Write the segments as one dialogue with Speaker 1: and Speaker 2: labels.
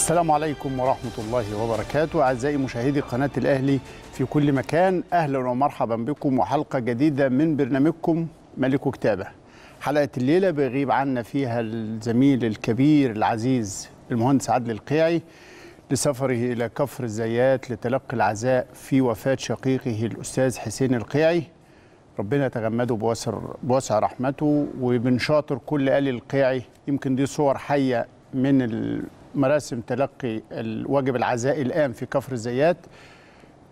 Speaker 1: السلام عليكم ورحمة الله وبركاته أعزائي مشاهدي قناة الأهلي في كل مكان أهلا ومرحبا بكم وحلقة جديدة من برنامجكم ملك كتابة حلقة الليلة بيغيب عنا فيها الزميل الكبير العزيز المهندس عدل القيعي لسفره إلى كفر الزيات لتلقي العزاء في وفاة شقيقه الأستاذ حسين القيعي ربنا يتغمده بواسع رحمته وبنشاطر كل آل القيعي يمكن دي صور حية من مراسم تلقي الواجب العزائي الآن في كفر الزيات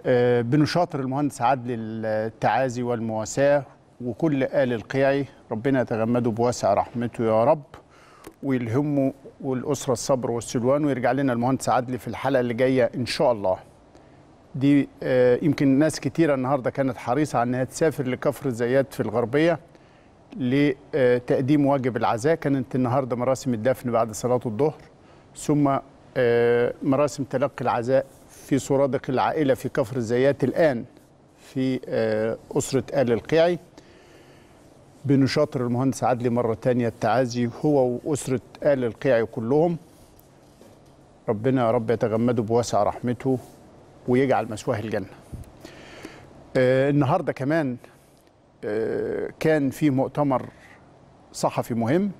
Speaker 1: آه، بنشاطر المهندس عدلي التعازي والمواساة وكل آل القيعي ربنا يتغمده بواسع رحمته يا رب ويلهمه والأسرة الصبر والسلوان ويرجع لنا المهندس عدلي في الحلقة اللي جاية إن شاء الله دي آه، يمكن ناس كتيرة النهاردة كانت حريصة على أنها تسافر لكفر الزيات في الغربية لتقديم واجب العزاء كانت النهاردة مراسم الدفن بعد صلاة الظهر ثم آه، مراسم تلقي العزاء في سرادق العائلة في كفر الزيات الآن في آه، أسرة آل القيعي بنشاطر المهندس عدلي مرة تانية التعازي هو وأسرة آل القيعي كلهم ربنا يا رب يتغمده بواسع رحمته ويجعل مسواه الجنة آه، النهاردة كمان كان في مؤتمر صحفي مهم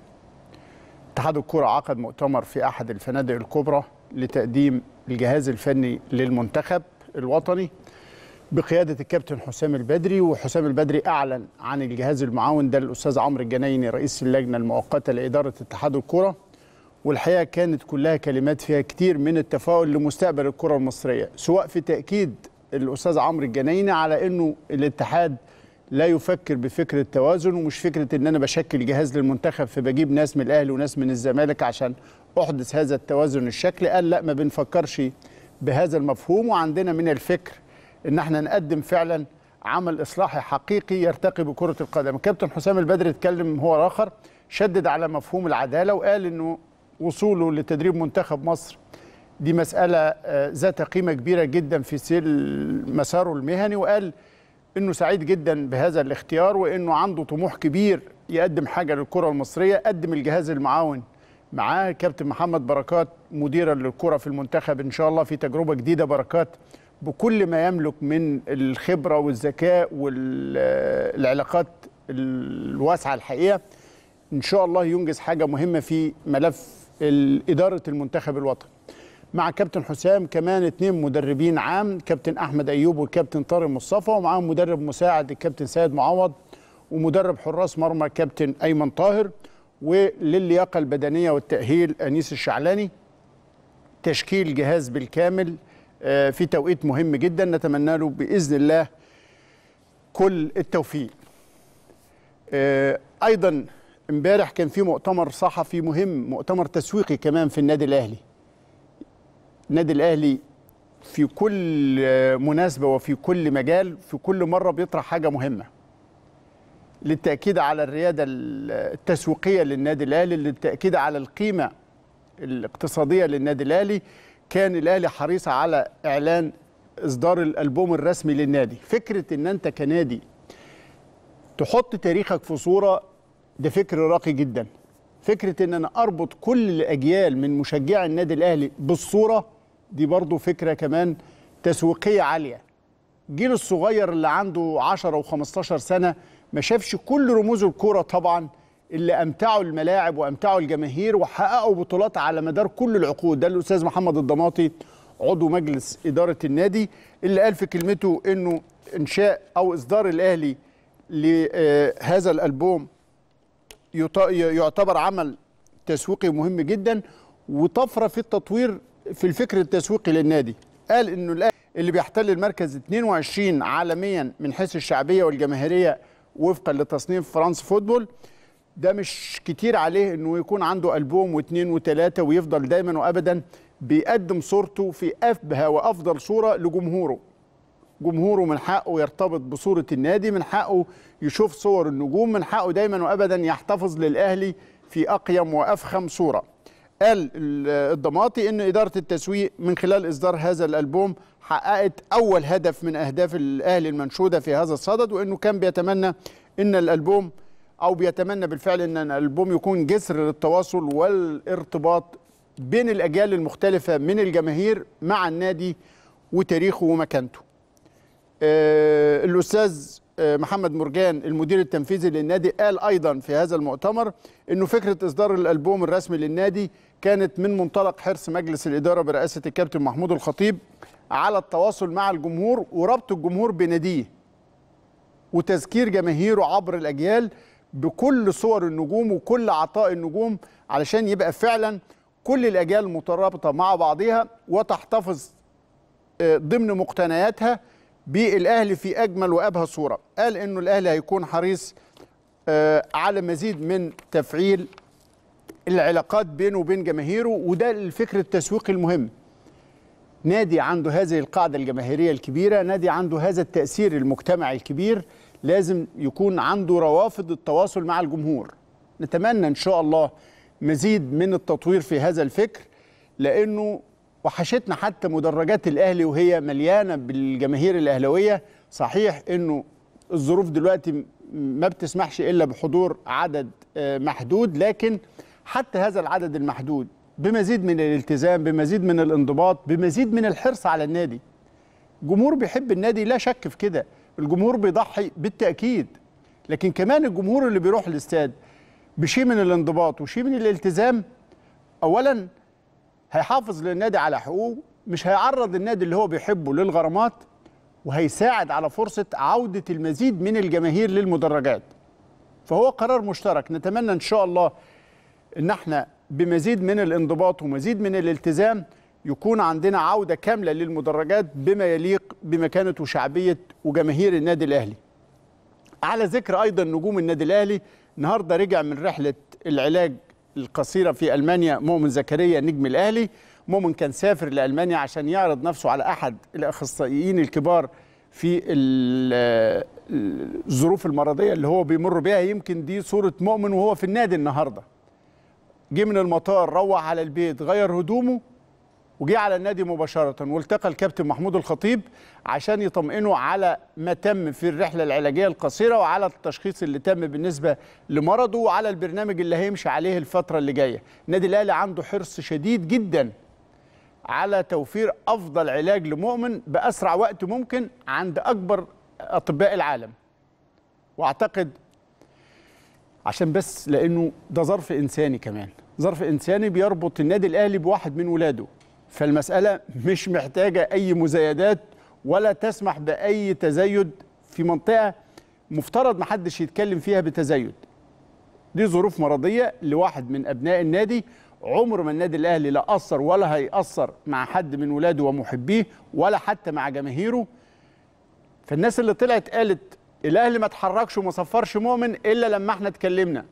Speaker 1: اتحاد الكرة عقد مؤتمر في أحد الفنادق الكبرى لتقديم الجهاز الفني للمنتخب الوطني بقيادة الكابتن حسام البدري وحسام البدري أعلن عن الجهاز المعاون ده الأستاذ عمرو الجنايني رئيس اللجنة المؤقتة لإدارة اتحاد الكرة والحقيقة كانت كلها كلمات فيها كتير من التفاؤل لمستقبل الكرة المصرية سواء في تأكيد الأستاذ عمرو الجنايني على أنه الاتحاد لا يفكر بفكرة التوازن ومش فكره ان انا بشكل جهاز للمنتخب فبجيب ناس من الاهلي وناس من الزمالك عشان احدث هذا التوازن الشكل قال لا ما بنفكرش بهذا المفهوم وعندنا من الفكر ان احنا نقدم فعلا عمل اصلاحي حقيقي يرتقي بكره القدم كابتن حسام البدري اتكلم هو اخر شدد على مفهوم العداله وقال انه وصوله لتدريب منتخب مصر دي مساله آه، ذات قيمه كبيره جدا في سير مساره المهني وقال انه سعيد جدا بهذا الاختيار وانه عنده طموح كبير يقدم حاجه للكره المصريه قدم الجهاز المعاون معاه كابتن محمد بركات مديرا للكره في المنتخب ان شاء الله في تجربه جديده بركات بكل ما يملك من الخبره والذكاء والعلاقات الواسعه الحقيقه ان شاء الله ينجز حاجه مهمه في ملف اداره المنتخب الوطني مع كابتن حسام كمان اثنين مدربين عام كابتن احمد ايوب والكابتن طارق مصطفى ومعاهم مدرب مساعد الكابتن سيد معوض ومدرب حراس مرمى كابتن ايمن طاهر وللياقه البدنيه والتاهيل انيس الشعلاني تشكيل جهاز بالكامل آه، في توقيت مهم جدا نتمنى له باذن الله كل التوفيق آه، ايضا امبارح كان في مؤتمر صحفي مهم مؤتمر تسويقي كمان في النادي الاهلي النادي الاهلي في كل مناسبه وفي كل مجال في كل مره بيطرح حاجه مهمه للتاكيد على الرياده التسويقيه للنادي الاهلي للتاكيد على القيمه الاقتصاديه للنادي الاهلي كان الاهلي حريص على اعلان اصدار الالبوم الرسمي للنادي فكره ان انت كنادي تحط تاريخك في صوره ده فكر راقي جدا فكره ان انا اربط كل الاجيال من مشجعي النادي الاهلي بالصوره دي برضو فكرة كمان تسويقية عالية الجيل الصغير اللي عنده 10 و15 سنة ما شافش كل رموز الكورة طبعا اللي أمتعوا الملاعب وأمتعوا الجماهير وحققوا بطولات على مدار كل العقود ده الأستاذ محمد الضماطي عضو مجلس إدارة النادي اللي قال في كلمته أنه إنشاء أو إصدار الأهلي لهذا آه، الألبوم يعتبر عمل تسويقي مهم جدا وطفرة في التطوير في الفكر التسويقي للنادي قال انه الاهلي اللي بيحتل المركز 22 عالميا من حيث الشعبيه والجماهيريه وفقا لتصنيف فرانس فوتبول ده مش كتير عليه انه يكون عنده البوم واثنين وثلاثه ويفضل دايما وابدا بيقدم صورته في افبه وافضل صوره لجمهوره جمهوره من حقه يرتبط بصوره النادي من حقه يشوف صور النجوم من حقه دايما وابدا يحتفظ للاهلي في اقيم وافخم صوره قال الضماطي ان اداره التسويق من خلال اصدار هذا الالبوم حققت اول هدف من اهداف الاهلي المنشوده في هذا الصدد وانه كان بيتمنى ان الالبوم او بيتمنى بالفعل ان الالبوم يكون جسر للتواصل والارتباط بين الاجيال المختلفه من الجماهير مع النادي وتاريخه ومكانته. آه الاستاذ آه، محمد مرجان المدير التنفيذي للنادي قال ايضا في هذا المؤتمر انه فكره اصدار الالبوم الرسمي للنادي كانت من منطلق حرص مجلس الإدارة برئاسة الكابتن محمود الخطيب على التواصل مع الجمهور وربط الجمهور بناديه وتذكير جماهيره عبر الأجيال بكل صور النجوم وكل عطاء النجوم علشان يبقى فعلا كل الأجيال مترابطة مع بعضها وتحتفظ آه، ضمن مقتنياتها بالأهلي في أجمل وأبهى صورة قال أنه الأهلي هيكون حريص آه، على مزيد من تفعيل العلاقات بينه وبين جماهيره وده الفكر التسويقي المهم نادي عنده هذه القاعدة الجماهيرية الكبيرة نادي عنده هذا التأثير المجتمعي الكبير لازم يكون عنده روافد التواصل مع الجمهور نتمنى إن شاء الله مزيد من التطوير في هذا الفكر لأنه وحشتنا حتى مدرجات الأهلي وهي مليانة بالجماهير الأهلوية صحيح أنه الظروف دلوقتي ما بتسمحش إلا بحضور عدد آه، محدود لكن حتى هذا العدد المحدود بمزيد من الالتزام بمزيد من الانضباط بمزيد من الحرص على النادي جمهور بيحب النادي لا شك في كده الجمهور بيضحي بالتأكيد لكن كمان الجمهور اللي بيروح الاستاد بشيء من الانضباط وشيء من الالتزام أولا هيحافظ للنادي على حقوقه مش هيعرض النادي اللي هو بيحبه للغرامات وهيساعد على فرصة عودة المزيد من الجماهير للمدرجات فهو قرار مشترك نتمنى إن شاء الله ان احنا بمزيد من الانضباط ومزيد من الالتزام يكون عندنا عوده كامله للمدرجات بما يليق بمكانه وشعبيه وجماهير النادي الاهلي. على ذكر ايضا نجوم النادي الاهلي النهارده رجع من رحله العلاج القصيره في المانيا مؤمن زكريا نجم الاهلي، مؤمن كان سافر لالمانيا عشان يعرض نفسه على احد الاخصائيين الكبار في الظروف المرضيه اللي هو بيمر بها يمكن دي صوره مؤمن وهو في النادي النهارده. جه من المطار روح على البيت غير هدومه وجه على النادي مباشرة والتقى الكابتن محمود الخطيب عشان يطمئنه على ما تم في الرحلة العلاجية القصيرة وعلى التشخيص اللي تم بالنسبة لمرضه وعلى البرنامج اللي هيمشي عليه الفترة اللي جاية النادي الأهلي عنده حرص شديد جدا على توفير أفضل علاج لمؤمن بأسرع وقت ممكن عند أكبر أطباء العالم وأعتقد عشان بس لانه ده ظرف انساني كمان ظرف انساني بيربط النادي الاهلي بواحد من ولاده فالمساله مش محتاجه اي مزايدات ولا تسمح باي تزايد في منطقه مفترض ما حدش يتكلم فيها بتزايد دي ظروف مرضيه لواحد من ابناء النادي عمر ما النادي الاهلي لا اثر ولا هيأثر مع حد من ولاده ومحبيه ولا حتى مع جماهيره فالناس اللي طلعت قالت الاهلي ما اتحركش وما صفرش مؤمن الا لما احنا اتكلمنا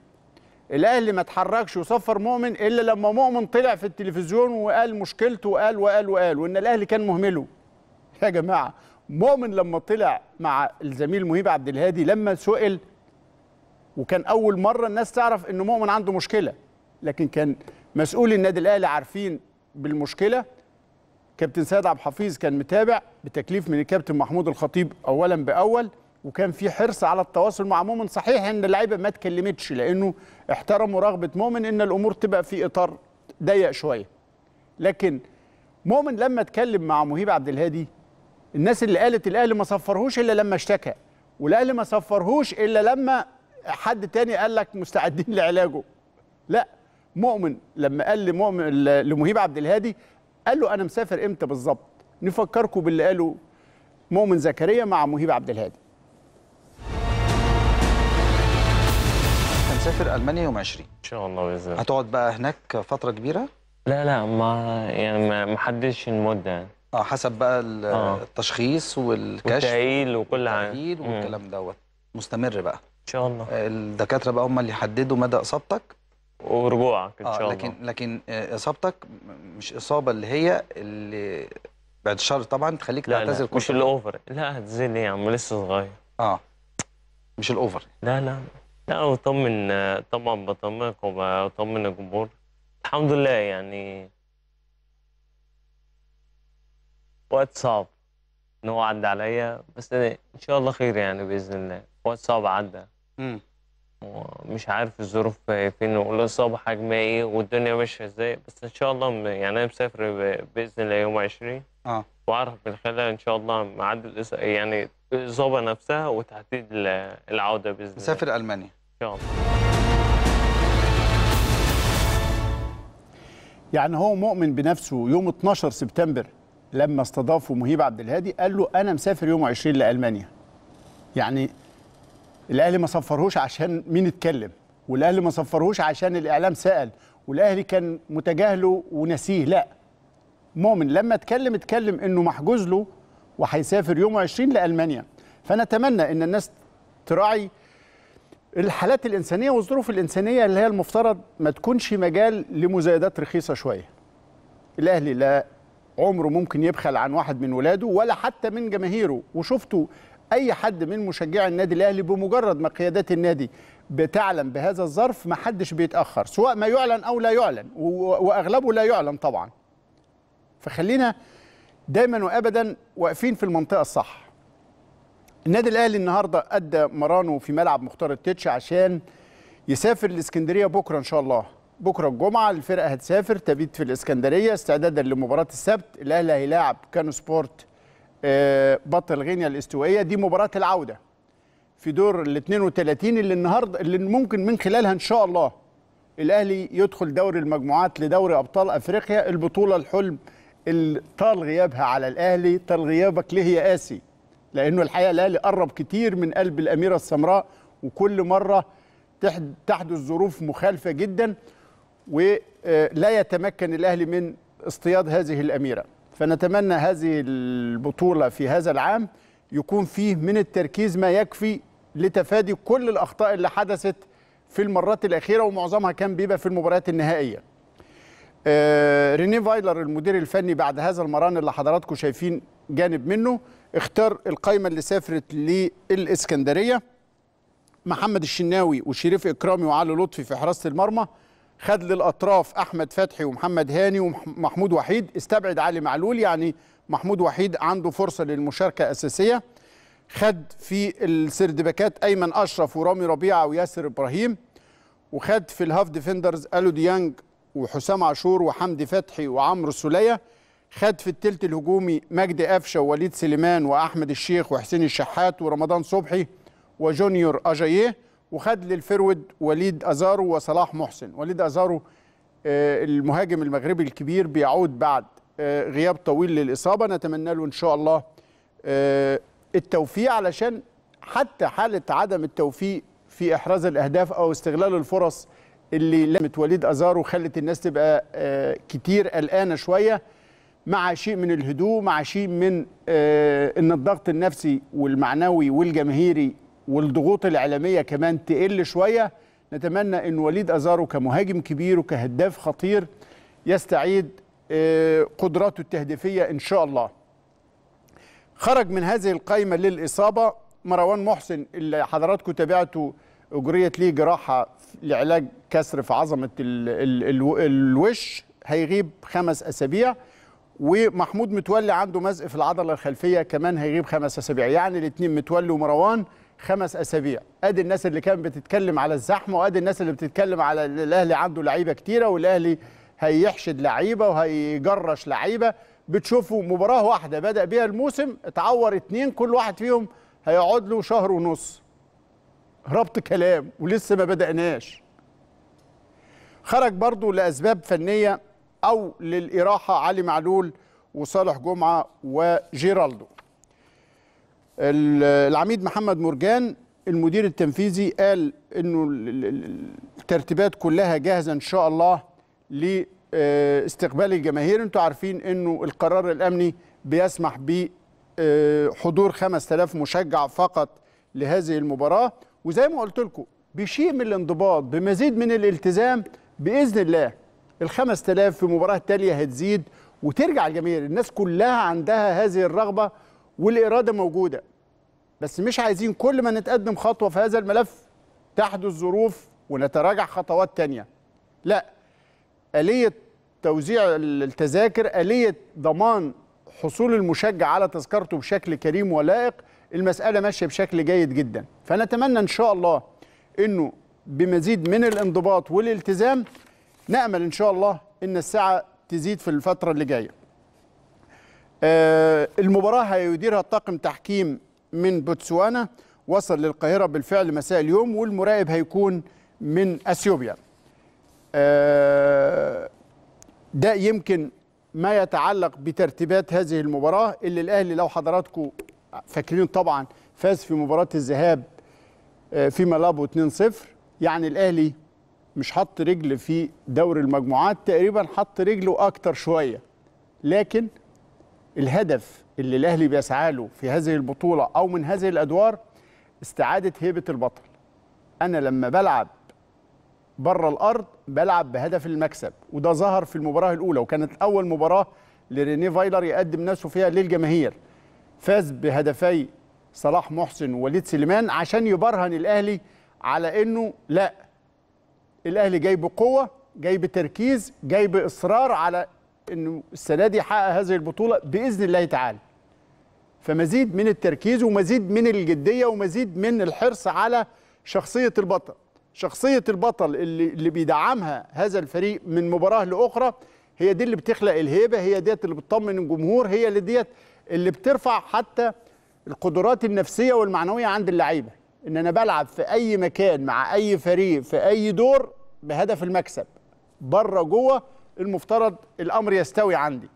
Speaker 1: الاهلي ما اتحركش وصفر مؤمن الا لما مؤمن طلع في التلفزيون وقال مشكلته وقال وقال وقال وان الاهلي كان مهمله يا جماعه مؤمن لما طلع مع الزميل مهيب عبد الهادي لما سئل وكان اول مره الناس تعرف ان مؤمن عنده مشكله لكن كان مسؤول النادي الاهلي عارفين بالمشكله كابتن سيد عبد الحفيظ كان متابع بتكليف من الكابتن محمود الخطيب اولا باول وكان في حرص على التواصل مع مؤمن صحيح ان اللعيبه ما اتكلمتش لانه احترموا رغبه مؤمن ان الامور تبقى في اطار ضيق شويه لكن مؤمن لما اتكلم مع مهيب عبد الهادي الناس اللي قالت الاهلي ما صفرهوش الا لما اشتكى والاهلي ما صفرهوش الا لما حد تاني قال لك مستعدين لعلاجه لا مؤمن لما قال لمؤمن لمهيب عبد الهادي قال له انا مسافر امتى بالظبط نفكركم باللي قاله مؤمن زكريا مع مهيب عبد الهادي
Speaker 2: هتسافر المانيا يوم 20 ان شاء الله باذن الله هتقعد بقى هناك فتره كبيره لا لا ما يعني ما حددش المده يعني اه حسب بقى آه. التشخيص والكشف والتأهيل
Speaker 3: وكل حاجه والكلام دوت
Speaker 2: مستمر بقى ان شاء الله آه، الدكاتره بقى هم اللي يحددوا مدى اصابتك ورجوعك ان آه، شاء الله آه لكن لكن اصابتك مش اصابه اللي هي اللي بعد شهر طبعا تخليك تعتذر كل مش الاوفر
Speaker 3: لا هتزيد ايه يا يعني، عم لسه صغير اه مش الاوفر لا لا لا وطمن طبعا بطمنك وبطمن الجمهور الحمد لله يعني وقت صعب ان هو عدى عليا بس ان شاء الله خير يعني باذن الله وقت صعب عدى ومش مش عارف الظروف فين والاصابه حجمها ايه والدنيا ماشيه ازاي بس ان شاء الله يعني انا مسافر باذن الله يوم 20 اه واعرف من خلال ان شاء الله معدل يعني الاصابه نفسها وتحديد العوده باذن الله مسافر المانيا
Speaker 1: يعني هو مؤمن بنفسه يوم 12 سبتمبر لما استضافه مهيب عبد الهادي قال له انا مسافر يوم 20 لالمانيا يعني الاهلي ما صفرهوش عشان مين اتكلم والاهلي ما صفرهوش عشان الاعلام سال والاهلي كان متجاهله ونسيه لا مؤمن لما اتكلم اتكلم انه محجوز له وهيسافر يوم 20 لالمانيا فنتمنى ان الناس تراعي الحالات الانسانيه والظروف الانسانيه اللي هي المفترض ما تكونش مجال لمزايدات رخيصه شويه. الاهلي لا عمره ممكن يبخل عن واحد من ولاده ولا حتى من جماهيره وشفتوا اي حد من مشجعي النادي الاهلي بمجرد ما قيادات النادي بتعلم بهذا الظرف ما حدش بيتاخر سواء ما يعلن او لا يعلن واغلبه لا يعلن طبعا. فخلينا دايما وابدا واقفين في المنطقه الصح. النادي الاهلي النهارده ادى مرانه في ملعب مختار التتش عشان يسافر الاسكندريه بكره ان شاء الله بكره الجمعه الفرقه هتسافر تبيت في الاسكندريه استعدادا لمباراه السبت الاهلي هيلاعب كانو سبورت آه، بطل غينيا الاستوائيه دي مباراه العوده في دور ال 32 اللي النهارده اللي ممكن من خلالها ان شاء الله الاهلي يدخل دوري المجموعات لدوري ابطال افريقيا البطوله الحلم اللي طال غيابها على الاهلي طال غيابك ليه يا قاسي لانه الحقيقه الاهلي قرب كتير من قلب الاميره السمراء وكل مره تحدث ظروف مخالفه جدا ولا آه، يتمكن الاهلي من اصطياد هذه الاميره فنتمنى هذه البطوله في هذا العام يكون فيه من التركيز ما يكفي لتفادي كل الاخطاء اللي حدثت في المرات الاخيره ومعظمها كان بيبقى في المباريات النهائيه آه، ريني فايلر المدير الفني بعد هذا المران اللي حضراتكم شايفين جانب منه اختار القايمه اللي سافرت للاسكندريه محمد الشناوي وشريف اكرامي وعلي لطفي في حراسه المرمى خد للاطراف احمد فتحي ومحمد هاني ومحمود وحيد استبعد علي معلول يعني محمود وحيد عنده فرصه للمشاركه اساسيه خد في السردباكات ايمن اشرف ورامي ربيعه وياسر ابراهيم وخد في الهاف ديفندرز الو ديانج وحسام عاشور وحمدي فتحي وعمرو السوليه خد في التلت الهجومي مجدي قفشه ووليد سليمان واحمد الشيخ وحسين الشحات ورمضان صبحي وجونيور اجاييه وخد للفرود وليد ازارو وصلاح محسن وليد ازارو آه، المهاجم المغربي الكبير بيعود بعد آه، غياب طويل للاصابه نتمنى له ان شاء الله آه، التوفيق علشان حتى حاله عدم التوفيق في احراز الاهداف او استغلال الفرص اللي لمت وليد ازارو خلت الناس تبقى كتير قلقانه شويه مع شيء من الهدوء مع شيء من آه، ان الضغط النفسي والمعنوي والجماهيري والضغوط الاعلاميه كمان تقل شويه نتمنى ان وليد ازارو كمهاجم كبير وكهداف خطير يستعيد آه، قدراته التهديفيه ان شاء الله خرج من هذه القائمه للاصابه مروان محسن اللي حضراتكم تابعته اجريت ليه جراحه لعلاج كسر في عظمه الوش هيغيب خمس اسابيع ومحمود متولي عنده مزق في العضله الخلفيه كمان هيغيب خمس اسابيع يعني الاثنين متولي ومروان خمس اسابيع ادي الناس اللي كانت بتتكلم على الزحمه وادي الناس اللي بتتكلم على الاهلي عنده لعيبه كتيره والاهلي هيحشد لعيبه وهيجرش لعيبه بتشوفوا مباراه واحده بدا بيها الموسم اتعور اثنين كل واحد فيهم هيقعد له شهر ونص ربط كلام ولسه ما بدأناش خرج برضو لأسباب فنية أو للإراحة علي معلول وصالح جمعة وجيرالدو العميد محمد مرجان المدير التنفيذي قال انه الترتيبات كلها جاهزه ان شاء الله لاستقبال الجماهير انتوا عارفين انه القرار الامني بيسمح بحضور 5000 مشجع فقط لهذه المباراه وزي ما قلت لكم بشيء من الانضباط بمزيد من الالتزام باذن الله ال 5000 في مباراه تاليه هتزيد وترجع الجماهير الناس كلها عندها هذه الرغبه والاراده موجوده بس مش عايزين كل ما نتقدم خطوه في هذا الملف تحدث ظروف ونتراجع خطوات تانية لا آلية توزيع التذاكر آلية ضمان حصول المشجع على تذكرته بشكل كريم ولائق المسألة ماشية بشكل جيد جدا فنتمنى إن شاء الله أنه بمزيد من الانضباط والالتزام نأمل إن شاء الله إن السعة تزيد في الفترة اللي جاية آه، المباراة هيديرها طاقم تحكيم من بوتسوانا وصل للقاهرة بالفعل مساء اليوم والمراقب هيكون من أثيوبيا آه، ده يمكن ما يتعلق بترتيبات هذه المباراة اللي الأهلي لو حضراتكم فاكرين طبعا فاز في مباراة الذهاب في ملابو 2-0 يعني الأهلي مش حط رجل في دور المجموعات تقريبا حط رجله اكتر شويه لكن الهدف اللي الاهلي بيسعى له في هذه البطوله او من هذه الادوار استعاده هيبه البطل انا لما بلعب بره الارض بلعب بهدف المكسب وده ظهر في المباراه الاولى وكانت اول مباراه لريني فايلر يقدم نفسه فيها للجماهير فاز بهدفي صلاح محسن ووليد سليمان عشان يبرهن الاهلي على انه لا الاهلي جاي بقوه جاي بتركيز جاي باصرار على انه السنه دي يحقق هذه البطوله باذن الله تعالى فمزيد من التركيز ومزيد من الجديه ومزيد من الحرص على شخصيه البطل شخصيه البطل اللي اللي بيدعمها هذا الفريق من مباراه لاخرى هي دي اللي بتخلق الهيبه هي ديت اللي بتطمن الجمهور هي اللي ديت اللي بترفع حتى القدرات النفسيه والمعنويه عند اللعيبه ان انا بلعب في اي مكان مع اي فريق في اي دور بهدف المكسب بره جوه المفترض الامر يستوي عندي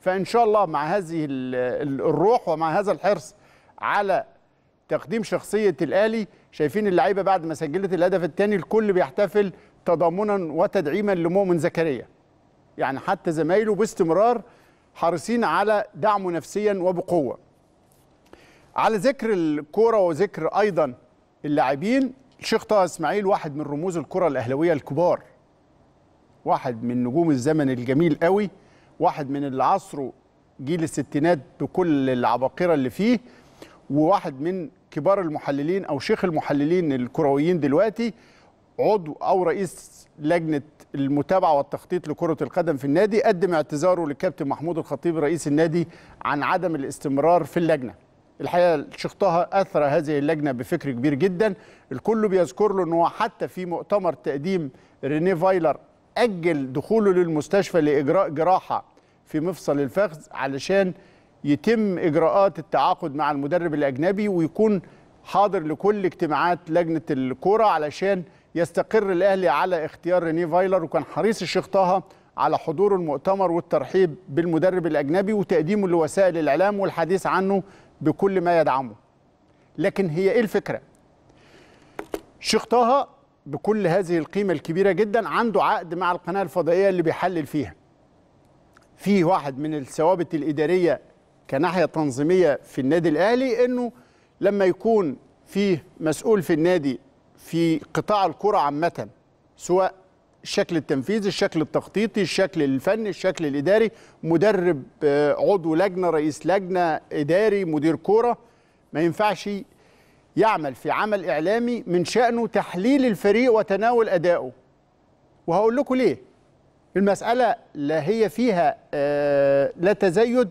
Speaker 1: فان شاء الله مع هذه الروح ومع هذا الحرص على تقديم شخصيه الاهلي شايفين اللعيبه بعد ما سجلت الهدف الثاني الكل بيحتفل تضامنا وتدعيما لمؤمن زكريا يعني حتى زمايله باستمرار حريصين على دعمه نفسيا وبقوه على ذكر الكوره وذكر ايضا اللاعبين الشيخ طه اسماعيل واحد من رموز الكره الاهلاويه الكبار واحد من نجوم الزمن الجميل قوي واحد من اللي عصره جيل الستينات بكل العباقره اللي فيه وواحد من كبار المحللين او شيخ المحللين الكرويين دلوقتي عضو او رئيس لجنه المتابعه والتخطيط لكره القدم في النادي قدم اعتذاره للكابتن محمود الخطيب رئيس النادي عن عدم الاستمرار في اللجنه الحقيقه الشيخ طه اثرى هذه اللجنه بفكر كبير جدا الكل بيذكر له ان هو حتى في مؤتمر تقديم ريني فايلر اجل دخوله للمستشفى لاجراء جراحه في مفصل الفخذ علشان يتم اجراءات التعاقد مع المدرب الاجنبي ويكون حاضر لكل اجتماعات لجنه الكوره علشان يستقر الاهلي على اختيار ريني فايلر وكان حريص الشيخ طه على حضور المؤتمر والترحيب بالمدرب الاجنبي وتقديمه لوسائل الاعلام والحديث عنه بكل ما يدعمه لكن هي ايه الفكره شيخ طه بكل هذه القيمه الكبيره جدا عنده عقد مع القناه الفضائيه اللي بيحلل فيها في واحد من الثوابت الاداريه كناحيه تنظيميه في النادي الاهلي انه لما يكون فيه مسؤول في النادي في قطاع الكره عامه سواء الشكل التنفيذي الشكل التخطيطي الشكل الفني الشكل الإداري مدرب آه، عضو لجنة رئيس لجنة إداري مدير كورة ما ينفعش يعمل في عمل إعلامي من شأنه تحليل الفريق وتناول أدائه وهقول لكم ليه المسألة لا هي فيها آه، لا تزيد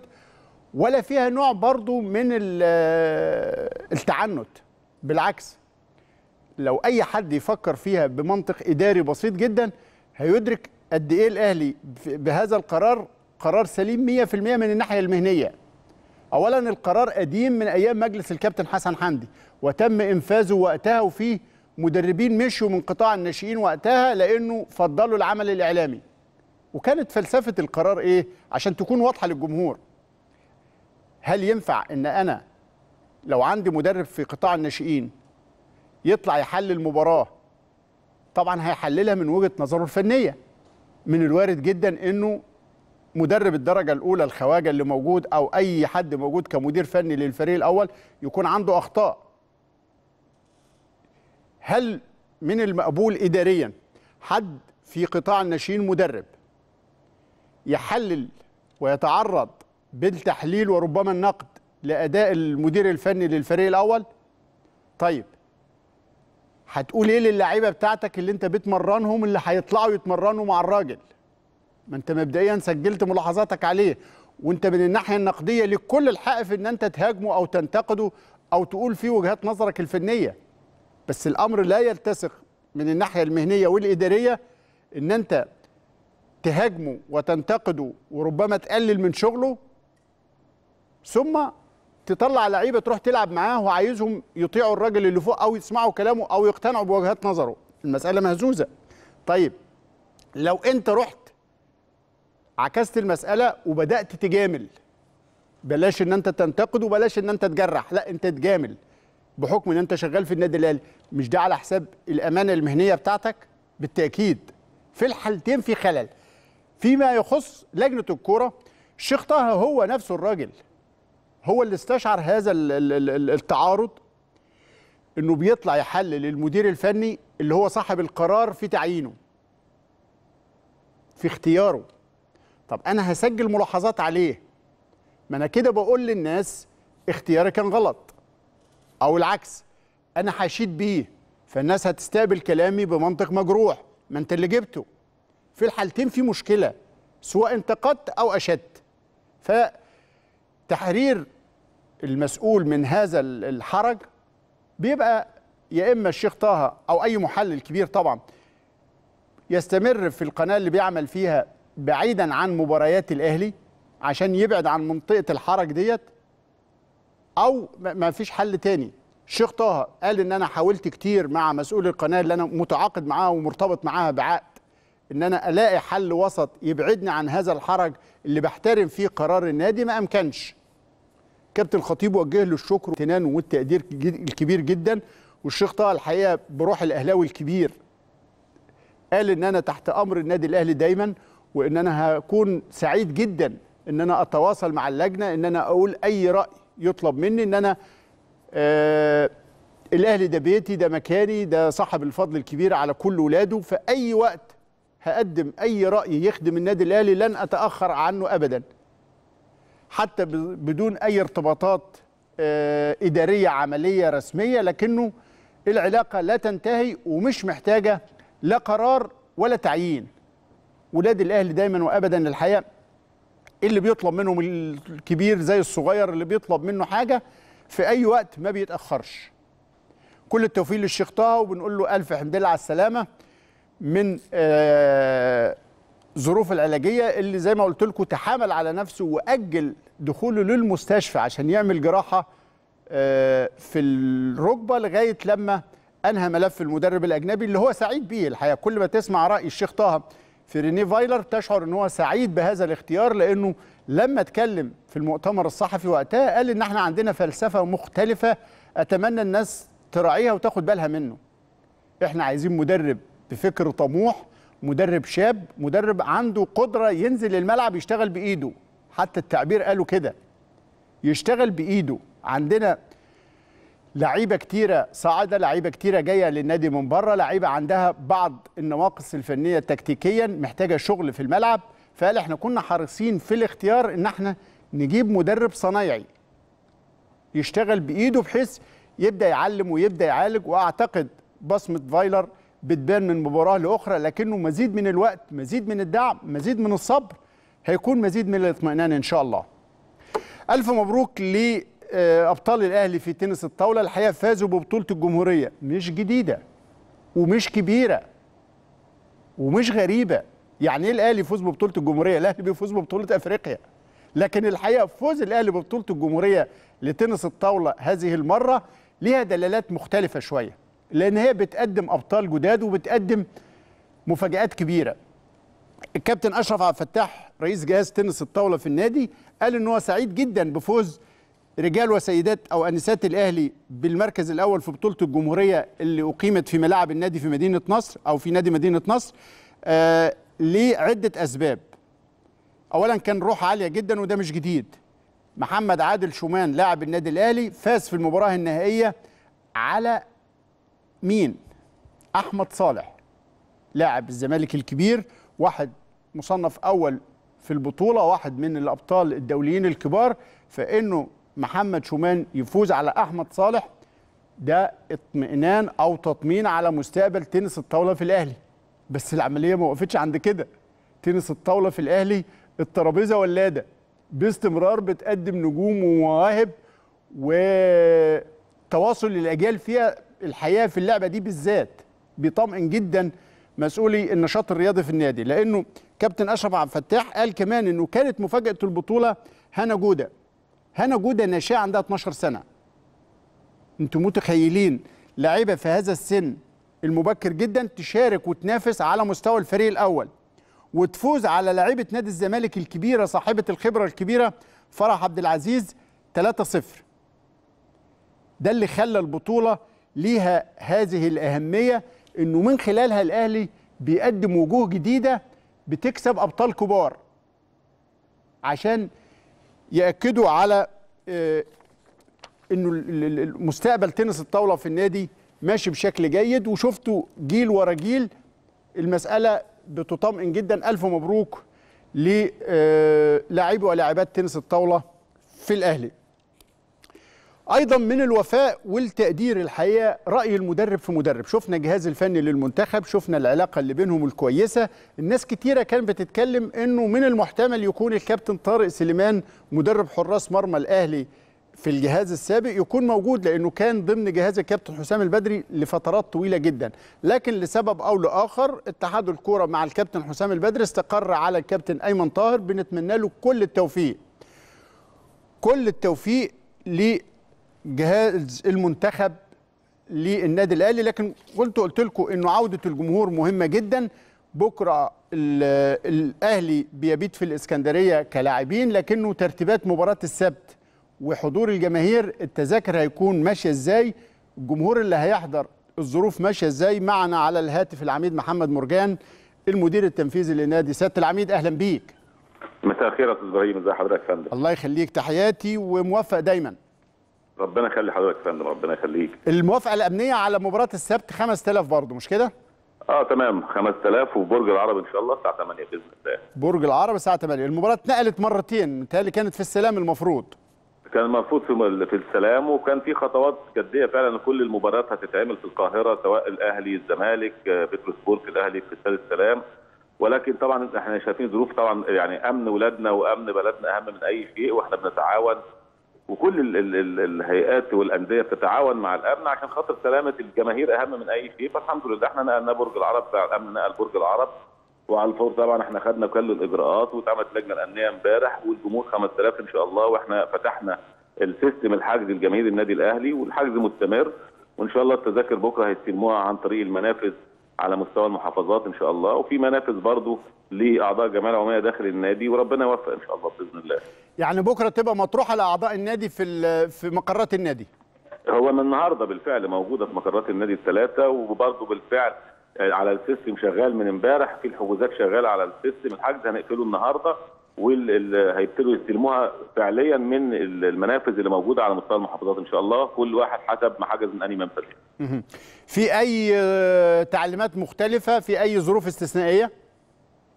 Speaker 1: ولا فيها نوع برضو من آه، التعنت بالعكس لو أي حد يفكر فيها بمنطق إداري بسيط جدا هيدرك قد ايه الاهلي بهذا القرار قرار سليم 100% من الناحيه المهنيه اولا القرار قديم من ايام مجلس الكابتن حسن حمدي وتم انفاذه وقتها وفيه مدربين مشوا من قطاع الناشئين وقتها لانه فضلوا العمل الاعلامي وكانت فلسفه القرار ايه عشان تكون واضحه للجمهور هل ينفع ان انا لو عندي مدرب في قطاع الناشئين يطلع يحلل مباراه طبعا هيحللها من وجهه نظره الفنيه من الوارد جدا انه مدرب الدرجه الاولى الخواجه اللي موجود او اي حد موجود كمدير فني للفريق الاول يكون عنده اخطاء هل من المقبول اداريا حد في قطاع الناشئين مدرب يحلل ويتعرض بالتحليل وربما النقد لاداء المدير الفني للفريق الاول طيب هتقول ايه للعيبه بتاعتك اللي انت بتمرنهم اللي هيطلعوا يتمرنوا مع الراجل ما انت مبدئيا سجلت ملاحظاتك عليه وانت من الناحيه النقديه لك كل الحق في ان انت تهاجمه او تنتقده او تقول فيه وجهات نظرك الفنيه بس الامر لا يلتصق من الناحيه المهنيه والاداريه ان انت تهاجمه وتنتقده وربما تقلل من شغله ثم تطلع لعيبه تروح تلعب معاه وعايزهم يطيعوا الراجل اللي فوق او يسمعوا كلامه او يقتنعوا بوجهات نظره المساله مهزوزه طيب لو انت رحت عكست المساله وبدات تجامل بلاش ان انت تنتقد وبلاش ان انت تجرح لا انت تجامل بحكم ان انت شغال في النادي الاهلي مش ده على حساب الامانه المهنيه بتاعتك بالتاكيد في الحالتين في خلل فيما يخص لجنه الكوره شيخ طه هو نفسه الراجل هو اللي استشعر هذا التعارض انه بيطلع يحلل المدير الفني اللي هو صاحب القرار في تعيينه في اختياره طب انا هسجل ملاحظات عليه ما انا كده بقول للناس اختياري كان غلط او العكس انا هشيد بيه فالناس هتستقبل كلامي بمنطق مجروح ما انت اللي جبته في الحالتين في مشكله سواء انتقدت او اشدت فتحرير المسؤول من هذا الحرج بيبقى يا اما الشيخ طه او اي محلل كبير طبعا يستمر في القناه اللي بيعمل فيها بعيدا عن مباريات الاهلي عشان يبعد عن منطقه الحرج ديت او ما فيش حل تاني الشيخ طه قال ان انا حاولت كتير مع مسؤول القناه اللي انا متعاقد معاها ومرتبط معاها بعقد ان انا الاقي حل وسط يبعدني عن هذا الحرج اللي بحترم فيه قرار النادي ما امكنش كابتن خطيب وجه له الشكر والامتنان والتقدير الكبير جدا والشيخ طه الحقيقه بروح الاهلاوي الكبير قال ان انا تحت امر النادي الاهلي دايما وان انا هكون سعيد جدا ان انا اتواصل مع اللجنه ان انا اقول اي راي يطلب مني ان انا آه الاهلي ده بيتي ده مكاني ده صاحب الفضل الكبير على كل ولاده في اي وقت هقدم اي راي يخدم النادي الاهلي لن اتاخر عنه ابدا حتى بدون أي ارتباطات آه، إدارية عملية رسمية لكنه العلاقة لا تنتهي ومش محتاجة لا قرار ولا تعيين ولاد الأهلي دايما وأبدا الحقيقة اللي بيطلب منهم الكبير زي الصغير اللي بيطلب منه حاجة في أي وقت ما بيتأخرش كل التوفيق للشيخ طه وبنقول له ألف حمد لله على السلامة من آه الظروف العلاجيه اللي زي ما قلت لكم تحامل على نفسه واجل دخوله للمستشفى عشان يعمل جراحه آه، في الركبه لغايه لما انهى ملف المدرب الاجنبي اللي هو سعيد بيه الحقيقه كل ما تسمع راي الشيخ طه في ريني فايلر تشعر ان هو سعيد بهذا الاختيار لانه لما اتكلم في المؤتمر الصحفي وقتها قال ان احنا عندنا فلسفه مختلفه اتمنى الناس تراعيها وتاخد بالها منه احنا عايزين مدرب بفكر طموح مدرب شاب مدرب عنده قدرة ينزل الملعب يشتغل بإيده حتى التعبير قالوا كده يشتغل بإيده عندنا لعيبة كتيرة صاعدة لعيبة كتيرة جاية للنادي من بره لعيبة عندها بعض النواقص الفنية تكتيكيا محتاجة شغل في الملعب فقال احنا كنا حريصين في الاختيار ان احنا نجيب مدرب صنايعي يشتغل بإيده بحيث يبدأ يعلم ويبدأ يعالج وأعتقد بصمة فايلر بتبان من مباراه لاخرى لكنه مزيد من الوقت مزيد من الدعم مزيد من الصبر هيكون مزيد من الاطمئنان ان شاء الله الف مبروك لابطال الاهلي في تنس الطاوله الحقيقه فازوا ببطوله الجمهوريه مش جديده ومش كبيره ومش غريبه يعني ايه الاهلي يفوز ببطوله الجمهوريه الاهلي بيفوز ببطوله افريقيا لكن الحقيقه فوز الاهلي ببطوله الجمهوريه لتنس الطاوله هذه المره ليها دلالات مختلفه شويه لان هي بتقدم ابطال جداد وبتقدم مفاجات كبيره الكابتن اشرف عبد الفتاح رئيس جهاز تنس الطاوله في النادي قال ان هو سعيد جدا بفوز رجال وسيدات او انسات الاهلي بالمركز الاول في بطوله الجمهوريه اللي اقيمت في ملاعب النادي في مدينه نصر او في نادي مدينه نصر آه لعده اسباب اولا كان روح عاليه جدا وده مش جديد محمد عادل شومان لاعب النادي الاهلي فاز في المباراه النهائيه على مين احمد صالح لاعب الزمالك الكبير واحد مصنف اول في البطوله واحد من الابطال الدوليين الكبار فانه محمد شومان يفوز على احمد صالح ده اطمئنان او تطمين على مستقبل تنس الطاوله في الاهلي بس العمليه ما وقفتش عند كده تنس الطاوله في الاهلي الترابيزه ولاده باستمرار بتقدم نجوم ومواهب وتواصل الاجيال فيها الحقيقه في اللعبه دي بالذات بيطمئن جدا مسؤولي النشاط الرياضي في النادي لانه كابتن اشرف عبد الفتاح قال كمان انه كانت مفاجاه البطوله هنا جوده هنا جوده ناشئه عندها 12 سنه انتم متخيلين لعيبه في هذا السن المبكر جدا تشارك وتنافس على مستوى الفريق الاول وتفوز على لعيبه نادي الزمالك الكبيره صاحبه الخبره الكبيره فرح عبد العزيز 3-0 ده اللي خلى البطوله ليها هذه الأهمية أنه من خلالها الأهلي بيقدم وجوه جديدة بتكسب أبطال كبار عشان يأكدوا على آه، أنه مستقبل تنس الطاولة في النادي ماشي بشكل جيد وشفتوا جيل ورا جيل المسألة بتطمئن جدا ألف مبروك للاعبي آه، ولاعبات تنس الطاولة في الأهلي ايضا من الوفاء والتقدير الحقيقه راي المدرب في مدرب شفنا الجهاز الفني للمنتخب شفنا العلاقه اللي بينهم الكويسه الناس كتيره كانت بتتكلم انه من المحتمل يكون الكابتن طارق سليمان مدرب حراس مرمى الاهلي في الجهاز السابق يكون موجود لانه كان ضمن جهاز الكابتن حسام البدري لفترات طويله جدا لكن لسبب او لاخر اتحاد الكوره مع الكابتن حسام البدري استقر على الكابتن ايمن طاهر بنتمنى له كل التوفيق كل التوفيق جهاز المنتخب للنادي الاهلي لكن قلت قلت لكم انه عوده الجمهور مهمه جدا بكره الاهلي بيبيت في الاسكندريه كلاعبين لكنه ترتيبات مباراه السبت وحضور الجماهير التذاكر هيكون ماشيه ازاي الجمهور اللي هيحضر الظروف ماشيه ازاي معنا على الهاتف العميد محمد مرجان المدير التنفيذي لنادي سياده العميد اهلا بيك
Speaker 3: مساء الخير يا استاذ ابراهيم ازي حضرتك يا فندم
Speaker 1: الله يخليك تحياتي وموفق دايما
Speaker 3: ربنا يخلي حضرتك يا فندم ربنا يخليك
Speaker 1: الموافقه الامنيه على مباراه السبت 5000 برضه مش كده؟
Speaker 3: اه تمام 5000 وفي برج العرب ان شاء الله الساعه 8 باذن الله
Speaker 1: برج العرب الساعه 8 المباراه اتنقلت مرتين متهيألي كانت في السلام المفروض
Speaker 3: كان المفروض في في السلام وكان في خطوات جديه فعلا كل المباريات هتتعمل في القاهره سواء الاهلي الزمالك آه، بيتروسبورت الاهلي في استاد السلام ولكن طبعا احنا شايفين ظروف طبعا يعني امن ولادنا وامن بلدنا اهم من اي شيء واحنا بنتعاون وكل الـ الـ الـ الهيئات والانديه بتتعاون مع الامن عشان خاطر سلامه الجماهير اهم من اي شيء فالحمد لله احنا نقلنا برج العرب بتاع الامن نقل برج العرب وعلى الفور طبعا احنا خدنا كل الاجراءات واتعملت لجنه الامنيه امبارح والجمهور 5000 ان شاء الله واحنا فتحنا السيستم الحجز الجماهير النادي الاهلي والحجز مستمر وان شاء الله التذاكر بكره هيستلموها عن طريق المنافذ على مستوى المحافظات ان شاء الله وفي منافس برضه لاعضاء جمعيه عموميه داخل النادي وربنا يوفق ان شاء الله باذن الله.
Speaker 1: يعني بكره تبقى مطروحه لاعضاء النادي في في مقرات النادي.
Speaker 3: هو من النهارده بالفعل موجوده في مقرات النادي الثلاثه وبرضه بالفعل آه، على السيستم شغال من امبارح في الحجوزات شغاله على السيستم الحجز هنقفله النهارده وهيبتدوا هيبتدوا يستلموها فعليا من المنافذ اللي موجوده على مستوى المحافظات ان شاء الله كل واحد حسب ما حجز من انهي منفذ
Speaker 1: في اي آه، تعليمات مختلفه في اي ظروف استثنائيه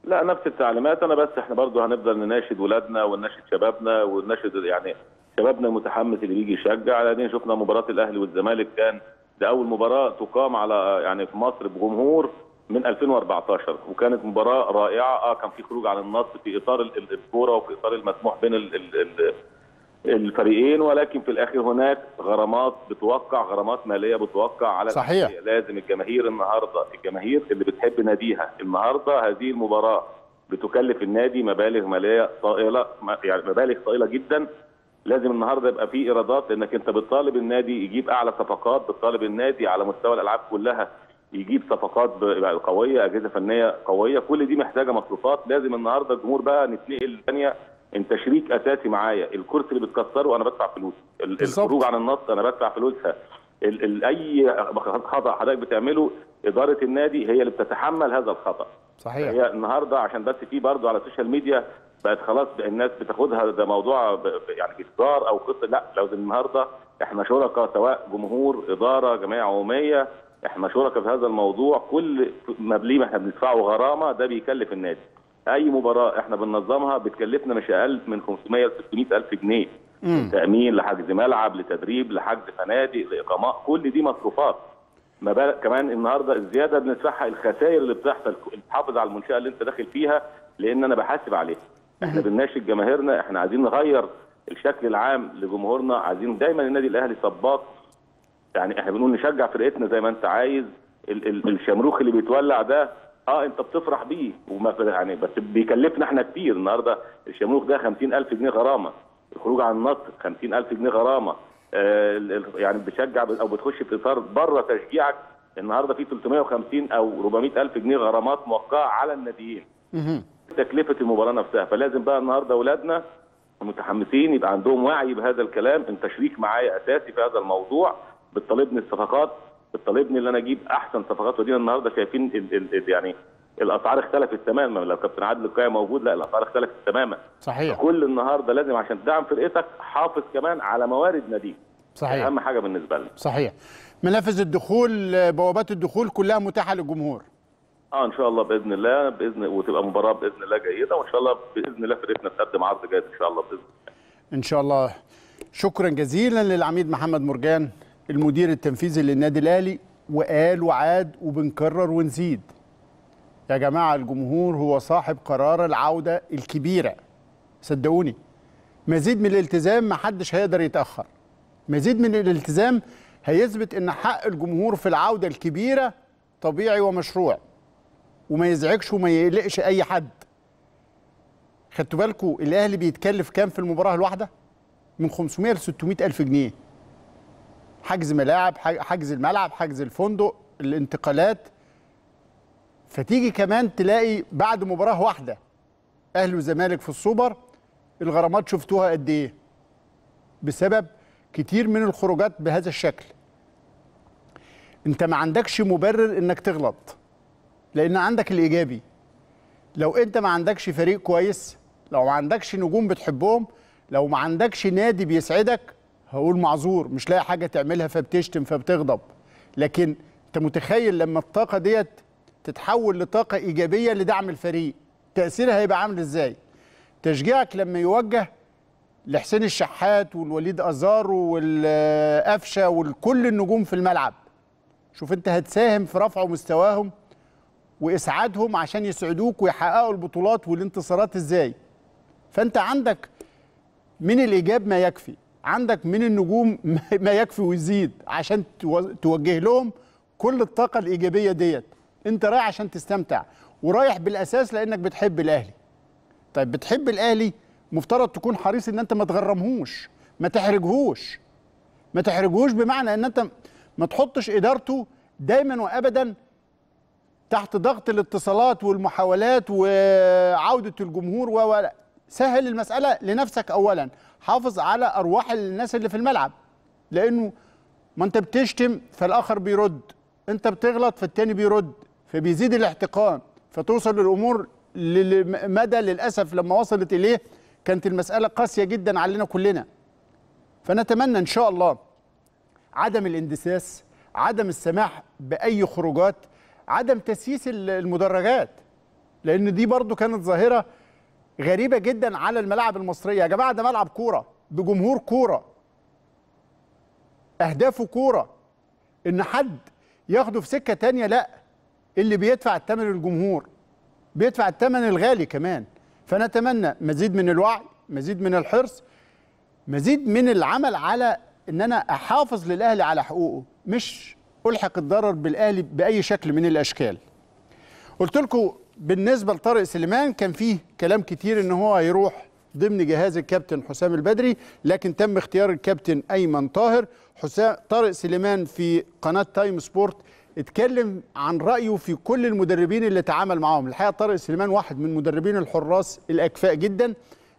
Speaker 3: لا نفس التعليمات انا بس احنا برضه هنفضل نناشد ولادنا ونناشد شبابنا ونناشد يعني شبابنا المتحمس اللي بيجي يشجع لان شفنا مباراه الاهلي والزمالك كان ده اول مباراه تقام على يعني في مصر بجمهور من 2014 وكانت مباراه رائعه اه كان في خروج عن النص في اطار الكوره وفي اطار المسموح بين الـ الـ الفريقين ولكن في الاخر هناك غرامات بتوقع غرامات ماليه بتوقع على صحيح. لازم الجماهير النهارده الجماهير اللي بتحب ناديها النهارده هذه المباراه بتكلف النادي مبالغ ماليه طائله يعني مبالغ طائله جدا لازم النهارده يبقى في ايرادات لانك انت بتطالب النادي يجيب اعلى صفقات بتطالب النادي على مستوى الالعاب كلها يجيب صفقات قويه اجهزه فنيه قويه كل دي محتاجه مصروفات لازم النهارده الجمهور بقى نتنقل ثانيه انت شريك اساسي معايا الكرسي اللي بتكسره انا بدفع فلوس الخروج عن النص انا بدفع فلوسها ال ال اي خطا حضرتك بتعمله اداره النادي هي اللي بتتحمل هذا الخطا صحيح هي النهارده عشان بس في برضه على السوشيال ميديا بقت خلاص الناس بتاخدها ده موضوع يعني اصدار او قصه لا لازم النهارده احنا شركاء سواء جمهور اداره جمعيه عموميه احنا شركاء في هذا الموضوع كل مبليم احنا بندفعه غرامه ده بيكلف النادي اي مباراه احنا بننظمها بتكلفنا مش اقل من 500 ل 600 الف جنيه تامين لحجز ملعب لتدريب لحجز فنادق لاقامه كل دي مصروفات ما بالك كمان النهارده الزياده بندفعها الخسائر اللي بتحصل تحافظ على المنشاه اللي انت داخل فيها لان انا بحاسب عليها احنا بنناشد جماهيرنا احنا عايزين نغير الشكل العام لجمهورنا عايزين دايما النادي الاهلي صباط يعني احنا بنقول نشجع فرقتنا زي ما انت عايز ال ال الشمروخ اللي بيتولع ده اه انت بتفرح بيه وما يعني بس بيكلفنا احنا كتير النهارده الشمروخ ده 50000 جنيه غرامه الخروج عن النصر 50000 جنيه غرامه آه يعني بتشجع او بتخش في اطار بره تشجيعك النهارده في 350 او 400000 جنيه غرامات موقعه على الناديين تكلفه المباراه نفسها فلازم بقى النهارده اولادنا المتحمسين يبقى عندهم وعي بهذا الكلام انت شريك معايا اساسي في هذا الموضوع بتطالبني الصفقات بتطالبني ان انا اجيب احسن صفقات ودينا النهارده شايفين الـ الـ يعني الاسعار اختلفت تماما لو كابتن عادل القيعي موجود لا الاسعار اختلفت تماما صحيح كل النهارده لازم عشان تدعم فرقتك حافظ كمان على موارد ناديك صحيح اهم حاجه بالنسبه لنا
Speaker 1: صحيح منافذ الدخول بوابات الدخول كلها متاحه للجمهور
Speaker 3: اه ان شاء الله باذن الله باذن وتبقى مباراه باذن الله جيده وان شاء الله باذن الله فرقتنا تقدم عرض جيد ان شاء الله باذن
Speaker 1: الله ان شاء الله شكرا جزيلا للعميد محمد مرجان المدير التنفيذي للنادي الاهلي وقال وعاد وبنكرر ونزيد يا جماعه الجمهور هو صاحب قرار العوده الكبيره صدقوني مزيد من الالتزام ما حدش هيقدر يتاخر مزيد من الالتزام هيثبت ان حق الجمهور في العوده الكبيره طبيعي ومشروع وما يزعجش وما يقلقش اي حد خدتوا بالكم الاهلي بيتكلف كام في المباراه الواحده من 500 ل 600 الف جنيه حجز ملاعب حجز الملعب حجز الفندق الانتقالات فتيجي كمان تلاقي بعد مباراه واحده اهلي وزمالك في السوبر الغرامات شفتوها قد ايه بسبب كتير من الخروجات بهذا الشكل انت ما عندكش مبرر انك تغلط لان عندك الايجابي لو انت ما عندكش فريق كويس لو ما عندكش نجوم بتحبهم لو ما عندكش نادي بيسعدك هقول معذور مش لاقي حاجه تعملها فبتشتم فبتغضب لكن انت متخيل لما الطاقه ديت تتحول لطاقه ايجابيه لدعم الفريق تاثيرها هيبقى عامل ازاي تشجيعك لما يوجه لحسين الشحات والوليد ازار والقفشه والكل النجوم في الملعب شوف انت هتساهم في رفع مستواهم واسعادهم عشان يسعدوك ويحققوا البطولات والانتصارات ازاي فانت عندك من الايجاب ما يكفي عندك من النجوم ما يكفي ويزيد عشان توجه لهم كل الطاقه الايجابيه ديت انت رايح عشان تستمتع ورايح بالاساس لانك بتحب الاهلي طيب بتحب الاهلي مفترض تكون حريص ان انت ما تغرمهوش ما تحرجهوش ما تحرجهوش بمعنى ان انت ما تحطش ادارته دايما وابدا تحت ضغط الاتصالات والمحاولات وعوده الجمهور و سهل المساله لنفسك اولا حافظ على ارواح الناس اللي في الملعب لانه ما انت بتشتم فالاخر بيرد انت بتغلط فالتاني بيرد فبيزيد الاحتقان فتوصل الامور لمدى للاسف لما وصلت اليه كانت المساله قاسيه جدا علينا كلنا فنتمنى ان شاء الله عدم الاندساس عدم السماح باي خروجات عدم تسييس المدرجات لان دي برضو كانت ظاهره غريبه جدا على الملاعب المصريه يا جماعه ده ملعب كوره بجمهور كوره اهدافه كوره ان حد ياخده في سكه تانية لا اللي بيدفع الثمن الجمهور بيدفع الثمن الغالي كمان فنتمنى مزيد من الوعي مزيد من الحرص مزيد من العمل على ان انا احافظ للاهلي على حقوقه مش الحق الضرر بالاهلي باي شكل من الاشكال قلت لكم بالنسبه لطارق سليمان كان فيه كلام كتير ان هو هيروح ضمن جهاز الكابتن حسام البدري لكن تم اختيار الكابتن ايمن طاهر حسام طارق سليمان في قناه تايم سبورت اتكلم عن رايه في كل المدربين اللي تعامل معاهم الحقيقه طارق سليمان واحد من مدربين الحراس الاكفاء جدا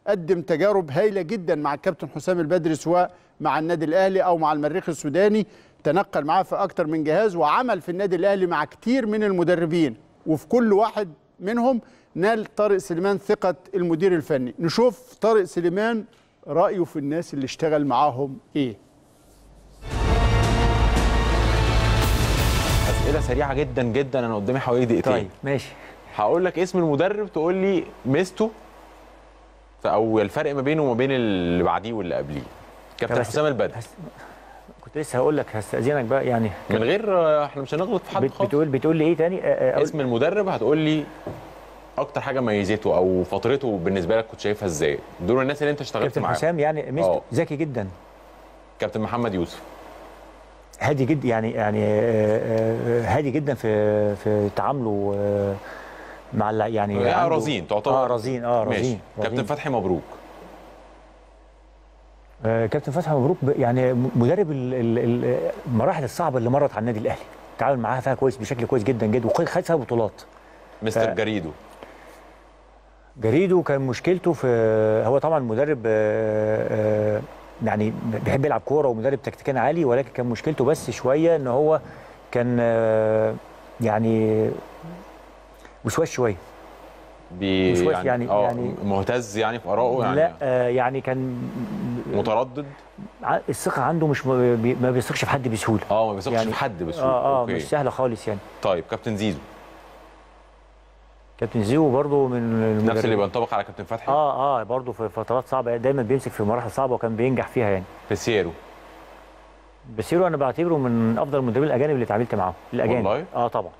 Speaker 1: قدم تجارب هايله جدا مع الكابتن حسام البدري سواء مع النادي الاهلي او مع المريخ السوداني تنقل معاه في اكتر من جهاز وعمل في النادي الاهلي مع كتير من المدربين وفي كل واحد منهم نال طارق سليمان ثقة المدير الفني نشوف طارق سليمان رأيه في الناس اللي اشتغل معاهم إيه
Speaker 4: أسئلة سريعة جدا جدا أنا قدامي حوالي دقيقتين طيب ماشي هقول لك اسم المدرب تقول لي ميزته او الفرق ما بينه وما بين اللي بعديه واللي قبليه كابتن حسام البدر كنت لسه هقول لك هستاذنك بقى يعني من غير احنا مش هنغلط في حد خالص بتقول بتقول لي ايه تاني اسم المدرب هتقول لي اكتر حاجه ميزته او فترته بالنسبه لك كنت شايفها ازاي دول الناس اللي انت اشتغلت معاهم كابتن حسام يعني آه. ذكي جدا كابتن محمد يوسف هادي جدا يعني يعني آه، آه، هادي جدا في في تعامله مع يعني, يعني رزين تعتبر اه رزين اه رزين كابتن فتحي مبروك آه كابتن فتحي مبروك يعني مدرب المراحل الصعبه اللي مرت على النادي الاهلي تعامل معاها فيها كويس بشكل كويس جدا جدا وخد فيها بطولات
Speaker 3: مستر آه، جريدو
Speaker 4: جريدو كان مشكلته في هو طبعا مدرب آه، آه، يعني بيحب يلعب كوره ومدرب تكتيكان عالي ولكن كان مشكلته بس شويه ان هو كان يعني وسواس شويه
Speaker 3: بي مش يعني يعني, آه، يعني مهتز يعني في ارائه يعني لا
Speaker 4: آه، يعني كان متردد الثقه عنده مش ما بيثقش في حد بسهوله اه ما بيثقش يعني في حد بسهوله اه اه مش سهله خالص يعني طيب كابتن زيزو كابتن زيزو برضه من نفس اللي بينطبق على كابتن فتحي اه اه برضه في فترات صعبه دايما بيمسك في مراحل صعبه وكان بينجح فيها يعني بسيرو بسيرو انا بعتبره من افضل المدربين الاجانب اللي اتعاملت معاهم الاجانب والله؟ اه طبعا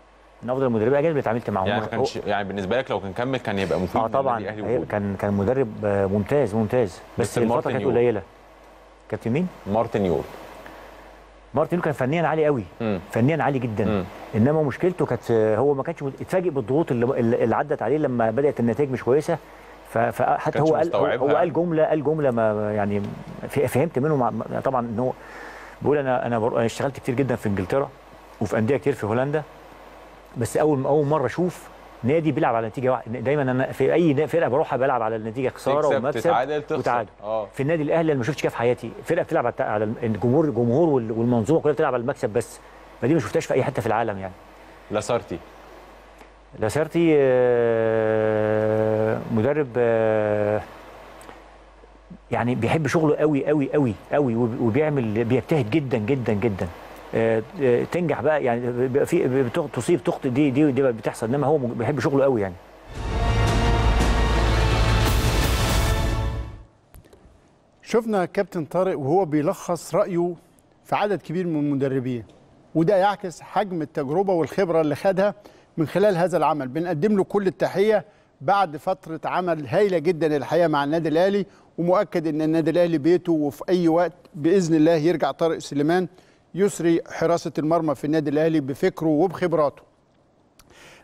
Speaker 4: من افضل المدربين الاجانب اللي اتعاملت معاهم يعني كانش يعني بالنسبه لك لو كان كمل كان يبقى مفيد اه طبعا كان كان مدرب آه، ممتاز ممتاز بس الفتره كانت قليله كابتن مين؟ مارتن يول مارتن يول كان فنيا عالي قوي مم. فنيا عالي جدا مم. انما مشكلته كانت آه، هو ما كانش اتفاجئ بالضغوط اللي, اللي عدت عليه لما بدات النتائج مش كويسه فحتى هو قال هو قال جمله قال جمله ما يعني فهمت منه طبعا ان هو بيقول انا انا اشتغلت كتير جدا في انجلترا وفي انديه كتير في هولندا بس اول اول مره اشوف نادي بيلعب على نتيجه واحده دايما انا في اي فرقه بروحها بلعب على النتيجه خساره ومكسب وتعادل آه. في النادي الاهلي انا ما شفتش كده في حياتي فرقه بتلعب على الجمهور الجمهور والمنظومه كلها بتلعب على المكسب بس ما دي ما شفتهاش في اي حته في العالم يعني لاسارتي لاسارتي آه، مدرب آه، يعني بيحب شغله قوي قوي قوي قوي وبيعمل بيجتهد جدا جدا جدا تنجح بقى يعني بيبقى في تصيب تخطئ دي دي دي بتحصل انما هو بيحب شغله قوي يعني
Speaker 1: شفنا كابتن طارق وهو بيلخص رايه في عدد كبير من المدربين وده يعكس حجم التجربه والخبره اللي خدها من خلال هذا العمل بنقدم له كل التحيه بعد فتره عمل هايله جدا الحقيقه مع النادي الاهلي ومؤكد ان النادي الاهلي بيته وفي اي وقت باذن الله يرجع طارق سليمان يسري حراسه المرمى في النادي الاهلي بفكره وبخبراته.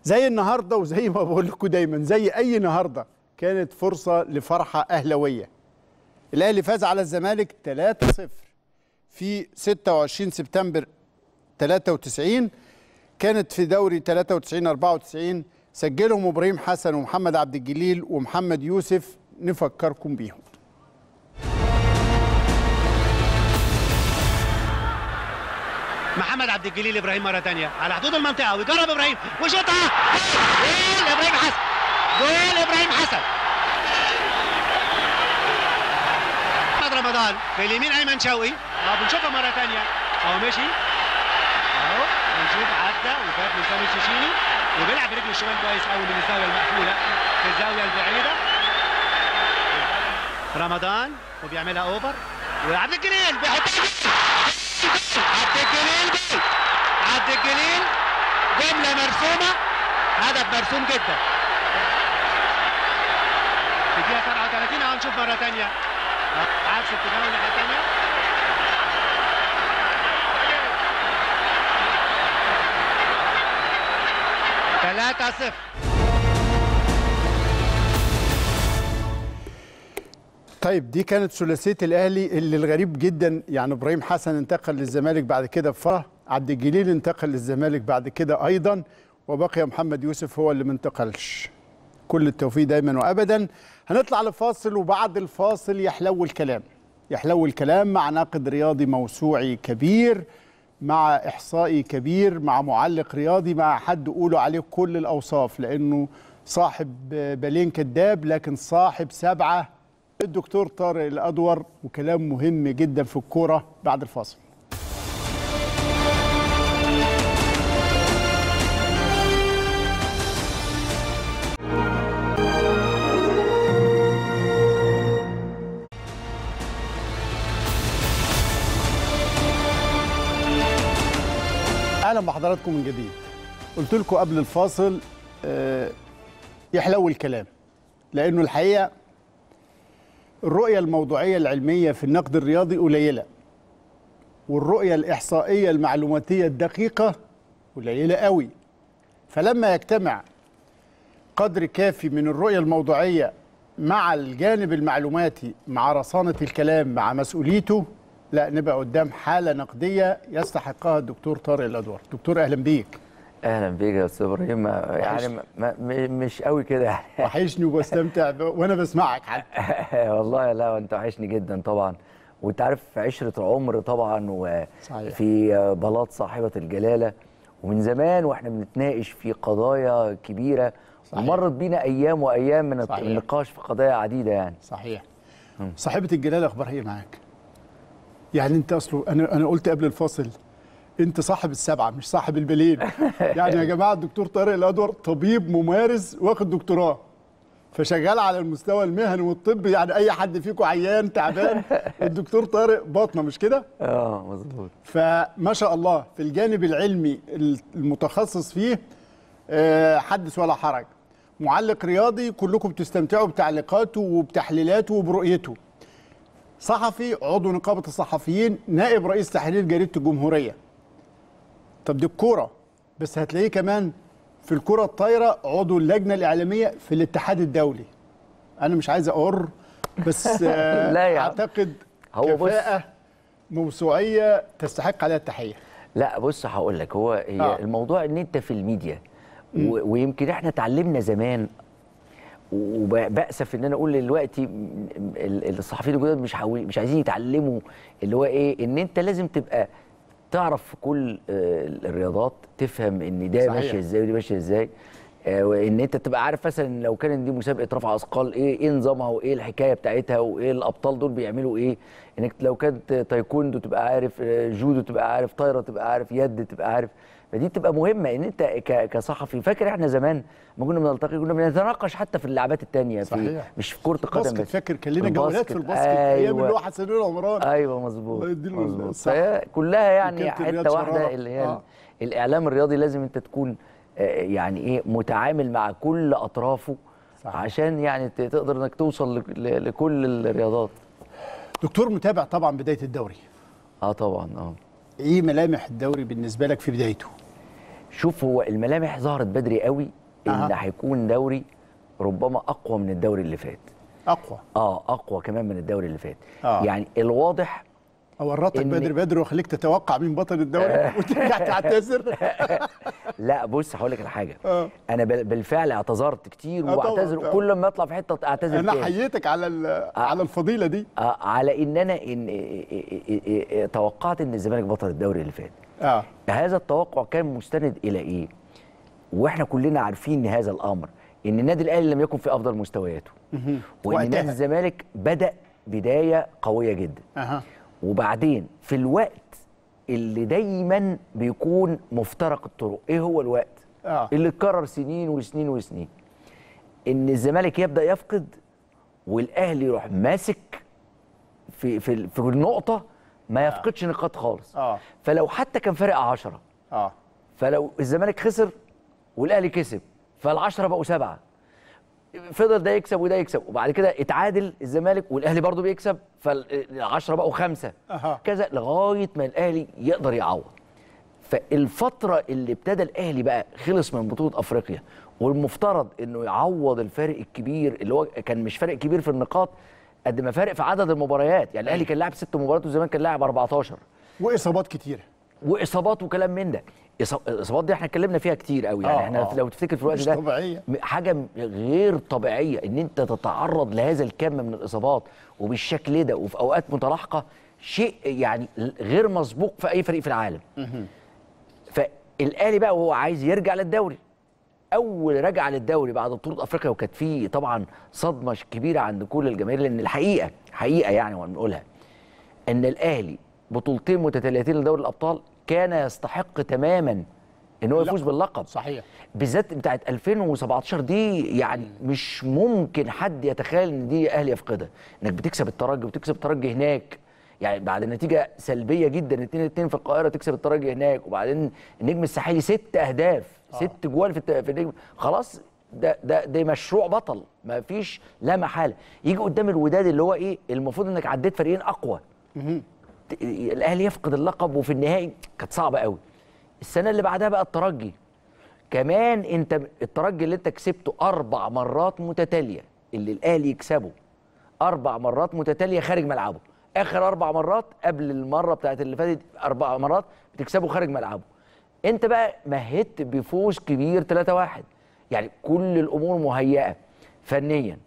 Speaker 1: زي النهارده وزي ما بقول لكم دايما زي اي نهارده كانت فرصه لفرحه اهلاويه. الاهلي فاز على الزمالك 3-0 في 26 سبتمبر 93 كانت في دوري 93 94 سجلهم ابراهيم حسن ومحمد عبد الجليل ومحمد يوسف نفكركم بيهم.
Speaker 4: محمد عبد الجليل ابراهيم مره ثانيه على حدود المنطقه ويجرب ابراهيم وشوطها جول ابراهيم حسن جول ابراهيم حسن محمد رمضان في اليمين ايمن شوقي اه بنشوفها مره ثانيه اهو مشي اهو بنشوف عدى وفات من الشيشيني وبيلعب برجله الشمال كويس قوي من الزاويه
Speaker 1: المقفوله في الزاويه البعيده رمضان وبيعملها اوفر
Speaker 3: وعبد الجليل بيحطها عبد الجليل جول عبد الجليل جمله مرسومه هدف مرسوم جدا في الدقيقه 37 هنشوف مره ثانيه عكس اتجاهه الناحيه الثانيه
Speaker 2: ثلاثة
Speaker 1: صفر طيب دي كانت ثلاثيه الاهلي اللي الغريب جدا يعني ابراهيم حسن انتقل للزمالك بعد كده بفرح عبد الجليل انتقل للزمالك بعد كده ايضا وبقي محمد يوسف هو اللي ما انتقلش كل التوفيق دايما وابدا هنطلع لفاصل وبعد الفاصل يحلو الكلام يحلو الكلام مع ناقد رياضي موسوعي كبير مع احصائي كبير مع معلق رياضي مع حد قولوا عليه كل الاوصاف لانه صاحب بالين كذاب لكن صاحب سبعه الدكتور طارق الأدور وكلام مهم جدا في الكورة بعد الفاصل اهلا بحضراتكم من جديد قلت لكم قبل الفاصل آه، يحلو الكلام لانه الحقيقه الرؤية الموضوعية العلمية في النقد الرياضي قليلة والرؤية الإحصائية المعلوماتية الدقيقة قليلة قوي فلما يجتمع قدر كافي من الرؤية الموضوعية مع الجانب المعلوماتي مع رصانة الكلام مع مسؤوليته لا نبقى قدام حالة نقدية يستحقها الدكتور
Speaker 2: طارق الأدوار دكتور أهلا بيك اهلا بيك يا استاذ ابراهيم يعني مش قوي كده يعني وحشني وبستمتع وانا بسمعك حتى والله لا انت وحشني جدا طبعا وانت عارف عشره العمر طبعا وفي بلاط صاحبه الجلاله ومن زمان واحنا بنتناقش في قضايا كبيره صحيح. ومرت بينا ايام وايام من صحيح. النقاش في قضايا عديده يعني صحيح صاحبه الجلاله
Speaker 1: اخبارها ايه معاك؟ يعني انت اصله انا انا قلت قبل الفاصل انت صاحب السبعه مش صاحب البلين يعني يا جماعه الدكتور طارق الادور طبيب ممارس واخد دكتوراه فشغال على المستوى المهني والطبي يعني اي حد فيكم عيان تعبان الدكتور طارق باطنه مش كده؟
Speaker 2: اه مظبوط
Speaker 1: فما شاء الله في الجانب العلمي المتخصص فيه آه، حدث ولا حرج معلق رياضي كلكم بتستمتعوا بتعليقاته وبتحليلاته وبرؤيته صحفي عضو نقابه الصحفيين نائب رئيس تحرير جريده الجمهوريه طب دي الكوره بس هتلاقيه كمان في الكره الطايره عضو اللجنه الاعلاميه في الاتحاد الدولي انا مش عايز اقر بس آه، لا يعني. اعتقد
Speaker 2: هو كفاءه بص. موسوعيه تستحق عليها التحيه لا بص هقول لك هو هي آه. الموضوع ان انت في الميديا ويمكن احنا اتعلمنا زمان وبأسف ان انا اقول دلوقتي الصحفيين الجداد مش مش عايزين يتعلموا اللي هو ايه ان انت لازم تبقى تعرف كل آه، الرياضات تفهم ان ده ماشي ازاي ودي ماشيه ازاي آه، وان انت تبقى عارف مثلا لو كانت دي مسابقه رفع اثقال ايه ايه نظامها وايه الحكايه بتاعتها وايه الابطال دول بيعملوا ايه انك لو كانت تايكوندو تبقى عارف آه، جودو تبقى عارف طايره تبقى عارف يد تبقى عارف فدي بتبقى مهمه ان انت كصحفي فاكر احنا زمان ما كنا بنلتقي كنا بنتناقش حتى في اللعبات الثانيه صحيح مش في كره القدم بس فاكر كان لنا جولات في الباسكت ايام اللي هو
Speaker 1: حسنين عمران
Speaker 2: ايوه مظبوط كلها يعني حته واحده اللي هي آه. الاعلام الرياضي لازم انت تكون يعني ايه متعامل مع كل اطرافه صحيح. عشان يعني تقدر انك توصل لكل الرياضات دكتور متابع طبعا بدايه الدوري اه طبعا اه ايه ملامح الدوري بالنسبه لك في بدايته شوف هو الملامح ظهرت بدري قوي ان آه. هيكون دوري ربما اقوى من الدوري اللي فات اقوى اه اقوى كمان من الدوري اللي فات آه. يعني الواضح اورطك بدري بدري واخليك تتوقع مين بطل الدوري وترجع
Speaker 1: تعتذر
Speaker 2: لا بص هقول لك على حاجه آه. انا بالفعل اعتذرت كتير آه، واعتذر كل ما اطلع في حته اعتذر انا حييتك على آه. على الفضيله دي أه. على ان انا إن توقعت ان الزمالك بطل الدوري اللي فات اه هذا التوقع كان مستند الى ايه واحنا كلنا عارفين هذا الامر ان النادي الاهلي لم يكن في افضل مستوياته وان نادي الزمالك بدا بدايه قويه جدا أه. وبعدين في الوقت اللي دايما بيكون مفترق الطرق ايه هو الوقت آه. اللي اتكرر سنين وسنين وسنين ان الزمالك يبدا يفقد والاهلي يروح ماسك في في في النقطه ما آه. يفقدش آه. نقاط خالص آه. فلو حتى كان فارق 10 اه فلو الزمالك خسر والاهلي كسب فال10 بقوا سبعه فضل ده يكسب وده يكسب وبعد كده اتعادل الزمالك والاهلي برضه بيكسب فال10 بقوا خمسه أه. كذا لغايه ما الاهلي يقدر يعوض فالفتره اللي ابتدى الاهلي بقى خلص من بطوله افريقيا والمفترض انه يعوض الفارق الكبير اللي هو كان مش فارق كبير في النقاط قد ما فارق في عدد المباريات يعني الاهلي أيوه. كان لاعب ست مباريات وزمان كان لاعب 14 واصابات كتيره واصابات وكلام من ده الاصابات دي احنا اتكلمنا فيها كتير قوي يعني آه احنا آه لو تفتكر في الوقت ده طبيعية. حاجه غير طبيعيه ان انت تتعرض لهذا الكم من الاصابات وبالشكل ده وفي اوقات متلاحقه شيء يعني غير مسبوق في اي فريق في العالم فالاهلي بقى وهو عايز يرجع للدوري اول رجعه للدوري بعد بطوله افريقيا وكانت فيه طبعا صدمه كبيره عند كل الجماهير لان الحقيقه حقيقه يعني ونقولها ان الاهلي بطولتين متتاليتين لدوري الابطال كان يستحق تماما ان هو يفوز باللقب صحيح بالذات بتاعت 2017 دي يعني مش ممكن حد يتخيل ان دي اهلي يفقدها انك بتكسب الترجي وتكسب الترجي هناك يعني بعد نتيجه سلبيه جدا 2 2 في القاهره تكسب الترجي هناك وبعدين النجم الساحلي ست اهداف آه. ست جوال في, في النجم خلاص ده ده ده مشروع بطل ما فيش لا محاله يجي قدام الوداد اللي هو ايه المفروض انك عديت فريقين اقوى الاهلي يفقد اللقب وفي النهائي كانت صعبه قوي السنه اللي بعدها بقى الترجي كمان انت الترجي اللي انت كسبته اربع مرات متتاليه اللي الاهلي يكسبه اربع مرات متتاليه خارج ملعبه اخر اربع مرات قبل المره بتاعت اللي فاتت اربع مرات بتكسبه خارج ملعبه انت بقى مهدت بفوز كبير 3-1 يعني كل الامور مهيئه فنيا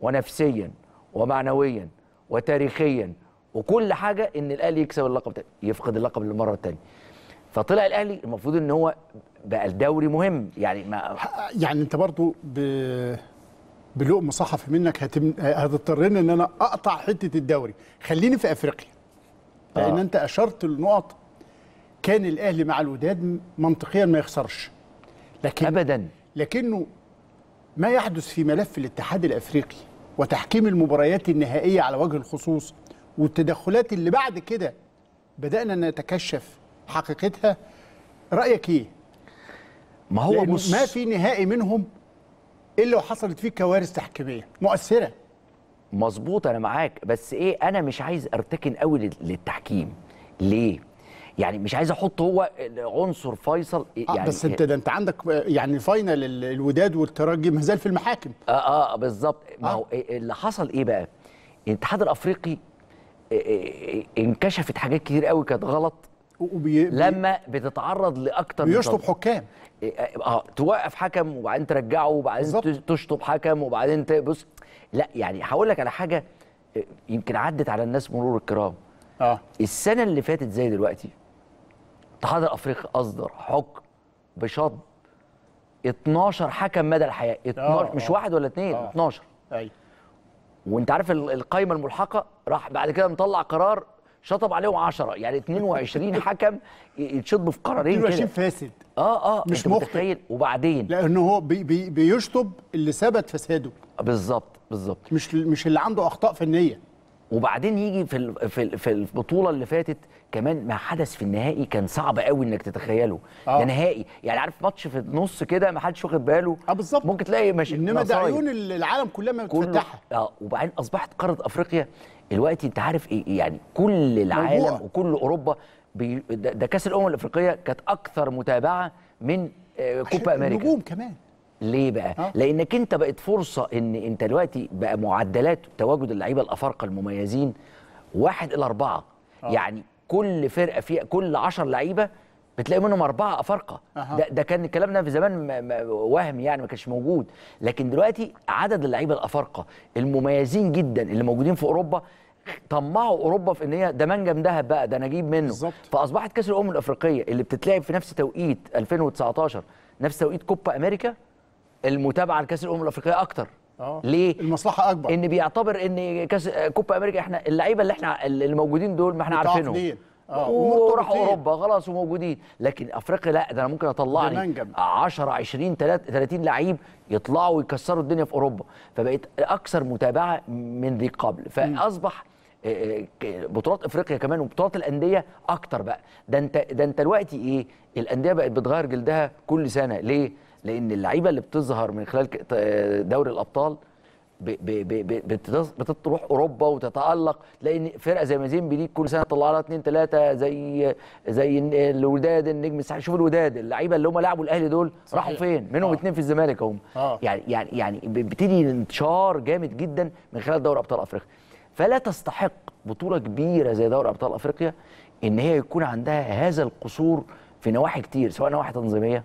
Speaker 2: ونفسيا ومعنويا وتاريخيا وكل حاجه ان الاهلي يكسب اللقب تاني يفقد اللقب للمره الثانيه فطلع الاهلي المفروض ان هو بقى الدوري مهم يعني ما يعني انت برضو ب...
Speaker 1: بلقم صحفي منك هتم... هتضطرني ان انا اقطع حته الدوري خليني في افريقيا لان آه. انت اشرت لنقط كان الاهلي مع الوداد منطقيا ما يخسرش لكن ابدا لكنه ما يحدث في ملف الاتحاد الافريقي وتحكيم المباريات النهائيه على وجه الخصوص والتدخلات اللي بعد كده بدأنا نتكشف حقيقتها رأيك إيه؟
Speaker 2: ما هو بص ما في
Speaker 1: نهائي منهم إلا لو
Speaker 2: حصلت فيه كوارث تحكيمية مؤثرة مظبوط أنا معاك بس إيه أنا مش عايز أرتكن قوي للتحكيم ليه؟ يعني مش عايز احط هو عنصر
Speaker 1: فيصل آه، يعني آه بس انت ده انت عندك يعني فاينل الوداد والترجي ما زال في المحاكم
Speaker 2: اه اه بالظبط ما آه. هو إيه، اللي حصل ايه بقى؟ الاتحاد الافريقي انكشفت حاجات كتير قوي كانت غلط وبي... لما بتتعرض لاكتر بيشطب حكام اه توقف حكم وبعدين ترجعه وبعدين بالزبط. تشطب حكم وبعدين بص لا يعني هقول لك على حاجه يمكن عدت على الناس مرور الكرام اه السنه اللي فاتت زي دلوقتي اتحاد الافريقي اصدر حكم بشطب 12 حكم مدى الحياه 12 آه. مش واحد ولا اثنين آه. 12 ايوه وانت عارف القايمه الملحقه راح بعد كده مطلع قرار شطب عليهم 10 يعني 22 حكم يتشطبوا في قرارين 22 فاسد اه اه مش مخطئ وبعدين لانه هو بي بي بيشطب اللي ثبت فساده بالظبط بالظبط مش مش اللي عنده اخطاء فنيه وبعدين يجي في في, في البطوله اللي فاتت كمان ما حدث في النهائي كان صعب قوي انك تتخيله آه. ده نهائي يعني عارف ماتش في النص كده ما حدش واخد باله اه بالظبط ممكن تلاقي ماشي انما ده عيون العالم كلها ما بتفتحها اه وبعدين اصبحت قاره افريقيا دلوقتي انت عارف ايه يعني كل العالم موضوع. وكل اوروبا بي ده كاس الامم الافريقيه كانت اكثر متابعه من آه، كوبا امريكا النجوم كمان ليه بقى؟ أه؟ لانك انت بقت فرصه ان انت دلوقتي بقى معدلات تواجد اللعيبه الافارقه المميزين واحد الى اربعه أه؟ يعني كل فرقه فيها كل 10 لعيبه بتلاقي منهم اربعه افارقه أه. ده, ده كان الكلام ده في زمان وهم يعني ما كانش موجود لكن دلوقتي عدد اللعيبه الافارقه المميزين جدا اللي موجودين في اوروبا طمعوا اوروبا في ان هي ده منجم ذهب بقى ده انا اجيب منه بالزبط. فاصبحت كاس الامم الافريقيه اللي بتتلعب في نفس توقيت 2019 نفس توقيت كوبا امريكا المتابعه لكاس الامم الافريقيه اكتر أوه. ليه المصلحه اكبر ان بيعتبر ان كاس كوبا امريكا احنا اللعيبه اللي احنا اللي موجودين دول ما احنا عارفينهم آه، وراحوا اوروبا خلاص وموجودين لكن افريقيا لا ده انا ممكن اطلع لي 10 20 30 لعيب يطلعوا ويكسروا الدنيا في اوروبا فبقيت اكثر متابعه من ذي قبل فاصبح آه، آه، بطولات افريقيا كمان وبطولات الانديه اكتر بقى ده انت ده انت دلوقتي ايه الانديه بقت بتغير جلدها كل سنه ليه لان اللعيبه اللي بتظهر من خلال دوري الابطال بتروح اوروبا وتتالق لان فرقه زي مازين بيليك كل سنه طلع لها اثنين ثلاثه زي زي الوداد النجم الساحلي شوف الوداد اللعيبه اللي هم لعبوا الاهلي دول صحيح. راحوا فين منهم اثنين آه. في الزمالك هم آه. يعني يعني يعني انتشار جامد جدا من خلال دوري ابطال افريقيا فلا تستحق بطوله كبيره زي دوري ابطال افريقيا ان هي يكون عندها هذا القصور في نواحي كتير سواء نواحي تنظيميه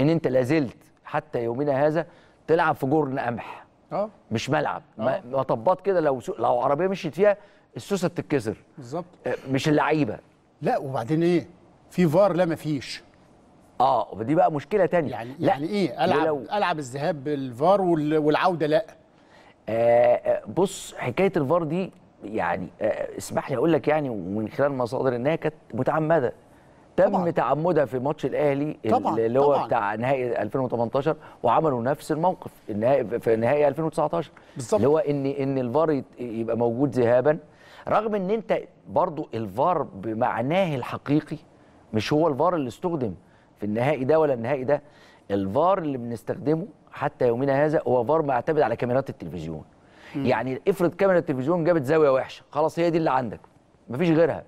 Speaker 2: ان انت لازلت حتى يومنا هذا تلعب في جرن قمح اه مش ملعب أوه. مطبات كده لو سو... لو عربيه مشيت فيها السوسه بتتكسر بالظبط آه، مش اللعيبه لا وبعدين ايه في فار لا مفيش اه ودي بقى مشكله تانية يعني لا. يعني ايه العب لو... العب الذهاب بالفار والعوده لا آه،, آه بص حكايه الفار دي يعني آه اسمح لي اقول لك يعني ومن خلال مصادر انها كانت متعمده تم طبعًا. تعمدها في ماتش الاهلي طبعًا. اللي هو بتاع نهائي 2018 وعملوا نفس الموقف النهائي في نهائي 2019 بالزبط. اللي هو ان ان الفار يبقى موجود ذهابا رغم ان انت برضو الفار بمعناه الحقيقي مش هو الفار اللي استخدم في النهائي ده ولا النهائي ده الفار اللي بنستخدمه حتى يومنا هذا هو فار معتمد على كاميرات التلفزيون م. يعني افرض كاميرا التلفزيون جابت زاويه وحشه خلاص هي دي اللي عندك مفيش غيرها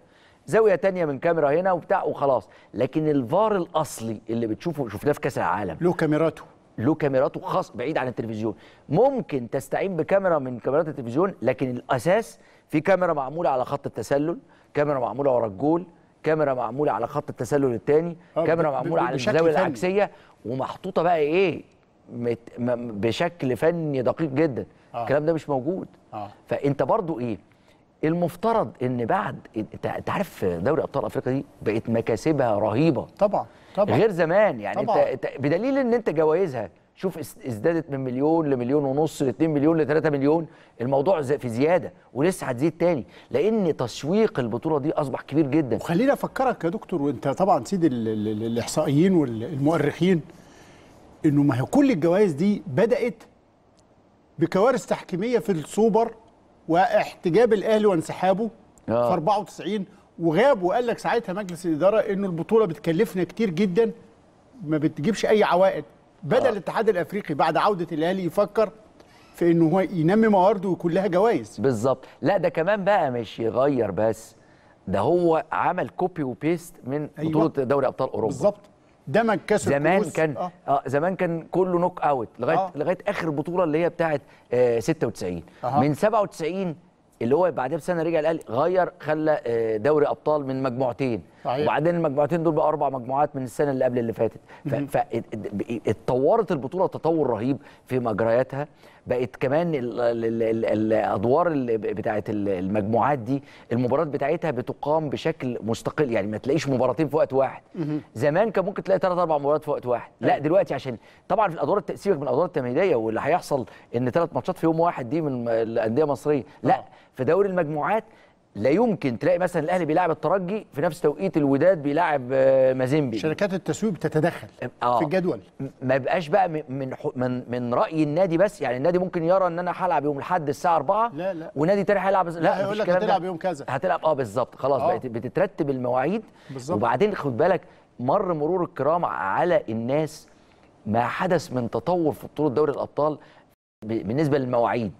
Speaker 2: زاويه تانية من كاميرا هنا وبتاع وخلاص لكن الفار الاصلي اللي بتشوفه شفناه في كاس العالم له كاميراته له كاميراته خاص بعيد عن التلفزيون ممكن تستعين بكاميرا من كاميرات التلفزيون لكن الاساس في كاميرا معموله على خط التسلل كاميرا معموله ورا الجول كاميرا معموله على خط التسلل الثاني آه، كاميرا معموله على الزاويه العكسيه ومحطوطه بقى ايه بشكل فني دقيق جدا آه. الكلام ده مش موجود آه. فانت برضو ايه المفترض ان بعد انت عارف دوري ابطال افريقيا دي بقت مكاسبها رهيبه طبعا طبعا غير زمان يعني طبعا. انت بدليل ان انت جوائزها شوف ازدادت من مليون لمليون ونص ل 2 مليون ل 3 مليون الموضوع في زياده ولسه هتزيد تاني لان تسويق البطوله دي اصبح كبير جدا وخليني افكرك يا دكتور وانت طبعا سيد الاحصائيين
Speaker 1: والمؤرخين انه ما هي كل الجوائز دي بدات بكوارث تحكيميه في السوبر واحتجاب الاهلي وانسحابه آه. في 94 وغاب وقال لك ساعتها مجلس الاداره انه البطوله بتكلفنا كتير جدا ما بتجيبش اي عوائد بدا آه. الاتحاد الافريقي بعد عوده الاهلي يفكر
Speaker 2: في انه هو ينمي موارده ويكون لها جوائز بالظبط لا ده كمان بقى مش يغير بس ده هو عمل كوبي وبيست من أيوة. بطوله دوري ابطال اوروبا بالظبط دمج كاس زمان كان آه. اه, زمان كان كله نوك اوت لغايه آه. لغايه اخر بطوله اللي هي بتاعت آه 96 آه. من 97 اللي هو بعدها بسنه رجع الاهلي غير خلى آه دوري ابطال من مجموعتين صحيح. وبعدين المجموعتين دول بقى اربع مجموعات من السنه اللي قبل اللي فاتت فاتطورت البطوله تطور رهيب في مجرياتها بقت كمان الادوار بتاعه المجموعات دي المباريات بتاعتها بتقام بشكل مستقل يعني ما تلاقيش مباراتين في وقت واحد زمان كان ممكن تلاقي ثلاث اربع مباريات في وقت واحد لا أيوة. دلوقتي عشان طبعا في الادوار التقسيمك من الادوار التمهيديه واللي هيحصل ان ثلاث ماتشات في يوم واحد دي من الانديه المصريه لا آه. في دوري المجموعات لا يمكن تلاقي مثلا الاهلي بيلاعب الترجي في نفس توقيت الوداد بيلاعب آه، مازيمبي شركات التسويق بتتدخل آه. في الجدول ما يبقاش بقى من من من راي النادي بس يعني النادي ممكن يرى ان انا هلعب يوم الاحد الساعه 4 لا لا ونادي تاني هيلعب لا, لا يقول لك هتلعب يوم كذا هتلعب اه بالظبط خلاص آه. بقت بتترتب المواعيد بالزبط. وبعدين خد بالك مر مرور الكرام على الناس ما حدث من تطور في بطوله دوري الابطال بالنسبه للمواعيد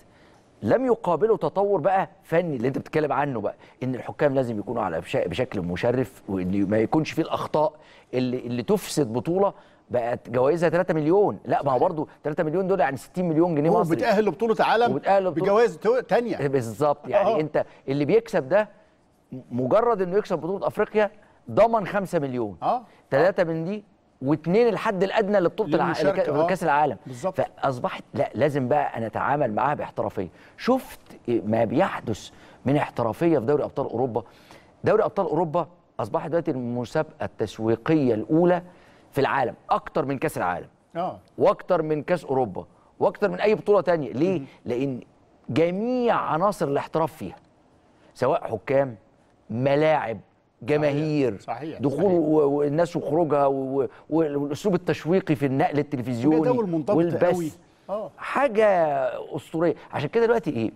Speaker 2: لم يقابله تطور بقى فني اللي انت بتتكلم عنه بقى ان الحكام لازم يكونوا على بشكل مشرف وان ما يكونش فيه الاخطاء اللي اللي تفسد بطوله بقت جوائزها 3 مليون لا ما هو برضه 3 مليون دول يعني 60 مليون جنيه مصري وبتاهل لبطوله عالم وبتاهل لبطولة بجوائز ثانيه بالظبط يعني أوه. انت اللي بيكسب ده مجرد انه يكسب بطوله افريقيا ضمن 5 مليون اه 3 من دي واثنين الحد الادنى لبطوله الع... كاس آه. العالم بالزبط. فاصبحت لا لازم بقى انا اتعامل معاها باحترافيه شفت ما بيحدث من احترافيه في دوري ابطال اوروبا دوري ابطال اوروبا اصبحت دلوقتي المسابقه التسويقيه الاولى في العالم اكتر من كاس العالم اه واكتر من كاس اوروبا واكتر من اي بطوله تانية ليه م. لان جميع عناصر الاحتراف فيها سواء حكام ملاعب جماهير صحيح. دخول والناس وخروجها والاسلوب التشويقي في النقل التلفزيوني والبث آه. حاجه اسطوريه عشان كده دلوقتي ايه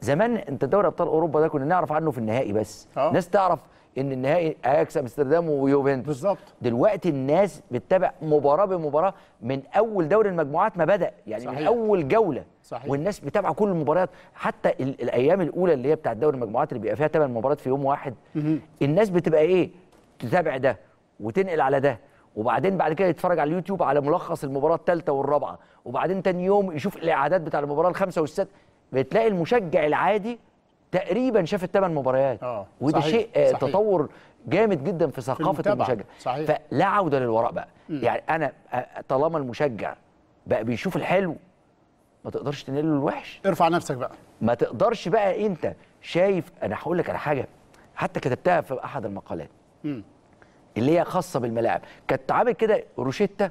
Speaker 2: زمان انت دوري ابطال اوروبا ده كنا نعرف عنه في النهائي بس أوه. ناس تعرف ان النهائي هيكسب امستردام ويوفنتوس بالظبط دلوقتي الناس بتتابع مباراه بمباراه من اول دوري المجموعات ما بدا يعني صحيح. من اول جوله صحيح. والناس بتتابع كل المباريات حتى الايام الاولى اللي هي بتاعت دوري المجموعات اللي بيبقى فيها ثمان مباريات في يوم واحد مه. الناس بتبقى ايه تتابع ده وتنقل على ده وبعدين بعد كده يتفرج على اليوتيوب على ملخص المباراه الثالثه والرابعه وبعدين تاني يوم يشوف الاعادات بتاع المباراه الخامسه والسادسه بتلاقي المشجع العادي تقريبا شافت الثمان مباريات آه. وده شيء آه، تطور جامد جدا في ثقافه المشجع صحيح. فلا عوده للوراء بقى م. يعني انا آه، طالما المشجع بقى بيشوف الحلو ما تقدرش تنقل له الوحش ارفع نفسك بقى ما تقدرش بقى انت شايف انا هقول لك على حاجه حتى كتبتها في احد المقالات م. اللي هي خاصه بالملاعب كانت عامل كده روشته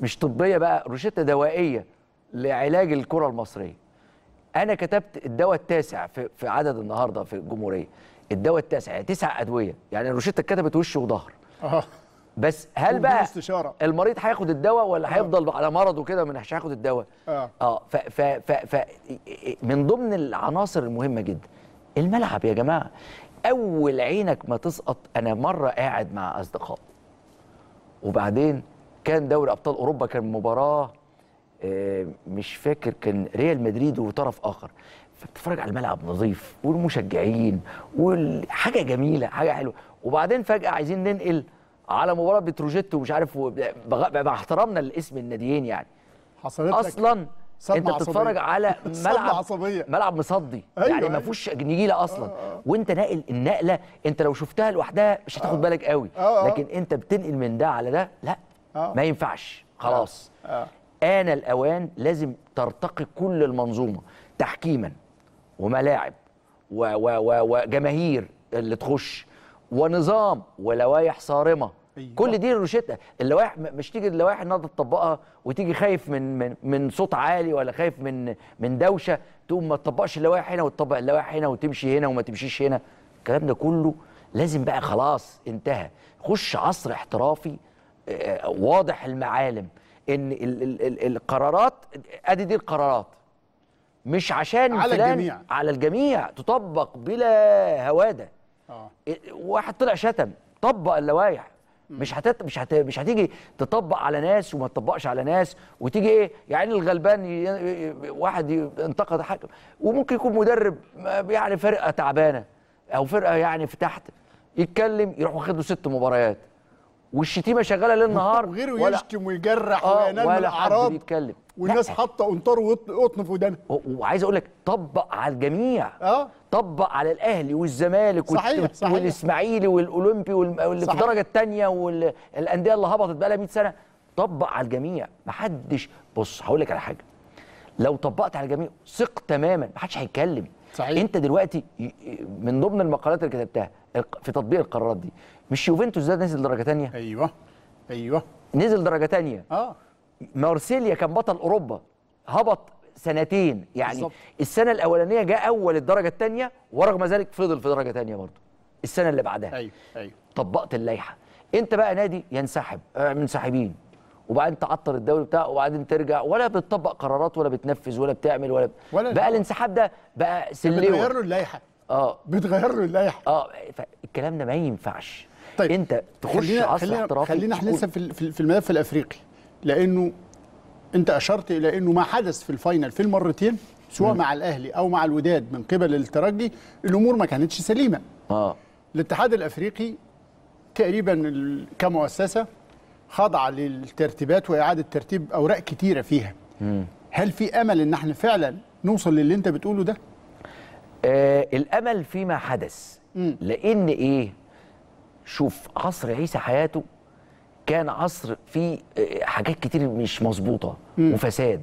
Speaker 2: مش طبيه بقى روشته دوائيه لعلاج الكره المصريه انا كتبت الدواء التاسع في, في عدد النهارده في الجمهوريه الدواء التاسع يعني تسع ادويه يعني الروشته اتكتبت وش وظهر اه بس هل بقى المريض هياخد الدواء ولا آه. هيفضل على مرضه كده مش هياخد الدواء اه, آه ف, ف, ف, ف من ضمن العناصر المهمه جدا الملعب يا جماعه اول عينك ما تسقط انا مره قاعد مع اصدقاء وبعدين كان دوري ابطال اوروبا كان مباراه آه، مش فاكر كان ريال مدريد وطرف اخر فبتتفرج على الملعب نظيف والمشجعين وحاجه جميله حاجه حلوه وبعدين فجاه عايزين ننقل على مباراه بتروجيت ومش عارف مع احترامنا لاسم الناديين يعني حصلت اصلا انت بتتفرج على ملعب عصبية. ملعب مصدي أيوة, أيوة. يعني ما فيهوش نجيله اصلا آه،, آه. وانت ناقل النقله انت لو شفتها لوحدها مش هتاخد آه. بالك قوي آه،, آه. لكن انت بتنقل من ده على ده لا آه. ما ينفعش خلاص آه. آه. آن الأوان لازم ترتقي كل المنظومة تحكيما وملاعب وجماهير اللي تخش ونظام ولوائح صارمة أيوة. كل دي الروشتة اللوائح مش تيجي اللوائح النهارده تطبقها وتيجي خايف من من من صوت عالي ولا خايف من من دوشه تقوم ما تطبقش اللوائح هنا وتطبق اللوائح هنا وتمشي هنا وما تمشيش هنا الكلام ده كله لازم بقى خلاص انتهى خش عصر احترافي آه، آه، واضح المعالم ان ال ال ال القرارات ادي دي القرارات مش عشان على الجميع على الجميع تطبق بلا هواده اه واحد طلع شتم طبق اللوائح مش هتت... مش هت... مش هتيجي تطبق على ناس وما تطبقش على ناس وتيجي ايه يعني الغلبان ي... واحد ي... ينتقد حكم وممكن يكون مدرب يعني فرقه تعبانه او فرقه يعني في تحت يتكلم يروح واخد له ست مباريات والشتيمه شغاله ليل نهار وغيره يشتم ويجرح آه وينال من الاعراض بيتكلم والناس حاطه قنطار وقطن في ودانها وعايز اقول لك طبق على الجميع اه طبق على الاهلي والزمالك صحيح صحيح. والاسماعيلي والاولمبي واللي في الدرجه الثانيه والانديه اللي هبطت بقى لها 100 سنه طبق على الجميع محدش بص هقول لك على حاجه لو طبقت على الجميع ثق تماما محدش هيتكلم صحيح. انت دلوقتي من ضمن المقالات اللي كتبتها في تطبيق القرارات دي مش يوفنتوس ده نزل درجه ثانيه ايوه ايوه نزل درجه ثانيه اه مارسيليا كان بطل اوروبا هبط سنتين يعني بالزبط. السنه الاولانيه جاء اول الدرجه الثانيه ورغم ذلك فضل في درجه ثانيه برضه السنه اللي بعدها ايوه ايوه طبقت اللائحه انت بقى نادي ينسحب آه، منسحبين وبعدين تعطل الدوري بتاعه وبعدين ترجع ولا بتطبق قرارات ولا بتنفذ ولا بتعمل ولا, ب... ولا بقى الانسحاب ده بقى سلوه بتغير له اللائحه اه بتغير له اللائحه اه فالكلام ده ما ينفعش طيب انت تخش خلينا عصر خلينا احترافي خلينا احنا لسه
Speaker 1: في, في الملف الافريقي لانه انت اشرت الى انه ما حدث في الفاينل في المرتين سواء مم. مع الاهلي او مع الوداد من قبل الترجي الامور ما كانتش سليمه اه الاتحاد الافريقي تقريبا كمؤسسه خاضعه للترتيبات واعاده ترتيب اوراق كتيره فيها مم. هل في امل ان احنا
Speaker 2: فعلا نوصل للي انت بتقوله ده آه الامل فيما حدث مم. لان ايه شوف عصر عيسى حياته كان عصر فيه آه، حاجات كتير مش مظبوطه وفساد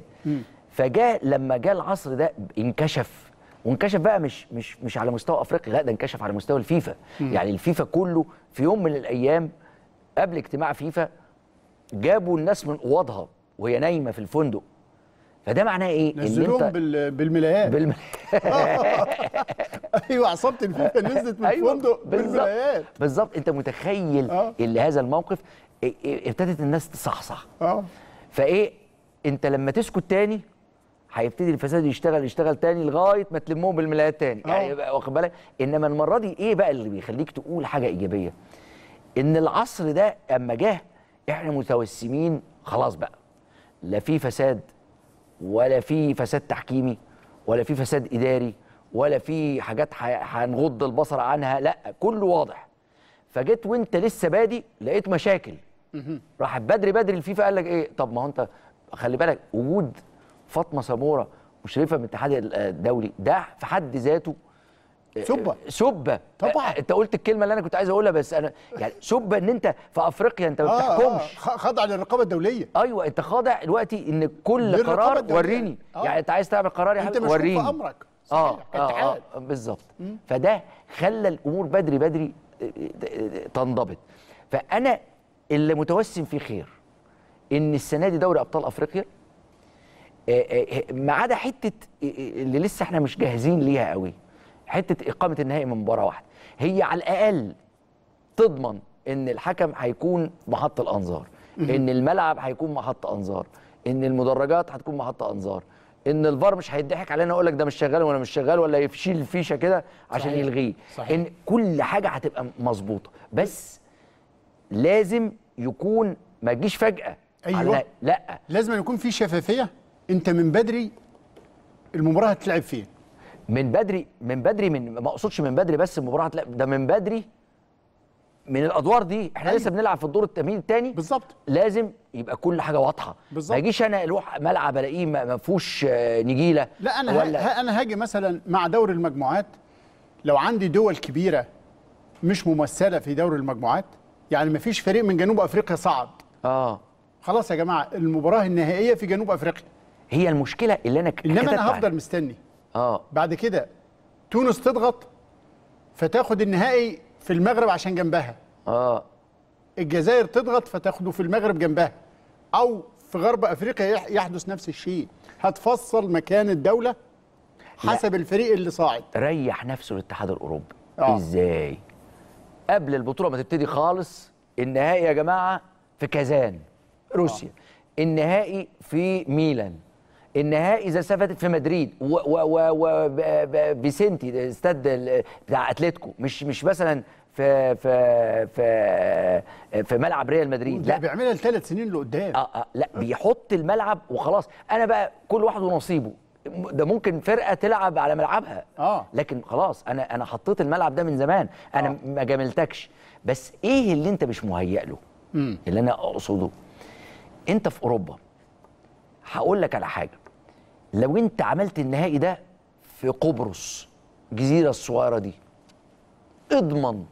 Speaker 2: فجاء لما جاء العصر ده انكشف وانكشف بقى مش مش مش على مستوى افريقيا لا ده انكشف على مستوى الفيفا مم. يعني الفيفا كله في يوم من الايام قبل اجتماع فيفا جابوا الناس من اوضها وهي نايمه في الفندق فده معناه ايه؟ نزلوهم إن بالملايات بالملايات ايوه عصابه الفيفا نزلت من أيوة الفندق بالملايات بالظبط انت متخيل آه. اللي هذا الموقف ابتدت الناس تصحصح اه فايه انت لما تسكت تاني هيبتدي الفساد يشتغل يشتغل تاني لغايه ما تلمهم بالملايات تاني أوه. يعني واخد بالك انما المره دي ايه بقى اللي بيخليك تقول حاجه ايجابيه ان العصر ده اما جه احنا متوسمين خلاص بقى لا في فساد ولا في فساد تحكيمي ولا في فساد اداري ولا في حاجات هنغض البصر عنها لا كله واضح فجيت وانت لسه بادي لقيت مشاكل راح بدري بدري الفيفا قال لك ايه طب ما هو انت خلي بالك وجود فاطمه سموره مشرفه من الاتحاد الدولي ده في حد ذاته سبه آه، سبه طبعا آه، انت قلت الكلمه اللي انا كنت عايز اقولها بس انا يعني سبه ان انت في افريقيا انت ما بتحكمش آه آه خاضع للرقابه الدوليه ايوه انت خاضع دلوقتي ان كل قرار وريني آه. يعني انت عايز تعمل قرار يا حبيبي وريني انت امرك اه, آه, آه بالظبط فده خلى الامور بدري بدري تنضبط فانا اللي متوسم فيه خير ان السنه دي دوري ابطال افريقيا آه، ما عدا حته اللي لسه احنا مش جاهزين ليها قوي حته اقامه النهائي من مباراه واحده هي على الاقل تضمن ان الحكم هيكون محط الانظار ان الملعب هيكون محط انظار ان المدرجات هتكون محط انظار ان الفار مش هيضحك علينا اقول لك ده مش شغال ولا مش شغال ولا يشيل الفيشه كده عشان صحيح. يلغيه صحيح. ان كل حاجه هتبقى مظبوطه بس لازم يكون ما تجيش فجاه ايوه على لا لازم يكون في شفافيه انت من بدري المباراه هتلعب فين من بدري من بدري من ما اقصدش من بدري بس المباراه لا ده من بدري من الادوار دي احنا أيوه. لسه بنلعب في الدور التمرين الثاني بالظبط لازم يبقى كل حاجه واضحه بالظبط ما يجيش انا اروح ملعب الاقيه ما فيهوش آه، نجيله لا انا ولا ها انا هاجي مثلا مع دور المجموعات لو عندي دول كبيره
Speaker 1: مش ممثله في دور المجموعات يعني ما فيش فريق من جنوب افريقيا صعد اه خلاص يا جماعه المباراه النهائيه في جنوب افريقيا هي المشكله اللي انا انما انا هفضل مستني اه بعد كده تونس تضغط فتاخد النهائي في المغرب عشان جنبها اه الجزائر تضغط فتاخده في المغرب جنبها او في غرب افريقيا يحدث نفس الشيء هتفصل مكان
Speaker 2: الدوله حسب لا. الفريق اللي صاعد ريح نفسه الاتحاد الاوروبي آه. ازاي قبل البطوله ما تبتدي خالص النهائي يا جماعه في كازان روسيا آه. النهائي في ميلان النهائي اذا سفتت في مدريد وبيسنتي استاد بتاع اتلتيكو مش مش مثلا في في في في ملعب ريال مدريد لا بيعملها لثلاث سنين لقدام آه, اه لا بيحط الملعب وخلاص انا بقى كل واحد ونصيبه ده ممكن فرقه تلعب على ملعبها اه لكن خلاص انا انا حطيت الملعب ده من زمان انا آه. ما جاملتكش بس ايه اللي انت مش مهيئ له اللي انا اقصده انت في اوروبا هقول لك على حاجه لو انت عملت النهائي ده في قبرص الجزيره الصغيره دي اضمن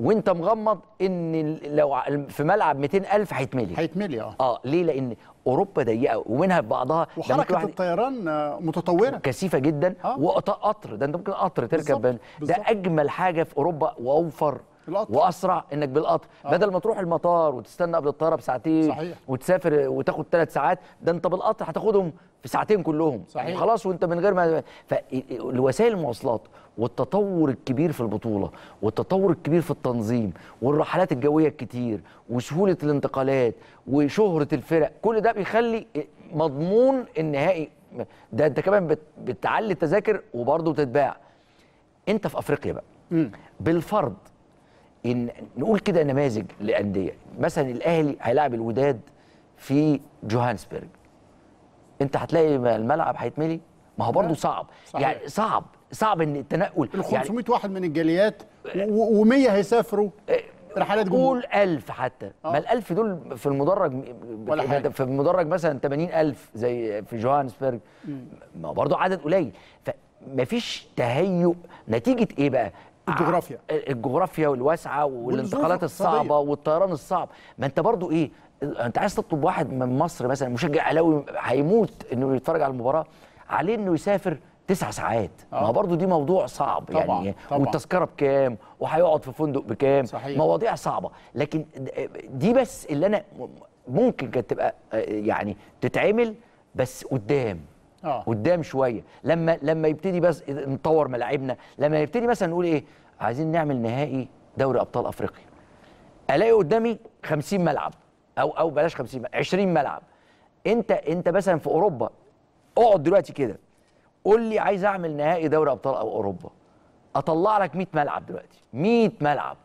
Speaker 2: وانت مغمض ان لو في ملعب 200000 هيتملي هيتملي اه اه ليه لان اوروبا ضيقه ومنها في بعضها وحركه الطيران آه، متطوره كثيفه جدا آه. وقطر ده انت ممكن قطر تركب بالزبط. بالزبط. ده اجمل حاجه في اوروبا واوفر بالقطر. واسرع انك بالقطر آه. بدل ما تروح المطار وتستنى قبل الطياره بساعتين صحيح. وتسافر وتاخد ثلاث ساعات ده انت بالقطر هتاخدهم في ساعتين كلهم يعني صحيح. خلاص وانت من غير ما فالوسائل المواصلات والتطور الكبير في البطوله والتطور الكبير في التنظيم والرحلات الجويه الكتير وسهوله الانتقالات وشهره الفرق كل ده بيخلي مضمون النهائي ده انت كمان بتعلي التذاكر وبرضه بتتباع انت في افريقيا بقى م. بالفرض ان نقول كده نماذج لانديه مثلا الاهلي هيلاعب الوداد في جوهانسبرج انت هتلاقي الملعب هيتملي ما هو برضه صعب صحيح. يعني صعب صعب ان التنقل ال 500 يعني واحد من الجاليات و100 آه. هيسافروا آه، رحلات جمهور قول 1000 حتى أوه. ما ال 1000 دول في المدرج ولا حاجة. في المدرج مثلا 80000 زي في جوهانسبرج ما برضه عدد قليل فمفيش تهيؤ نتيجه ايه بقى؟ الجغرافيا الجغرافيا والواسعه والانتقالات الصعبه والطيران الصعب ما انت برضو ايه انت عايز تطلب واحد من مصر مثلا مشجع اهلاوي هيموت انه يتفرج على المباراه عليه انه يسافر تسع ساعات ما ما آه. برضو دي موضوع صعب يعني. طبعًا. يعني طبعًا. والتذكره بكام وهيقعد في فندق بكام صحيح. مواضيع صعبه لكن دي بس اللي انا ممكن كانت تبقى آه، يعني تتعمل بس قدام آه. قدام شويه لما لما يبتدي بس نطور ملاعبنا لما يبتدي مثلا نقول ايه عايزين نعمل نهائي دوري ابطال افريقيا الاقي قدامي 50 ملعب او او بلاش 50 ملعب 20 ملعب انت انت مثلا في اوروبا اقعد دلوقتي كده قول لي عايز اعمل نهائي دوري ابطال أو اوروبا اطلع لك 100 ملعب دلوقتي 100 ملعب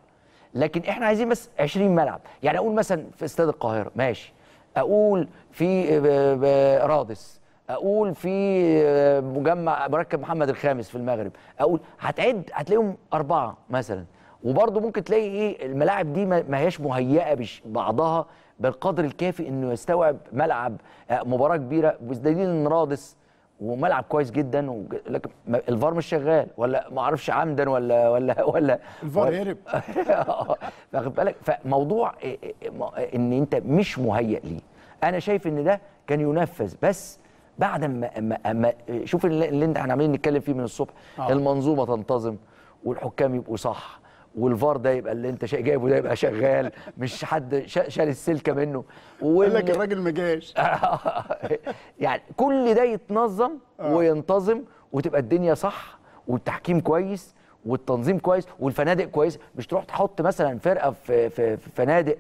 Speaker 2: لكن احنا عايزين بس 20 ملعب يعني اقول مثلا في استاد القاهره ماشي اقول في آه، آه، آه، رادس اقول في مجمع مركب محمد الخامس في المغرب اقول هتعد هتلاقيهم اربعه مثلا وبرضه ممكن تلاقي ايه الملاعب دي ما هياش مهيئه بعضها بالقدر الكافي انه يستوعب ملعب آه، مباراه كبيره بدليل ان رادس وملعب كويس جدا ولكن الفار مش شغال ولا ما اعرفش عمدا ولا ولا ولا الفار هرب واخد بالك فموضوع إيه، إيه، ان انت مش مهيئ ليه انا شايف ان ده كان ينفذ بس بعد ما, ما, ما شوف اللي انت احنا عمالين نتكلم فيه من الصبح أوه. المنظومه تنتظم والحكام يبقوا صح والفار ده يبقى اللي انت جايبه ده يبقى شغال مش حد شال السلكه منه وقال لك الراجل ما جاش يعني كل ده يتنظم أوه. وينتظم وتبقى الدنيا صح والتحكيم كويس والتنظيم كويس والفنادق كويس مش تروح تحط مثلا فرقه في, في, في فنادق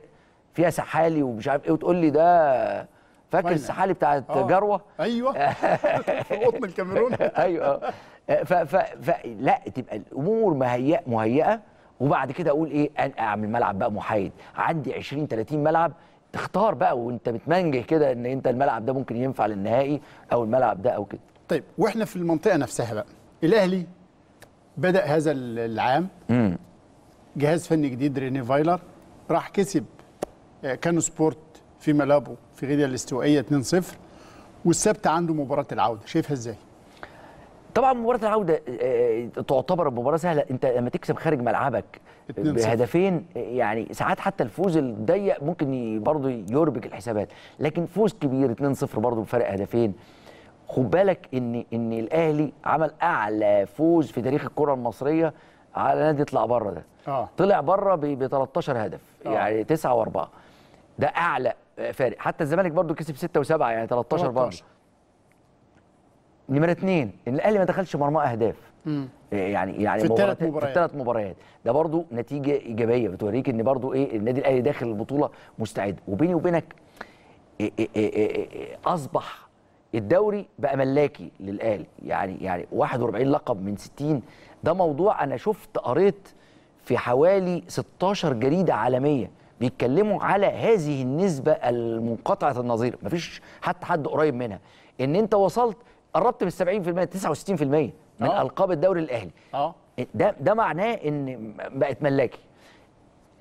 Speaker 2: فيها سحالي ومش عارف ايه وتقول لي ده فاكر السحالي بتاعت آه. جروه ايوه في قطن الكاميرون ايوه ف ف ف لا تبقى الامور مهيئه مهيئه وبعد كده اقول ايه انا اعمل ملعب بقى محايد عندي 20 30 ملعب تختار بقى وانت بتمنجه كده ان انت الملعب ده ممكن ينفع للنهائي او الملعب ده او كده طيب واحنا في المنطقه نفسها بقى الاهلي بدا هذا العام مم.
Speaker 1: جهاز فني جديد ريني فايلر راح كسب آه، كانو سبورت في ملابه في غينيا الاستوائيه 2-0 والسبت عنده مباراه العوده شايفها ازاي؟
Speaker 2: طبعا مباراه العوده آه، آه، تعتبر مباراه سهله انت لما تكسب خارج ملعبك بهدفين آه، يعني ساعات حتى الفوز الضيق ممكن برضه يربك الحسابات لكن فوز كبير 2-0 برضه بفرق هدفين خد بالك ان ان الاهلي عمل اعلى فوز في تاريخ الكره المصريه على نادي يطلع بره ده آه. طلع بره ب 13 هدف آه. يعني 9 و4 ده اعلى فارق حتى الزمالك برضو كسب 6 و7 يعني 13 برضه نمره اثنين ان الاهلي ما دخلش مرمى اهداف آه، يعني يعني في الثلاث مباريات في الثلاث مباريات ده برضو نتيجه ايجابيه بتوريك ان برضو ايه النادي الاهلي داخل البطوله مستعد وبيني وبينك إيه، إيه، إيه، اصبح الدوري بقى ملاكي للاهلي يعني يعني 41 لقب من 60 ده موضوع انا شفت قريت في حوالي 16 جريده عالميه بيتكلموا على هذه النسبه المنقطعه النظير مفيش حتى حد قريب منها ان انت وصلت قربت من 70% 69% من أوه. القاب الدوري الاهلي اه ده ده معناه ان بقت ملاكي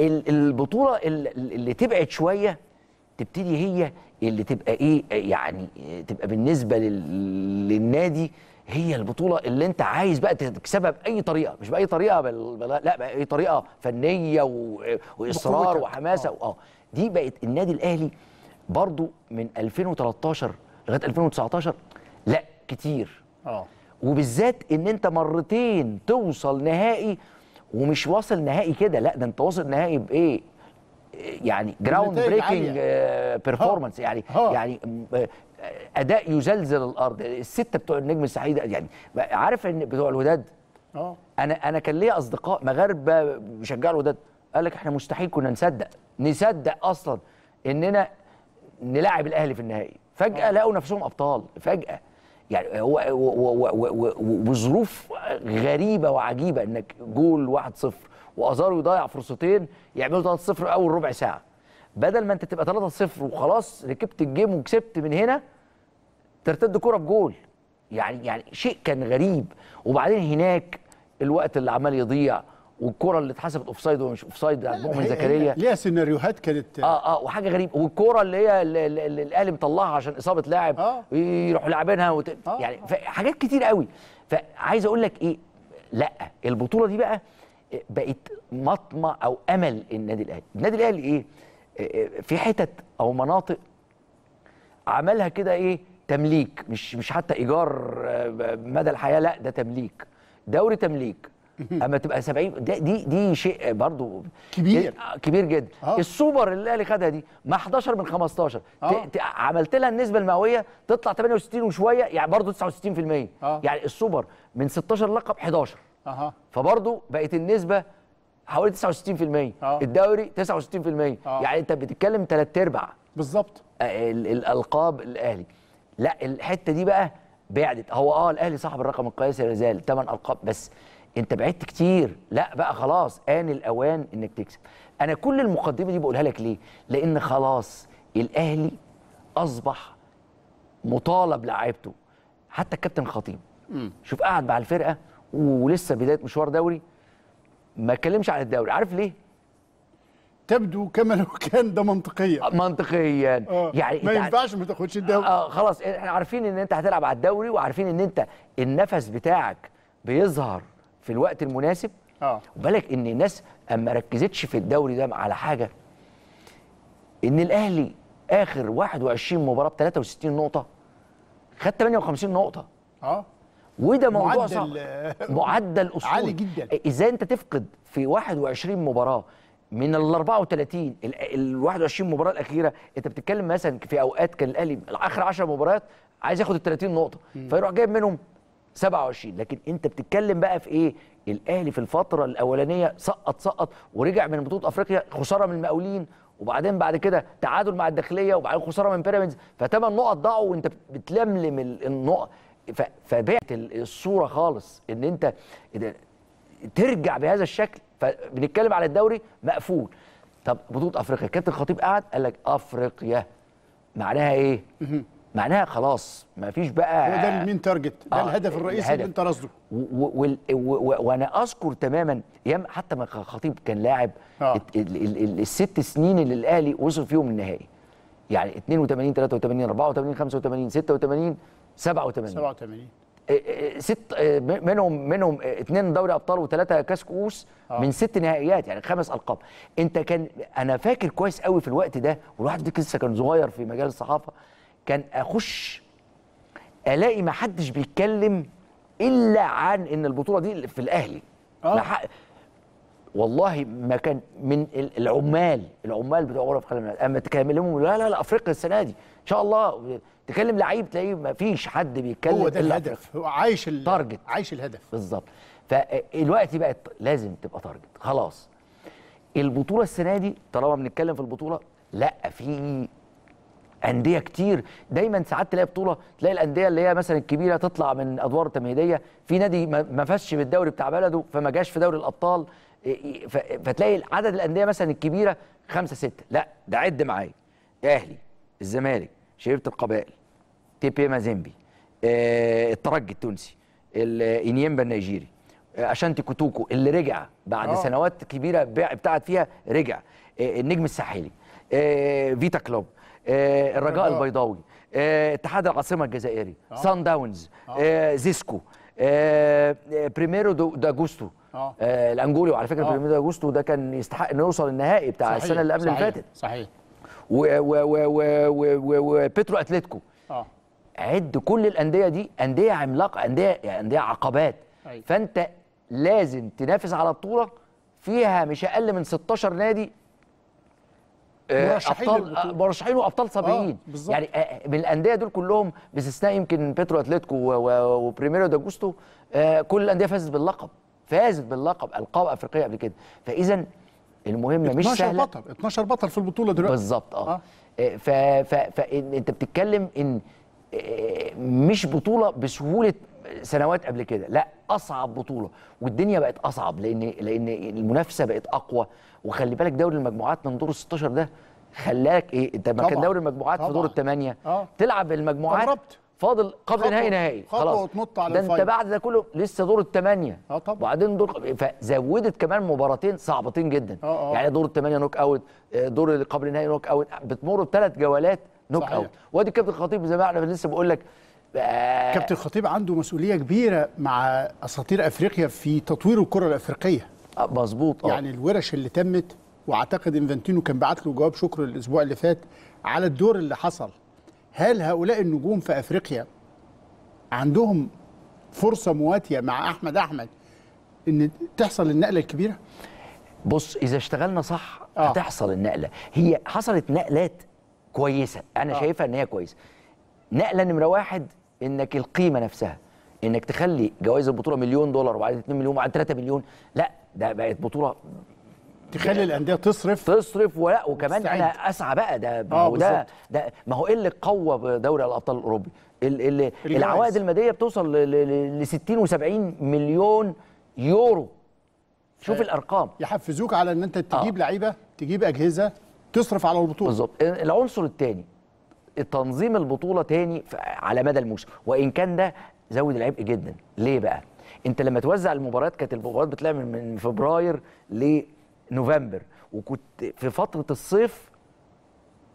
Speaker 2: البطوله اللي تبعد شويه تبتدي هي اللي تبقى ايه يعني تبقى بالنسبه للنادي هي البطوله اللي انت عايز بقى تكسبها باي طريقه مش باي طريقه بل... لا باي طريقه فنيه و... واصرار وحماسه آه. اه دي بقت النادي الاهلي برضو من 2013 لغايه 2019 لا كتير اه وبالذات ان انت مرتين توصل نهائي ومش واصل نهائي كده لا ده انت واصل نهائي بايه يعني جراوند بريكنج بيرفورمانس يعني آه. يعني اداء يزلزل الارض السته بتوع النجم السعيد يعني عارف ان بتوع الوداد اه انا انا كان ليا اصدقاء مغاربه بيشجعوا الوداد قال لك احنا مستحيل كنا نصدق نصدق اصلا اننا نلاعب الاهلي في النهائي فجاه أوه. لقوا نفسهم ابطال فجاه يعني هو وظروف غريبه وعجيبه انك جول 1-0 وازارو يضيع فرصتين يعملوا 3-0 اول ربع ساعه بدل ما انت تبقى 3-0 وخلاص ركبت الجيم وكسبت من هنا ترتد كره بجول يعني يعني شيء كان غريب وبعدين هناك الوقت اللي عمال يضيع والكره اللي اتحسبت اوف سايد ومش سايد بتاعت مؤمن زكريا ليها سيناريوهات كانت اه اه وحاجه غريبه والكره اللي هي اللي الاهلي مطلعها عشان اصابه لاعب آه. يروحوا لاعبينها وت... آه. يعني حاجات كتير قوي فعايز اقول لك ايه لا البطوله دي بقى بقت مطمع او امل النادي الاهلي النادي الاهلي ايه في حتت او مناطق عملها كده ايه تمليك مش مش حتى ايجار آه، مدى الحياه لا ده تمليك دوري تمليك اما تبقى 70 دي دي, دي شيء برضو كبير آه، كبير جدا أوه. السوبر اللي الاهلي خدها دي مع 11 من 15 اه. عملت لها النسبه المئويه تطلع 68 وشويه يعني برضو 69% يعني السوبر من 16 لقب 11 اها فبرضو بقت النسبه حوالي 69% آه. الدوري 69% آه. يعني انت بتتكلم ثلاث ارباع بالظبط آه، الالقاب الاهلي لا الحته دي بقى بعدت هو اه الاهلي صاحب الرقم القياسي لا زال ثمان القاب بس انت بعدت كتير لا بقى خلاص ان الاوان انك تكسب انا كل المقدمه دي بقولها لك ليه لان خلاص الاهلي اصبح مطالب لعيبته حتى الكابتن خطيب شوف قعد مع الفرقه ولسه بدايه مشوار دوري ما اتكلمش عن الدوري عارف ليه تبدو كما لو كان ده منطقيا آه، منطقيا آه. يعني ما ينفعش ما تاخدش الدوري آه،, آه خلاص احنا عارفين ان انت هتلعب على الدوري وعارفين ان انت النفس بتاعك بيظهر في الوقت المناسب اه وبالك ان الناس اما ركزتش في الدوري ده على حاجه ان الاهلي اخر 21 مباراه ب 63 نقطه خد 58 نقطه اه وده موضوع معدل صعب معدل اسطوري عالي جدا ازاي انت تفقد في 21 مباراه من ال 34 ال 21 مباراه الاخيره انت بتتكلم مثلا في اوقات كان الاهلي اخر 10 مباريات عايز ياخد ال 30 نقطه فيروح جايب منهم 27 لكن انت بتتكلم بقى في ايه الاهلي في الفتره الاولانيه سقط سقط ورجع من بطوله افريقيا خساره من المقاولين وبعدين بعد كده تعادل مع الداخليه وبعدين خساره من بيراميدز فثمان نقط ضاعوا وانت بتلملم النقط فبعت الصوره خالص ان انت ترجع بهذا الشكل فبنتكلم على الدوري مقفول طب بطوله افريقيا كابتن الخطيب قعد قال لك افريقيا معناها ايه؟ معناها خلاص ما فيش بقى هو ده المين تارجت ده آه الهدف آه، الرئيسي الهدف. اللي انت رصده وانا اذكر تماما ايام حتى ما خطيب كان لاعب آه. الست سنين اللي الاهلي وصل فيهم النهائي يعني 82 83 84 85 86 87 87 إيه، إيه، ست إيه، منهم منهم اثنين دوري ابطال وثلاثه كاس كؤوس آه. من ست نهائيات يعني خمس القاب انت كان انا فاكر كويس قوي في الوقت ده والواحد لسه كان صغير في مجال الصحافه كان اخش الاقي ما حدش بيتكلم الا عن ان البطوله دي في الاهلي آه. والله ما كان من العمال العمال بتوع غرف خدمات اما تكلم لهم لا لا لا افريقيا السنه دي ان شاء الله تكلم لعيب تلاقيه ما فيش حد بيتكلم هو ده الهدف هو عايش التارجت عايش الهدف بالظبط فالوقت بقت لازم تبقى تارجت خلاص البطوله السنه دي طالما بنتكلم في البطوله لا في انديه كتير دايما ساعات تلاقي بطوله تلاقي الانديه اللي هي مثلا الكبيره تطلع من ادوار التمهيديه في نادي ما فازش بالدوري بتاع بلده فما جاش في دوري الابطال فتلاقي عدد الانديه مثلا الكبيره خمسة ستة لا ده عد معايا اهلي الزمالك شريفه القبائل تيبي مازيمبي الترجي التونسي انيمبا النيجيري اشانتي كوتوكو اللي رجع بعد أوه. سنوات كبيره ابتعد فيها رجع النجم الساحلي فيتا كلوب الرجاء البيضاوي اتحاد العاصمه الجزائري سان داونز زيسكو بريميرو داجوستو الانجولي وعلى فكره بريميرو داجوستو ده كان يستحق انه يوصل النهائي بتاع صحيح. السنه اللي قبل اللي فاتت صحيح وبيترو اتلتيكو عد كل الانديه دي انديه عملاقه انديه يعني انديه عقبات أي. أيوة. فانت لازم تنافس على بطوله فيها مش اقل من 16 نادي آه، مرشحين ابطال آه، مرشحين وابطال سابقين آه يعني آه، من الانديه دول كلهم باستثناء يمكن بيترو اتلتيكو وبريميرو داجوستو كل الانديه فازت باللقب فازت باللقب القاب افريقيه قبل كده فاذا المهم مش سهله 12 بطل 12 بطل في البطوله دلوقتي بالظبط اه, آه. فانت بتتكلم ان مش بطوله بسهوله سنوات قبل كده لا اصعب بطوله والدنيا بقت اصعب لان لان المنافسه بقت اقوى وخلي بالك دوري المجموعات من دور ال 16 ده خلاك ايه انت لما كان دوري المجموعات طبعا. في دور الثمانيه آه. تلعب المجموعات طبعبت. فاضل قبل نهائي نهائي خلاص وتنط
Speaker 1: على ده انت بعد
Speaker 2: ده كله لسه دور الثمانيه اه طبعا وبعدين دور فزودت كمان مباراتين صعبتين جدا أه أه. يعني دور الثمانيه نوك اوت آه، دور قبل النهائي نوك اوت بتمر بثلاث جولات نوك اوت وادي الكابتن خطيب زي ما احنا لسه بقول لك آه، كابتن خطيب عنده
Speaker 1: مسؤوليه كبيره مع اساطير افريقيا في تطوير الكره الافريقيه آه، مظبوط آه. يعني الورش اللي تمت واعتقد انفانتينو كان بعت له جواب شكر الاسبوع اللي فات على الدور اللي حصل هل هؤلاء النجوم في افريقيا عندهم فرصه مواتيه مع احمد احمد ان تحصل النقله الكبيره
Speaker 2: بص اذا اشتغلنا صح آه. هتحصل النقله هي حصلت نقلات كويسه انا أوه. شايفها ان هي كويسه نقله نمره واحد انك القيمه نفسها انك تخلي جوائز البطوله مليون دولار وبعدين 2 مليون وبعدين 3 مليون لا ده بقت بطوله تخلي الانديه تصرف تصرف ولا وكمان مستعد. انا اسعى بقى ده آه، وده ده ما هو ايه اللي قوى دوري الابطال الاوروبي العوائد الماديه بتوصل ل 60 و70 مليون يورو شوف آه، الارقام يحفزوك على ان انت تجيب آه. لعيبه تجيب اجهزه تصرف على البطوله بالظبط العنصر الثاني تنظيم البطوله ثاني على مدى الموسم وان كان ده زود العبء جدا ليه بقى انت لما توزع المباريات كانت المباريات بتلعب من فبراير لنوفمبر وكنت في فتره الصيف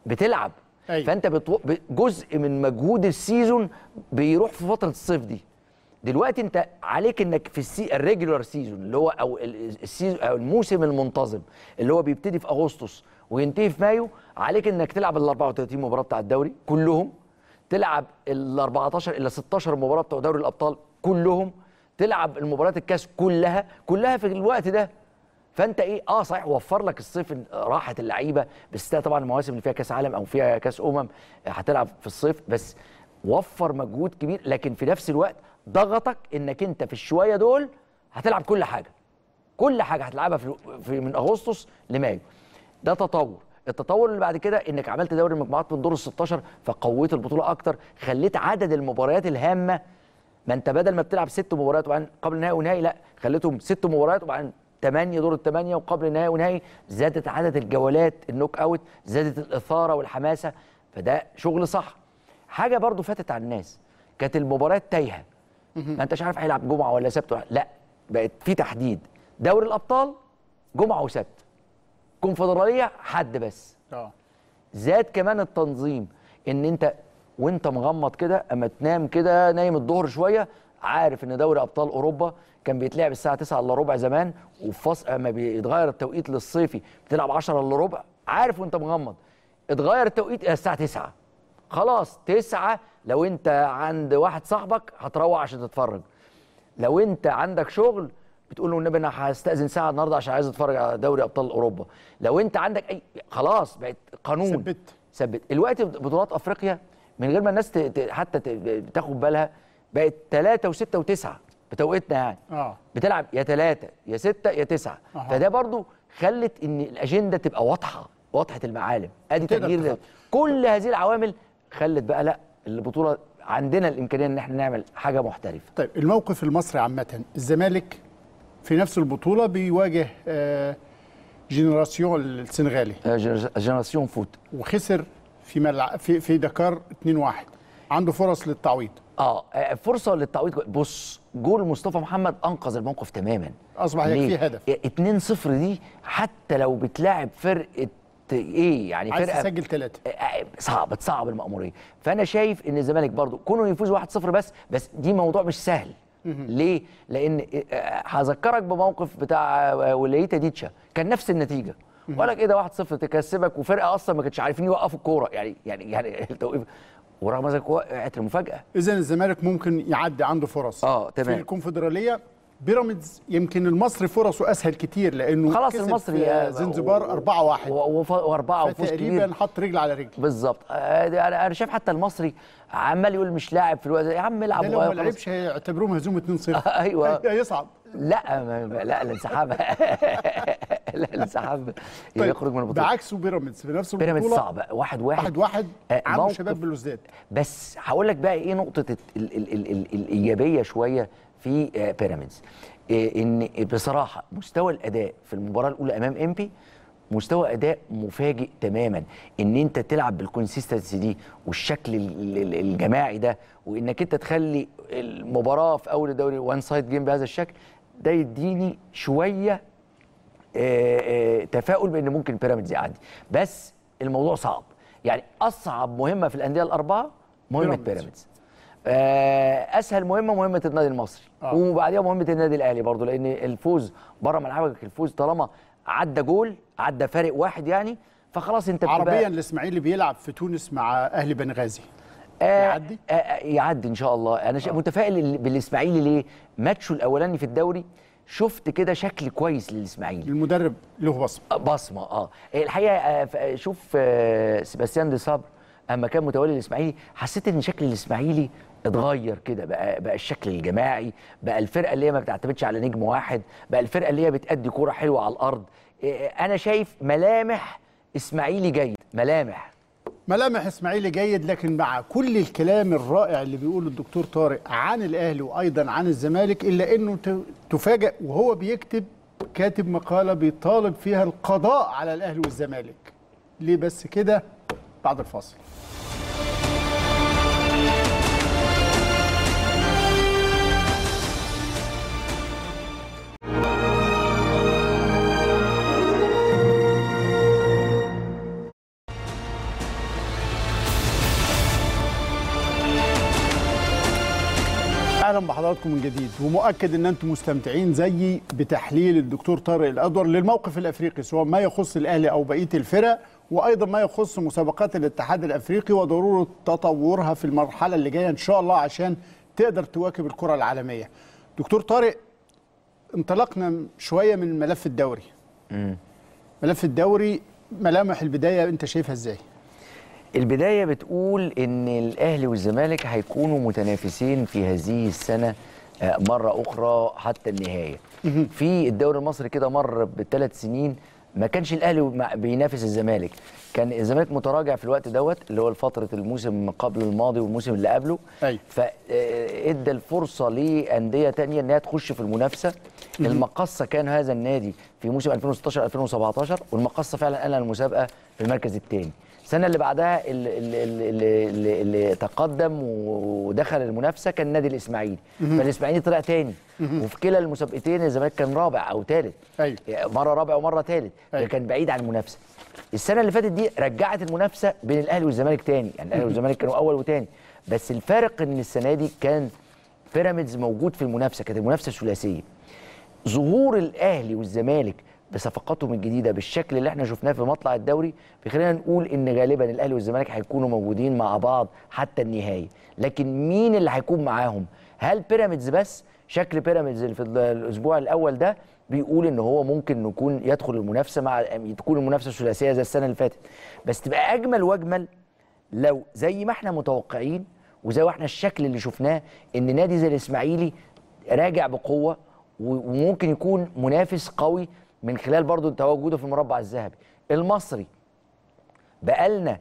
Speaker 2: بتلعب أي. أيوة. فانت بتو... جزء من مجهود السيزون بيروح في فتره الصيف دي دلوقتي انت عليك انك في السي... الريجولار سيزون اللي هو او السيزون او الموسم المنتظم اللي هو بيبتدي في اغسطس وينتهي في مايو عليك انك تلعب ال 34 مباراه بتاع الدوري كلهم تلعب ال 14 الى 16 مباراه بتوع دوري الابطال كلهم تلعب المباريات الكاس كلها كلها في الوقت ده فانت ايه اه صحيح وفر لك الصيف راحه اللعيبه بس طبعا المواسم اللي فيها كاس عالم او فيها كاس امم هتلعب في الصيف بس وفر مجهود كبير لكن في نفس الوقت ضغطك انك انت في الشويه دول هتلعب كل حاجه كل حاجه هتلعبها في من اغسطس لمايو ده تطور التطور اللي بعد كده انك عملت دوري المجموعات من دور ال 16 فقويت البطوله اكتر خليت عدد المباريات الهامه ما انت بدل ما بتلعب ست مباريات وبعدين قبل نهائي ونهائي لا خليتهم ست مباريات وبعدين ثمانية دور الثمانية وقبل النهائي ونهائي زادت عدد الجولات النوك اوت زادت الإثارة والحماسة فده شغل صح حاجة برضو فاتت على الناس كانت المباريات تايهة ما انتش عارف هيلعب جمعة ولا سبت ولا لا بقت في تحديد دوري الأبطال جمعة وسبت الكونفدراليه حد بس اه زاد كمان التنظيم ان انت وانت مغمض كده اما تنام كده نايم الظهر شويه عارف ان دوري ابطال اوروبا كان بيتلعب الساعه 9 الا ربع زمان وفص اما بيتغير التوقيت للصيفي بتلعب 10 الا ربع عارف وانت مغمض اتغير التوقيت الى الساعه 9 خلاص 9 لو انت عند واحد صاحبك هتروح عشان تتفرج لو انت عندك شغل بتقول له النبي انا هستاذن ساعه النهارده عشان عايز اتفرج على دوري ابطال اوروبا لو انت عندك اي خلاص بقت قانون ثبت ثبت الوقت بطولات افريقيا من غير ما الناس ت... حتى ت... تاخد بالها بقت 3 و6 و9 بتوقيتنا يعني آه. بتلعب يا 3 يا 6 يا 9 آه. فده برضو خلت ان الاجنده تبقى واضحه واضحه المعالم ادي تغيير كل هذه العوامل خلت بقى لا البطوله عندنا الامكانيه ان احنا نعمل حاجه محترفه
Speaker 1: طيب الموقف المصري عامه الزمالك في نفس البطوله بيواجه آه، جينيراسيون السنغالي آه، جينيراسيون فوت وخسر في
Speaker 2: ملع... في في دكار 2-1 عنده فرص للتعويض آه،, اه فرصه للتعويض بص جول مصطفى محمد انقذ الموقف تماما اصبح يكفي هدف 2-0 دي حتى لو بتلاعب فرقه ايه يعني فرقه عايز تسجل ثلاثه صعب تصعب المأموريه فانا شايف ان الزمالك برضو كونه يفوز 1-0 بس بس دي موضوع مش سهل ليه؟ لان آه، آه، هذكرك بموقف بتاع آه، ولايتا ديتشا كان نفس النتيجه وقال لك ايه ده 1-0 تكسبك وفرقه اصلا ما كانتش عارفين يوقفوا الكوره يعني يعني يعني التوقيف ورغم ذلك وقعت المفاجاه اذا الزمالك ممكن يعدي عنده
Speaker 1: فرص اه تمام في الكونفدراليه بيراميدز يمكن المصري فرصه اسهل كتير لانه خلاص المصري آه، زنزبار
Speaker 2: 4-1 و4 وفوز تقريبا حط رجل على رجل بالظبط آه، انا شايف حتى المصري عمال يقول مش لاعب في الوقت يا عم العب لو ما لعبش هيعتبروه مهزوم 2-0 ايوه هيصعب لا لا الانسحاب لا الانسحاب طيب يخرج من البطوله بعكسه بيراميدز في نفس البطوله بيراميدز صعبه واحد واحد واحد واحد عنده آه، شباب بلوزداد بس هقول لك بقى ايه نقطه الايجابيه شويه في بيراميدز آه، آه، ان بصراحه مستوى الاداء في المباراه الاولى امام امبي مستوى اداء مفاجئ تماما ان انت تلعب بالكونسيستنسي دي والشكل الجماعي ده وانك انت تخلي المباراه في اول الدوري وان سايد جيم بهذا الشكل ده يديني شويه آه، تفاؤل بان ممكن بيراميدز يعدي بس الموضوع صعب يعني اصعب مهمه في الانديه الاربعه مهمه بيراميدز آه، اسهل مهمه مهمه النادي المصري آه. وبعديها مهمه النادي الاهلي برضو لان الفوز بره ملعبك الفوز طالما عدى جول عدى فارق واحد يعني فخلاص انت عربيا الاسماعيلي بيلعب في تونس مع اهلي بنغازي آه يعدي آه, آه، يعدي ان شاء الله انا آه. متفائل بالاسماعيلي ليه ماتشه الاولاني في الدوري شفت كده شكل كويس للاسماعيلي المدرب له بصمه آه، بصمه اه الحقيقه آه شوف آه سيباستيان دي صبر اما كان متولي الاسماعيلي حسيت ان شكل الاسماعيلي اتغير كده بقى بقى الشكل الجماعي بقى الفرقه اللي هي ما بتعتمدش على نجم واحد بقى الفرقه اللي هي بتأدي كوره حلوه على الارض انا شايف ملامح اسماعيلي جيد ملامح ملامح
Speaker 1: اسماعيلي جيد لكن مع كل الكلام الرائع اللي بيقوله الدكتور طارق عن الاهلي وايضا عن الزمالك الا انه تفاجئ وهو بيكتب كاتب مقاله بيطالب فيها القضاء على الاهلي والزمالك ليه بس كده بعد الفاصل اهلا بحضراتكم من جديد ومؤكد ان انتم مستمتعين زيي بتحليل الدكتور طارق الادور للموقف الافريقي سواء ما يخص الاهلي او بقيه الفرق وايضا ما يخص مسابقات الاتحاد الافريقي وضروره تطورها في المرحله اللي جايه ان شاء الله عشان تقدر تواكب الكره العالميه. دكتور طارق انطلقنا شويه من ملف الدوري. ملف الدوري ملامح البدايه انت شايفها ازاي؟
Speaker 2: البدايه بتقول ان الاهلي والزمالك هيكونوا متنافسين في هذه السنه آه، مره اخرى حتى النهايه في الدوري المصري كده مر بثلاث سنين ما كانش الاهلي بينافس الزمالك كان الزمالك متراجع في الوقت دوت اللي هو فتره الموسم قبل الماضي والموسم اللي قبله أي. أيوه. فادى آه، الفرصه لانديه تانية انها تخش في المنافسه المقصه كان هذا النادي في موسم 2016 2017 والمقصه فعلا قال المسابقه في المركز الثاني السنه اللي بعدها اللي, اللي, اللي, اللي تقدم ودخل المنافسه كان نادي الاسماعيلي فالاسماعيلي طلع تاني وفي كلا المسابقتين الزمالك كان رابع او ثالث أيوة. مره رابع ومره ثالث أيوة. كان بعيد عن المنافسه السنه اللي فاتت دي رجعت المنافسه بين الاهلي والزمالك تاني يعني الاهلي والزمالك كانوا اول وتاني بس الفارق ان السنه دي كان بيراميدز موجود في المنافسه كانت المنافسه ثلاثيه ظهور الاهلي والزمالك بصفقاتهم الجديده بالشكل اللي احنا شفناه في مطلع الدوري بيخلينا نقول ان غالبا الاهلي والزمالك هيكونوا موجودين مع بعض حتى النهائي لكن مين اللي هيكون معاهم هل بيراميدز بس شكل بيراميدز في الاسبوع الاول ده بيقول ان هو ممكن نكون يدخل المنافسه مع تكون المنافسه ثلاثيه زي السنه اللي فاتت بس تبقى اجمل واجمل لو زي ما احنا متوقعين وزي ما احنا الشكل اللي شفناه ان نادي زي الاسماعيلي راجع بقوه وممكن يكون منافس قوي من خلال برضو تواجده في المربع الذهبي المصري بقالنا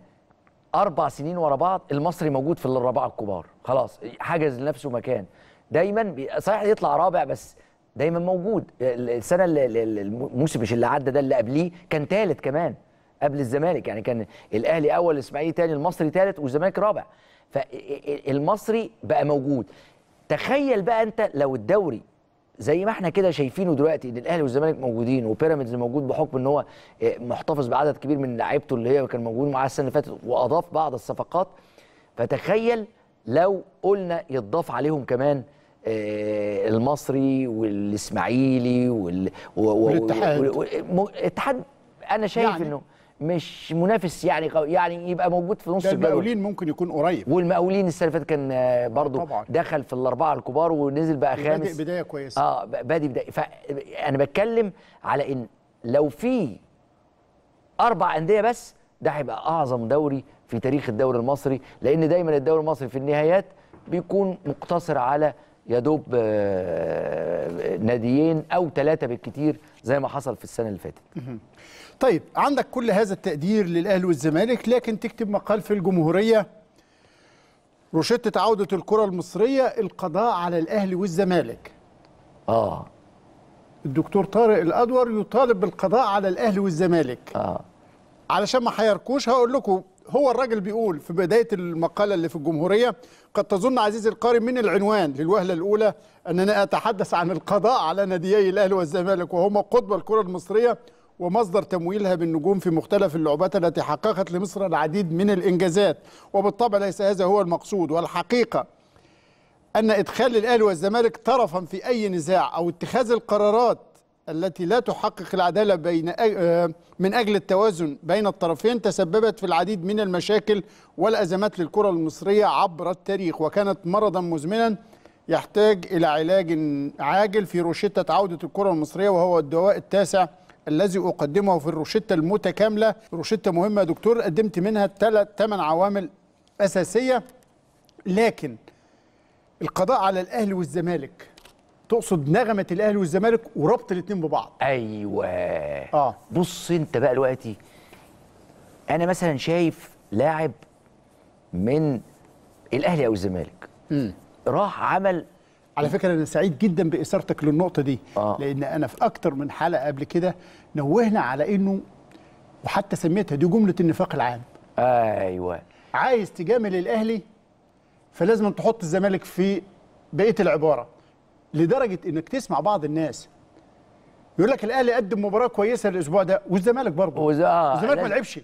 Speaker 2: اربع سنين ورا بعض المصري موجود في الاربعه الكبار خلاص حجز لنفسه مكان دايما صحيح يطلع رابع بس دايما موجود السنه الموسم مش اللي عدى ده اللي قبليه كان ثالث كمان قبل الزمالك يعني كان الاهلي اول الاسماعيلي ثاني المصري ثالث والزمالك رابع فالمصري بقى موجود تخيل بقى انت لو الدوري زي ما احنا كده شايفينه دلوقتي ان الاهلي والزمالك موجودين وبيراميدز موجود بحكم ان هو آه، محتفظ بعدد كبير من لعيبته اللي هي كان موجود معاه السنه اللي فاتت واضاف بعض الصفقات فتخيل لو قلنا يتضاف عليهم كمان آه، المصري والاسماعيلي وال... والاتحاد الاتحاد انا شايف يعني انه مش منافس يعني يعني يبقى موجود في نص الجدول المقاولين ممكن يكون قريب والمقاولين السنه اللي فاتت كان آه، برضه طبعا. دخل في الاربعه الكبار ونزل بقى خامس بادئ بدايه كويسه اه بادئ بدايه فانا بتكلم على ان لو في اربع انديه بس ده هيبقى اعظم دوري في تاريخ الدوري المصري لان دايما الدوري المصري في النهايات بيكون مقتصر على يا دوب آه، ناديين او ثلاثه بالكتير زي ما حصل في السنه اللي فاتت
Speaker 1: طيب عندك كل هذا التقدير للاهلي والزمالك لكن تكتب مقال في الجمهوريه روشته عوده الكره المصريه القضاء على الاهلي والزمالك اه الدكتور طارق الادور يطالب بالقضاء على الاهلي والزمالك اه علشان ما حيركوش هقول لكم هو الراجل بيقول في بدايه المقاله اللي في الجمهوريه قد تظن عزيزي القاري من العنوان للوهله الاولى اننا اتحدث عن القضاء على ناديي الاهلي والزمالك وهما قطب الكره المصريه ومصدر تمويلها من نجوم في مختلف اللعبات التي حققت لمصر العديد من الإنجازات وبالطبع ليس هذا هو المقصود والحقيقة أن إدخال الأهلي والزمالك طرفا في أي نزاع أو اتخاذ القرارات التي لا تحقق العدالة بين آه، من أجل التوازن بين الطرفين تسببت في العديد من المشاكل والأزمات للكرة المصرية عبر التاريخ وكانت مرضا مزمنا يحتاج إلى علاج عاجل في روشتة عودة الكرة المصرية وهو الدواء التاسع الذي أقدمه في الروشتة المتكاملة روشتة مهمة دكتور قدمت منها ثلاث ثمان عوامل أساسية لكن القضاء على الأهلي والزمالك
Speaker 2: تقصد نغمة الأهلي والزمالك وربط الاتنين ببعض أيوة آه. بص أنت بقى دلوقتي أنا مثلا شايف لاعب من الأهلي أو الزمالك م. راح عمل على
Speaker 1: فكره انا سعيد جدا باثارتك للنقطه دي آه. لان انا في اكتر من حلقه قبل كده نوهنا على انه وحتى سميتها دي جمله النفاق العام ايوه عايز تجامل الاهلي فلازم تحط الزمالك في بقيه العباره لدرجه انك تسمع بعض الناس يقول لك الاهلي قدم مباراه كويسه الاسبوع ده والزمالك برضه وز... آه الزمالك ما لعبش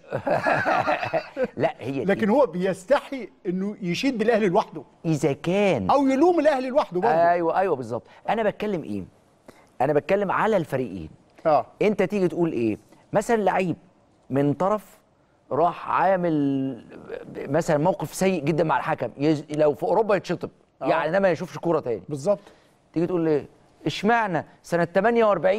Speaker 1: لا هي لكن هو
Speaker 2: بيستحي انه يشيد بالاهلي لوحده اذا كان او يلوم الاهلي لوحده برضه ايوه ايوه بالظبط انا بتكلم ايه انا بتكلم على الفريقين اه انت تيجي تقول ايه مثلا لعيب من طرف راح عامل مثلا موقف سيء جدا مع الحكم يز... لو في اوروبا يتشطب آه. يعني ده ما يشوفش كوره تاني بالظبط تيجي تقول ليه اشمعنى سنه 48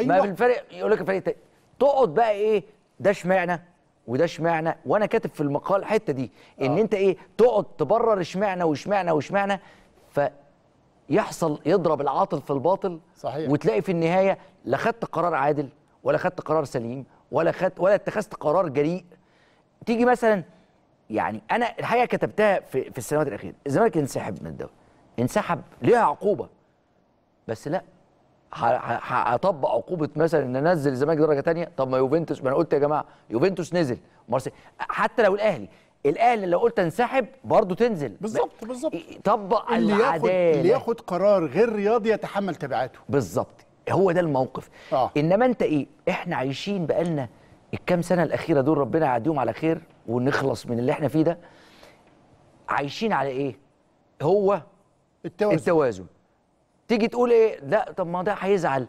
Speaker 2: أيوة. ما بالفرق يقول لك الفريق تقعد بقى ايه ده اشمعنى وده اشمعنى وانا كاتب في المقال الحته دي ان آه. انت ايه تقعد تبرر اشمعنى واشمعنى واشمعنى فيحصل يضرب العاطل في الباطل صحيح. وتلاقي في النهايه لا خدت قرار عادل ولا خدت قرار سليم ولا خدت ولا اتخذت قرار جريء تيجي مثلا يعني انا الحقيقه كتبتها في, في السنوات الاخيره الزمالك انسحب من الدوري انسحب ليها عقوبه بس لا هطبق عقوبه مثلا ان انزل الزمالك درجه ثانيه طب ما يوفنتوس ما انا قلت يا جماعه يوفنتوس نزل مارسيليا حتى لو الاهلي الاهلي لو قلت انسحب برضه تنزل بالظبط بالظبط طبق اللي العداله ياخد اللي ياخد قرار غير رياضي يتحمل تبعاته بالظبط هو ده الموقف آه. انما انت ايه احنا عايشين بقالنا الكام سنه الاخيره دول ربنا يعديهم على خير ونخلص من اللي احنا فيه ده عايشين على ايه هو التوازن, التوازن. تيجي تقول ايه لا طب ما ده هيزعل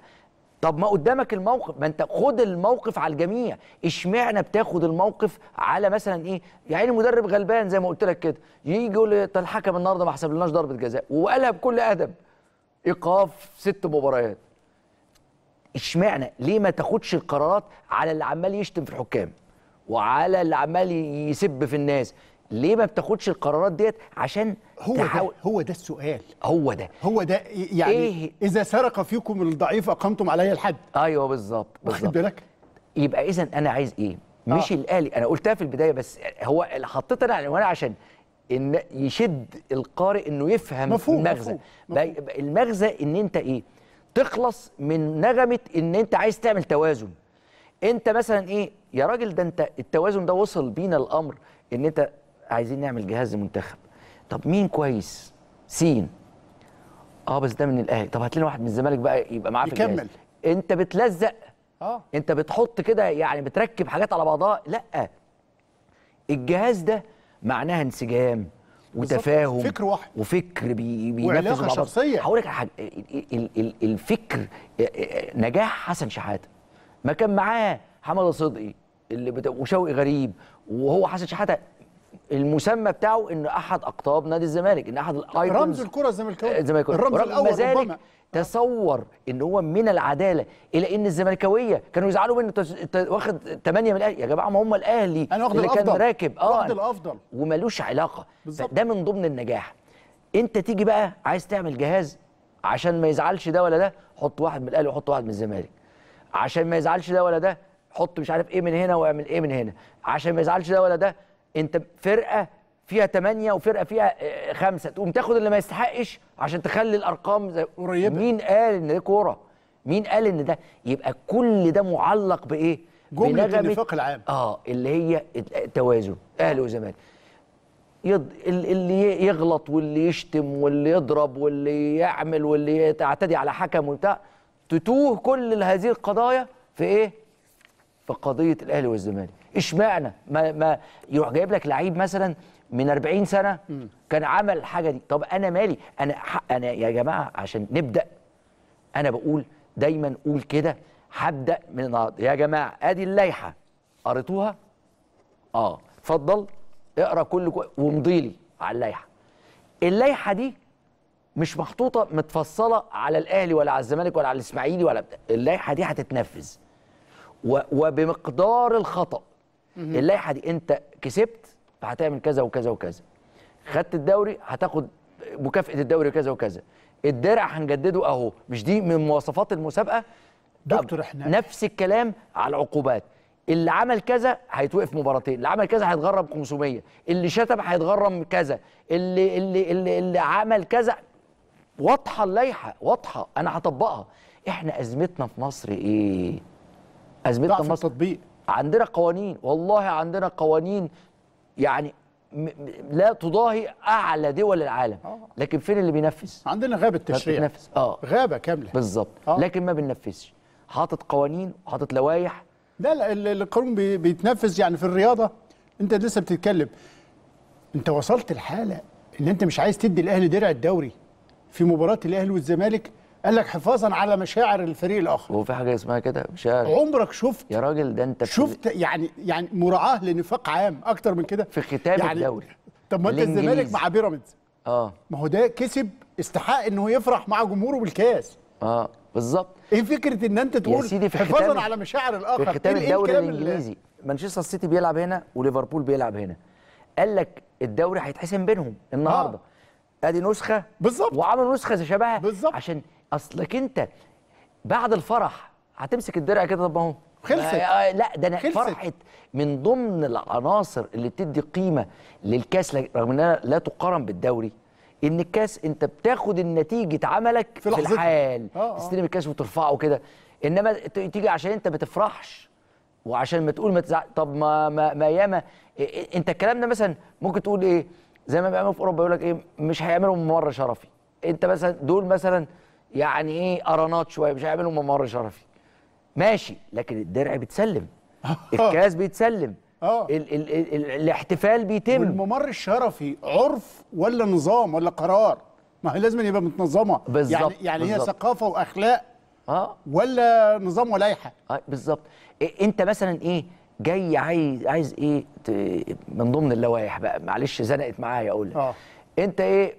Speaker 2: طب ما قدامك الموقف ما انت خد الموقف على الجميع اشمعنى بتاخد الموقف على مثلا ايه يعني المدرب غلبان زي ما قلت لك كده يجي يقول طب الحكم النهارده ما حسبلناش ضربه جزاء وقالها بكل ادب ايقاف ست مباريات اشمعنى ليه ما تاخدش القرارات على اللي عمال يشتم في الحكام وعلى اللي عمال يسب في الناس ليه ما بتاخدش القرارات ديت عشان هو ده هو ده السؤال هو ده هو ده يعني إيه؟ اذا سرق فيكم الضعيف اقمتم عليه الحد ايوه بالظبط بالظبط واخد بالك يبقى اذا انا عايز ايه مش آه. الالي انا قلتها في البدايه بس هو حطيت انا العنوان عشان ان يشد القارئ انه يفهم مفهوم المغزى مفهوم مفهوم. المغزى ان انت ايه تخلص من نغمه ان انت عايز تعمل توازن انت مثلا ايه يا راجل ده انت التوازن ده وصل بينا الامر ان انت عايزين نعمل جهاز منتخب طب مين كويس سين اه بس ده من الاهلي طب هات لنا واحد من الزمالك بقى يبقى معاه في الجهاز انت بتلزق اه انت بتحط كده يعني بتركب حاجات على بعضها لا الجهاز ده معناها انسجام وتفاهم فكر واحد وفكر بينفذ مع شخصيه هقول لك حاجه الفكر نجاح حسن شحاته ما كان معاه حمد صدقي اللي وشوقي غريب وهو حسن شحاته المسمى بتاعه انه احد اقطاب نادي الزمالك ان احد الايكونز رمز الكره
Speaker 1: الزمالكاويه الزمالكاوي آه، الرمز الاول ذلك
Speaker 2: تصور ان هو من العداله الى ان الزمالكاويه كانوا يزعلوا منه واخد 8 من الاهلي يا جماعه ما هم الاهلي أنا واخد اللي الأفضل. كان راكب اه واخد الافضل وملوش علاقه ده من ضمن النجاح انت تيجي بقى عايز تعمل جهاز عشان ما يزعلش ده ولا ده حط واحد من الاهلي وحط واحد من الزمالك عشان ما يزعلش ده ولا ده حط مش عارف ايه من هنا واعمل ايه من هنا عشان ما يزعلش ده ولا ده انت فرقه فيها 8 وفرقه فيها آه، خمسة تقوم تاخد اللي ما يستحقش عشان تخلي الارقام زي قريبه مين قال ان دي كوره مين قال ان ده يبقى كل ده معلق بايه جمله النفاق العام اه اللي هي التوازن اهلي وزمالك يض... اللي يغلط واللي يشتم واللي يضرب واللي يعمل واللي تعتدي على حكم وبتاع تتوه كل هذه القضايا في ايه في قضيه الاهلي والزمالك اشمعنى ما ما يروح جايب لك لعيب مثلا من 40 سنه كان عمل الحاجه دي طب انا مالي انا انا يا جماعه عشان نبدا انا بقول دايما قول كده هبدا من النهارده يا جماعه ادي اللائحه قريتوها اه اتفضل اقرا كل لي على اللائحه اللائحه دي مش محطوطه متفصله على الاهلي ولا على الزمالك ولا على الاسماعيلي ولا اللائحه دي هتتنفذ وبمقدار الخطا اللائحه دي انت كسبت فهتعمل كذا وكذا وكذا خدت الدوري هتاخد مكافاه الدوري كذا وكذا الدرع هنجدده اهو مش دي من مواصفات المسابقه دكتور احنا نفس الكلام على العقوبات اللي عمل كذا هيتوقف مباراتين اللي عمل كذا هيتغرم 500 اللي شتم هيتغرم كذا اللي اللي اللي, اللي عمل كذا واضحه اللائحه واضحه انا هطبقها احنا ازمتنا في مصر ايه أزمة ضعف مصر التطبيق عندنا قوانين والله عندنا قوانين يعني لا تضاهي اعلى دول العالم آه. لكن فين اللي بينفذ عندنا غابه تشريع اه غابه كامله بالظبط آه. لكن ما بننفذش حاطط قوانين وحاطط لوائح لا لا القانون بيتنفذ يعني في الرياضه انت لسه بتتكلم
Speaker 1: انت وصلت لحاله ان انت مش عايز تدي الاهلي درع الدوري في مباراه الاهلي والزمالك قال لك حفاظا على مشاعر الفريق الاخر
Speaker 2: هو في حاجه اسمها كده مشاعر عمرك شفت
Speaker 1: يا راجل ده انت شفت يعني يعني مراعاه لنفاق عام اكتر من كده في ختام يعني الدوري طب ما انت الزمالك مع بيراميدز اه ما هو ده كسب استحق انه يفرح مع
Speaker 2: جمهوره بالكاس اه بالظبط ايه فكره ان انت تقول في حفاظا
Speaker 1: على مشاعر الاخر في ختام إيه الدوري الانجليزي
Speaker 2: مانشستر سيتي بيلعب هنا وليفربول بيلعب هنا قال لك الدوري هيتحسم بينهم النهارده آه. ادي نسخه بالظبط وعملوا نسخه شبهها بالظبط عشان اصلك انت بعد الفرح هتمسك الدرع كده طب اهو خلصت آه،, آه لا ده انا خلصت. فرحت من ضمن العناصر اللي بتدي قيمه للكاس رغم انها لا تقارن بالدوري ان الكاس انت بتاخد نتيجه عملك في, في الحال آه آه. تستلم الكاس وترفعه كده انما تيجي عشان انت ما تفرحش وعشان ما تقول ما تزع... طب ما ما, ما ياما إيه انت الكلام ده مثلا ممكن تقول ايه زي ما بيعملوا في اوروبا يقول لك ايه مش هيعملوا ممر شرفي انت مثلا دول مثلا يعني ايه قرانات شويه مش هيعملوا ممر شرفي ماشي لكن الدرع بيتسلم الكاس بيتسلم اه ال ال ال الاحتفال بيتم والممر
Speaker 1: الشرفي عرف ولا نظام ولا قرار ما هي لازم يبقى متنظمه بالزبط يعني
Speaker 2: يعني بالزبط. هي ثقافه واخلاق اه ولا نظام ولايحه اه بالظبط إيه انت مثلا ايه جاي عايز عايز ايه من ضمن اللوائح بقى معلش زنقت معايا اقول لك آه. انت ايه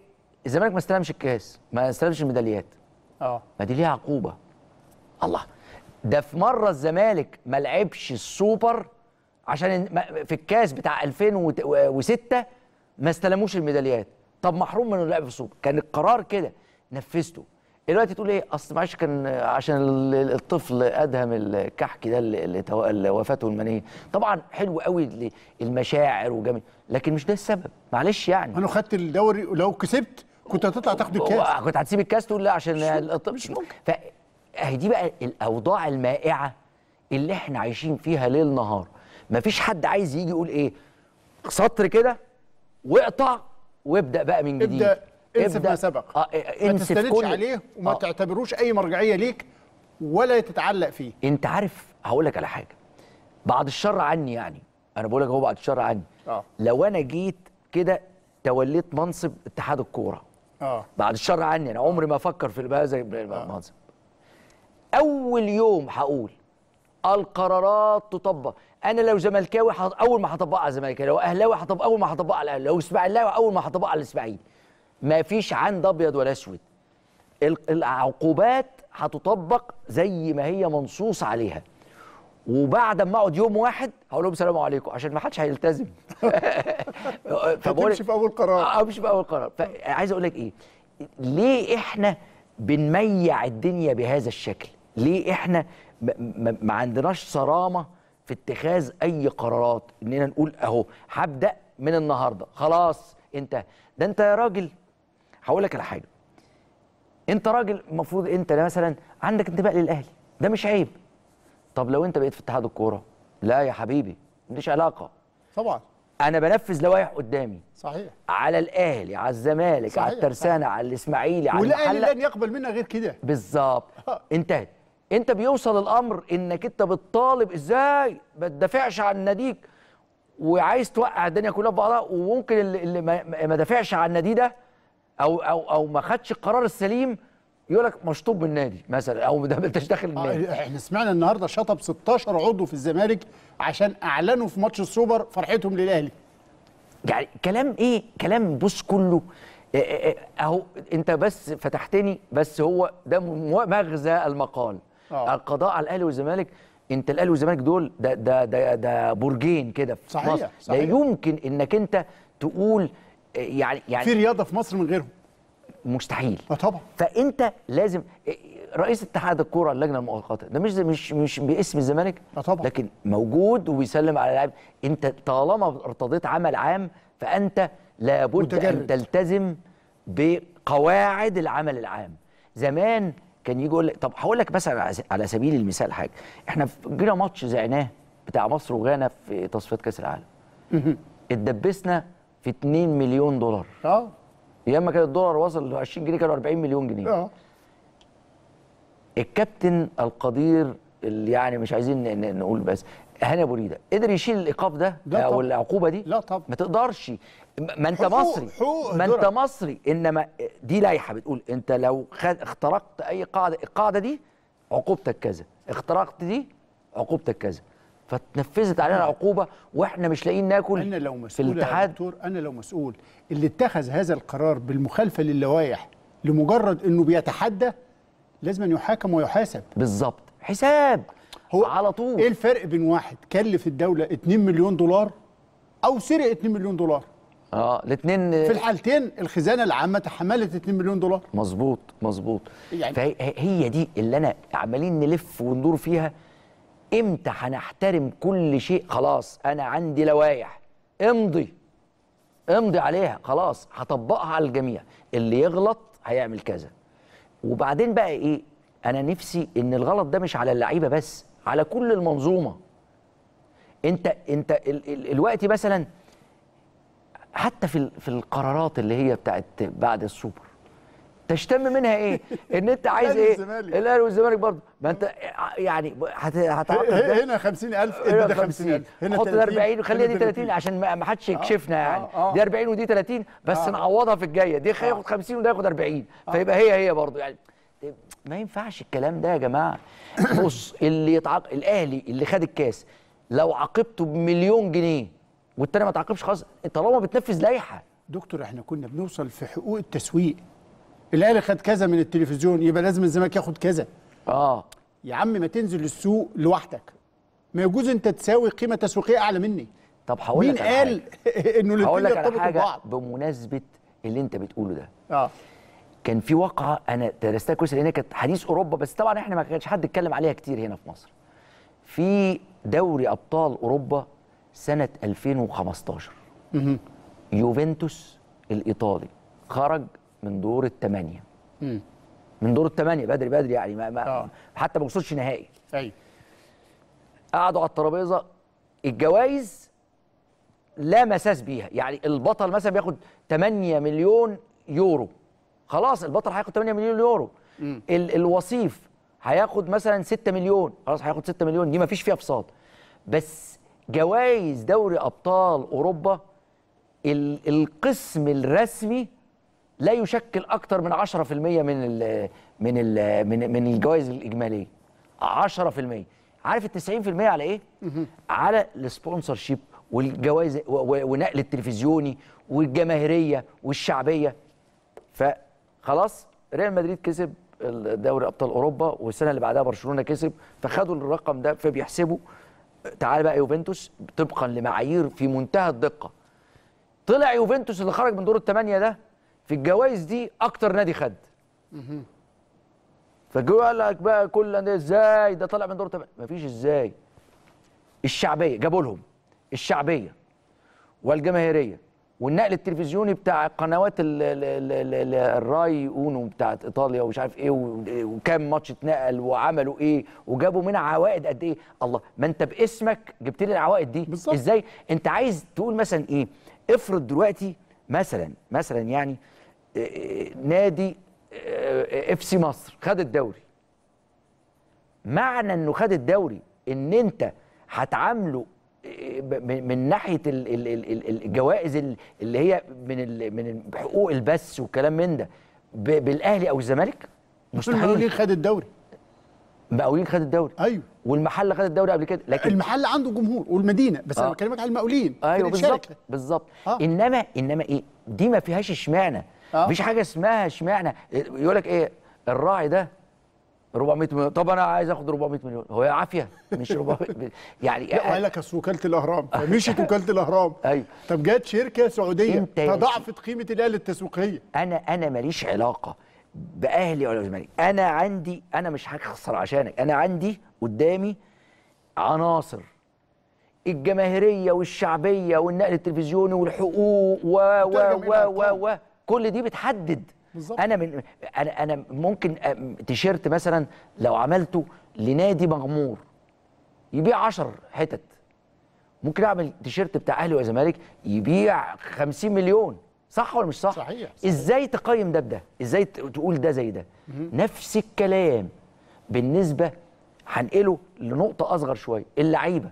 Speaker 2: الزمالك ما استلمش الكاس ما استلمش الميداليات اه ما دي ليها عقوبه الله ده في مره الزمالك ما لعبش السوبر عشان في الكاس بتاع 2006 ما استلموش الميداليات طب محروم من اللعب في السوبر كان القرار كده نفذته دلوقتي تقول ايه اصل معلش كان عشان الطفل ادهم الكحك ده اللي وفاته المنيه طبعا حلو قوي المشاعر وجميل لكن مش ده السبب معلش يعني انا خدت الدوري ولو كسبت كنت هتطلع تاخد الكاس كنت هتسيب الكاس تقول لا عشان مش ممكن اهي دي بقى الاوضاع المائعه اللي احنا عايشين فيها ليل نهار مفيش حد عايز يجي يقول ايه سطر كده واقطع وابدا بقى من جديد ابدا انسى ما سبق آه ما تستندش كل... عليه وما آه. تعتبروش اي مرجعيه ليك ولا تتعلق فيه انت عارف هقول لك على حاجه بعد الشر عني يعني انا بقول لك هو بعد الشر عني آه. لو انا جيت كده توليت منصب اتحاد الكوره آه. بعد الشر عني انا عمري ما افكر في هذا زي المنظر آه. اول يوم هقول القرارات تطبق انا لو زملكاوي حط... اول ما هطبقها على الزمالك لو اهلاوي هطبق اول ما هطبقها على الاهلي لو اسماعيلاوي اول ما هطبقها على الاسماعيلي ما فيش عند ابيض ولا اسود العقوبات هتطبق زي ما هي منصوص عليها وبعد ما اقعد يوم واحد هقول لهم السلام عليكم عشان ما حدش هيلتزم فبقول في اول قرار امشي آه، في اول قرار فعايز اقول لك ايه ليه احنا بنميع الدنيا بهذا الشكل ليه احنا ما عندناش صرامه في اتخاذ اي قرارات اننا نقول اهو هبدا من النهارده خلاص انت ده انت يا راجل هقول لك على حاجه انت راجل المفروض انت مثلا عندك انتماء للاهلي ده مش عيب طب لو انت بقيت في اتحاد الكوره لا يا حبيبي مفيش علاقه طبعا انا بنفذ لوائح قدامي صحيح على الاهلي على الزمالك صحيح. على الترسانه صحيح. على الاسماعيلي على والاهلي لن يقبل منها غير كده بالظبط آه. انتهت انت بيوصل الامر انك انت بتطالب ازاي ما تدافعش عن ناديك وعايز توقع الدنيا كلها في بعضها وممكن اللي ما دافعش عن النادي ده او او او ما خدش القرار السليم يقول لك مشطوب من النادي مثلا او ما انتش داخل آه، النادي آه احنا سمعنا النهارده شطب 16 عضو في الزمالك عشان اعلنوا في ماتش السوبر فرحتهم للاهلي يعني كلام ايه كلام بص كله آه، آه، اهو انت بس فتحتني بس هو ده مغزى المقال آه. القضاء على الاهلي والزمالك انت الاهلي والزمالك دول ده ده ده, ده برجين كده في صحيح مصر صحيح. لا يمكن انك انت تقول يعني يعني في رياضه في مصر من غيرهم مستحيل آه، طبعا فانت لازم إيه، رئيس اتحاد الكوره اللجنه المؤقته ده مش مش مش باسم الزمالك آه، طبعا لكن موجود وبيسلم على اللاعب انت طالما ارتضيت عمل عام فانت لابد متجرد. ان تلتزم بقواعد العمل العام زمان كان يجي يقول لك طب هقول لك مثلا على سبيل المثال حاجه احنا جينا ماتش زعناه بتاع مصر وغانا في تصفيات كاس العالم اتدبسنا في 2 مليون دولار اه ايام ما كان الدولار وصل ل 20 جنيه كانوا 40 مليون جنيه اه الكابتن القدير اللي يعني مش عايزين نقول بس هاني ابو ريده قدر يشيل الايقاف ده او العقوبه دي لا طبعا ما تقدرش ما انت مصري حقوق ما انت مصري انما دي لائحه بتقول انت لو اخترقت اي قاعده القاعده دي عقوبتك كذا اخترقت دي عقوبتك كذا فتنفذت علينا نعم. عقوبه واحنا مش لاقيين ناكل انا لو مسؤول في الاتحاد دكتور انا لو
Speaker 1: مسؤول اللي اتخذ هذا القرار بالمخالفه للوائح لمجرد انه بيتحدى لازم أن يحاكم ويحاسب بالظبط حساب هو على طول ايه الفرق بين واحد كلف الدوله 2 مليون دولار او سرق 2 مليون دولار اه
Speaker 2: الاثنين في الحالتين الخزانه العامه تحملت 2 مليون دولار مظبوط مظبوط يعني فهي دي اللي انا عمالين نلف وندور فيها امتى هنحترم كل شيء خلاص انا عندي لوائح امضي امضي عليها خلاص هطبقها على الجميع اللي يغلط هيعمل كذا وبعدين بقى ايه انا نفسي ان الغلط ده مش على اللعيبه بس على كل المنظومه انت انت ال ال الوقت مثلا حتى في في القرارات اللي هي بتاعت بعد السوبر تشتم منها ايه ان انت عايز ايه الاهلي والزمالك برضه ما انت يعني هتعقد هنا 50000 ادي ده 50000 هنا 30 حط 40 وخليها دي 30 عشان ما حدش آه. يكشفنا آه. يعني آه. دي 40 ودي 30 بس نعوضها في الجايه دي هياخد 50 وده ياخد 40 فيبقى هي هي برضه يعني طيب، ما ينفعش الكلام ده يا جماعه بص اللي يتعاقب الاهلي اللي خد الكاس لو عاقبته بمليون جنيه والتاني ما تعاقبش خالص طالما بتنفذ لائحه
Speaker 1: دكتور احنا كنا بنوصل في حقوق التسويق الاهلي خد كذا من التلفزيون يبقى لازم الزمالك ياخد كذا اه يا عم ما تنزل السوق لوحدك ما يجوز انت تساوي قيمه تسويقيه اعلى مني طب هقول لك مين قال انه الاثنين يرتبطوا ببعض
Speaker 2: بمناسبه اللي انت بتقوله ده اه كان في واقعه انا درستها كويس لان كانت حديث اوروبا بس طبعا احنا ما كانش حد اتكلم عليها كتير هنا في مصر في دوري ابطال اوروبا سنه 2015 اها يوفنتوس الايطالي خرج من دور الثمانيه من دور الثمانيه بدري بدري يعني ما ما آه. حتى ما وصلش نهائي ايوه قعدوا على الترابيزه الجوائز لا مساس بيها يعني البطل مثلا بياخد 8 مليون يورو خلاص البطل هياخد 8 مليون يورو ال الوصيف هياخد مثلا 6 مليون خلاص هياخد 6 مليون دي ما فيش فيها فساد بس جوائز دوري ابطال اوروبا القسم الرسمي لا يشكل اكتر من 10% من الـ من الـ من, من الجوائز الاجماليه 10% عارف ال 90% على ايه؟ على السبونسر شيب والجوائز ونقل التلفزيوني والجماهيريه والشعبيه فخلاص ريال مدريد كسب دوري ابطال اوروبا والسنه اللي بعدها برشلونه كسب فخدوا الرقم ده فبيحسبوا تعال بقى يوفنتوس طبقا لمعايير في منتهى الدقه طلع يوفنتوس اللي خرج من دور الثمانيه ده في الجوائز دي اكتر نادي خد فجوا لك بقى كل نادي ازاي ده طالع من دور مفيش ازاي الشعبيه جابوا لهم الشعبيه والجماهيريه والنقل التلفزيوني بتاع قنوات الراي اونو بتاعت ايطاليا ومش عارف ايه وكام ماتش اتنقل وعملوا ايه وجابوا منها عوائد قد ايه الله ما انت باسمك جبت لي العوائد دي بالزبط. ازاي انت عايز تقول مثلا ايه افرض دلوقتي مثلا مثلا يعني نادي آه، آه، اف سي مصر خد الدوري معنى انه خد الدوري ان انت هتعامله آه، من ناحيه الجوائز اللي هي من من حقوق البث والكلام من ده بالاهلي او الزمالك مستحيل المقاولين خد الدوري المقاولين خد الدوري ايوه والمحله خد الدوري قبل كده لكن المحل عنده جمهور والمدينه بس آه. انا بكلمك على المقاولين ايوه بالظبط بالظبط آه. انما انما ايه دي ما فيهاش اشمعنى آه. مفيش حاجه اسمها اشمعنى يقول لك ايه الراعي ده 400 مليون طب انا عايز اخد 400 مليون هو عافيه مش 400 يعني قال لك اصل وكاله الاهرام مشيت وكاله
Speaker 1: الاهرام ايوه طب جت شركه
Speaker 2: سعوديه تضاعفت قيمه الاله التسويقيه انا انا ماليش علاقه باهلي ولا زمالك انا عندي انا مش هخسر عشانك انا عندي قدامي عناصر الجماهيريه والشعبيه والنقل التلفزيوني والحقوق و و إيه و و, و, و كل دي بتحدد بالظبط انا من انا انا ممكن تيشيرت مثلا لو عملته لنادي مغمور يبيع 10 حتت ممكن اعمل تيشيرت بتاع اهلي وزمالك يبيع 50 مليون صح ولا مش صح؟ صحيح, صحيح. ازاي تقيم ده بده؟ ازاي تقول ده زي ده؟ نفس الكلام بالنسبه هنقله لنقطه اصغر شويه اللعيبه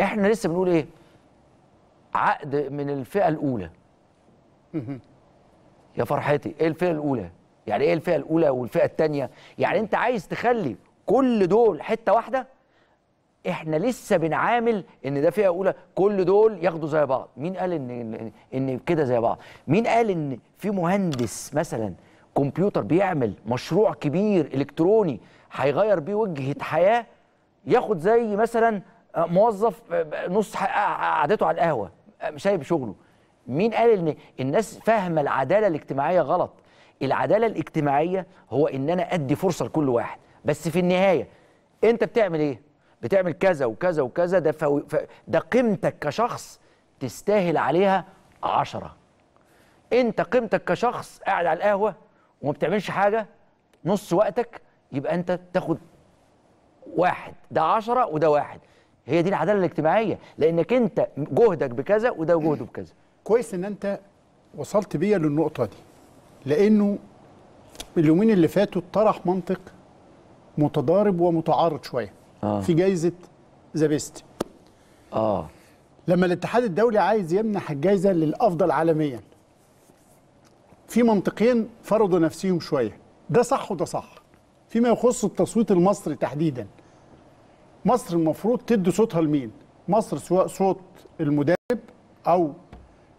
Speaker 2: احنا لسه بنقول ايه؟ عقد من الفئه الاولى يا فرحتي ايه الفئه الاولى يعني ايه الفئه الاولى والفئه الثانيه يعني انت عايز تخلي كل دول حته واحده احنا لسه بنعامل ان ده فئه اولى كل دول ياخدوا زي بعض مين قال ان ان, كده زي بعض مين قال ان في مهندس مثلا كمبيوتر بيعمل مشروع كبير الكتروني هيغير بيه وجهه حياه ياخد زي مثلا موظف آه، آه، نص آه، قعدته على القهوه سايب شغله مين قال ان الناس فاهمه العداله الاجتماعيه غلط العداله الاجتماعيه هو ان انا ادي فرصه لكل واحد بس في النهايه انت بتعمل ايه بتعمل كذا وكذا وكذا ده فو... ف... ده قيمتك كشخص تستاهل عليها عشرة انت قيمتك كشخص قاعد على القهوه وما بتعملش حاجه نص وقتك يبقى انت تاخد واحد ده عشرة وده واحد هي دي العداله الاجتماعيه لانك انت جهدك بكذا وده جهده بكذا كويس ان
Speaker 1: انت وصلت بيا للنقطه دي لانه اليومين اللي فاتوا طرح منطق متضارب ومتعارض شويه آه. في جايزه ذا بيست اه لما الاتحاد الدولي عايز يمنح الجايزه للافضل عالميا في منطقين فرضوا نفسهم شويه ده صح وده صح فيما يخص التصويت المصري تحديدا مصر المفروض تدي صوتها لمين مصر سواء صوت المدرب او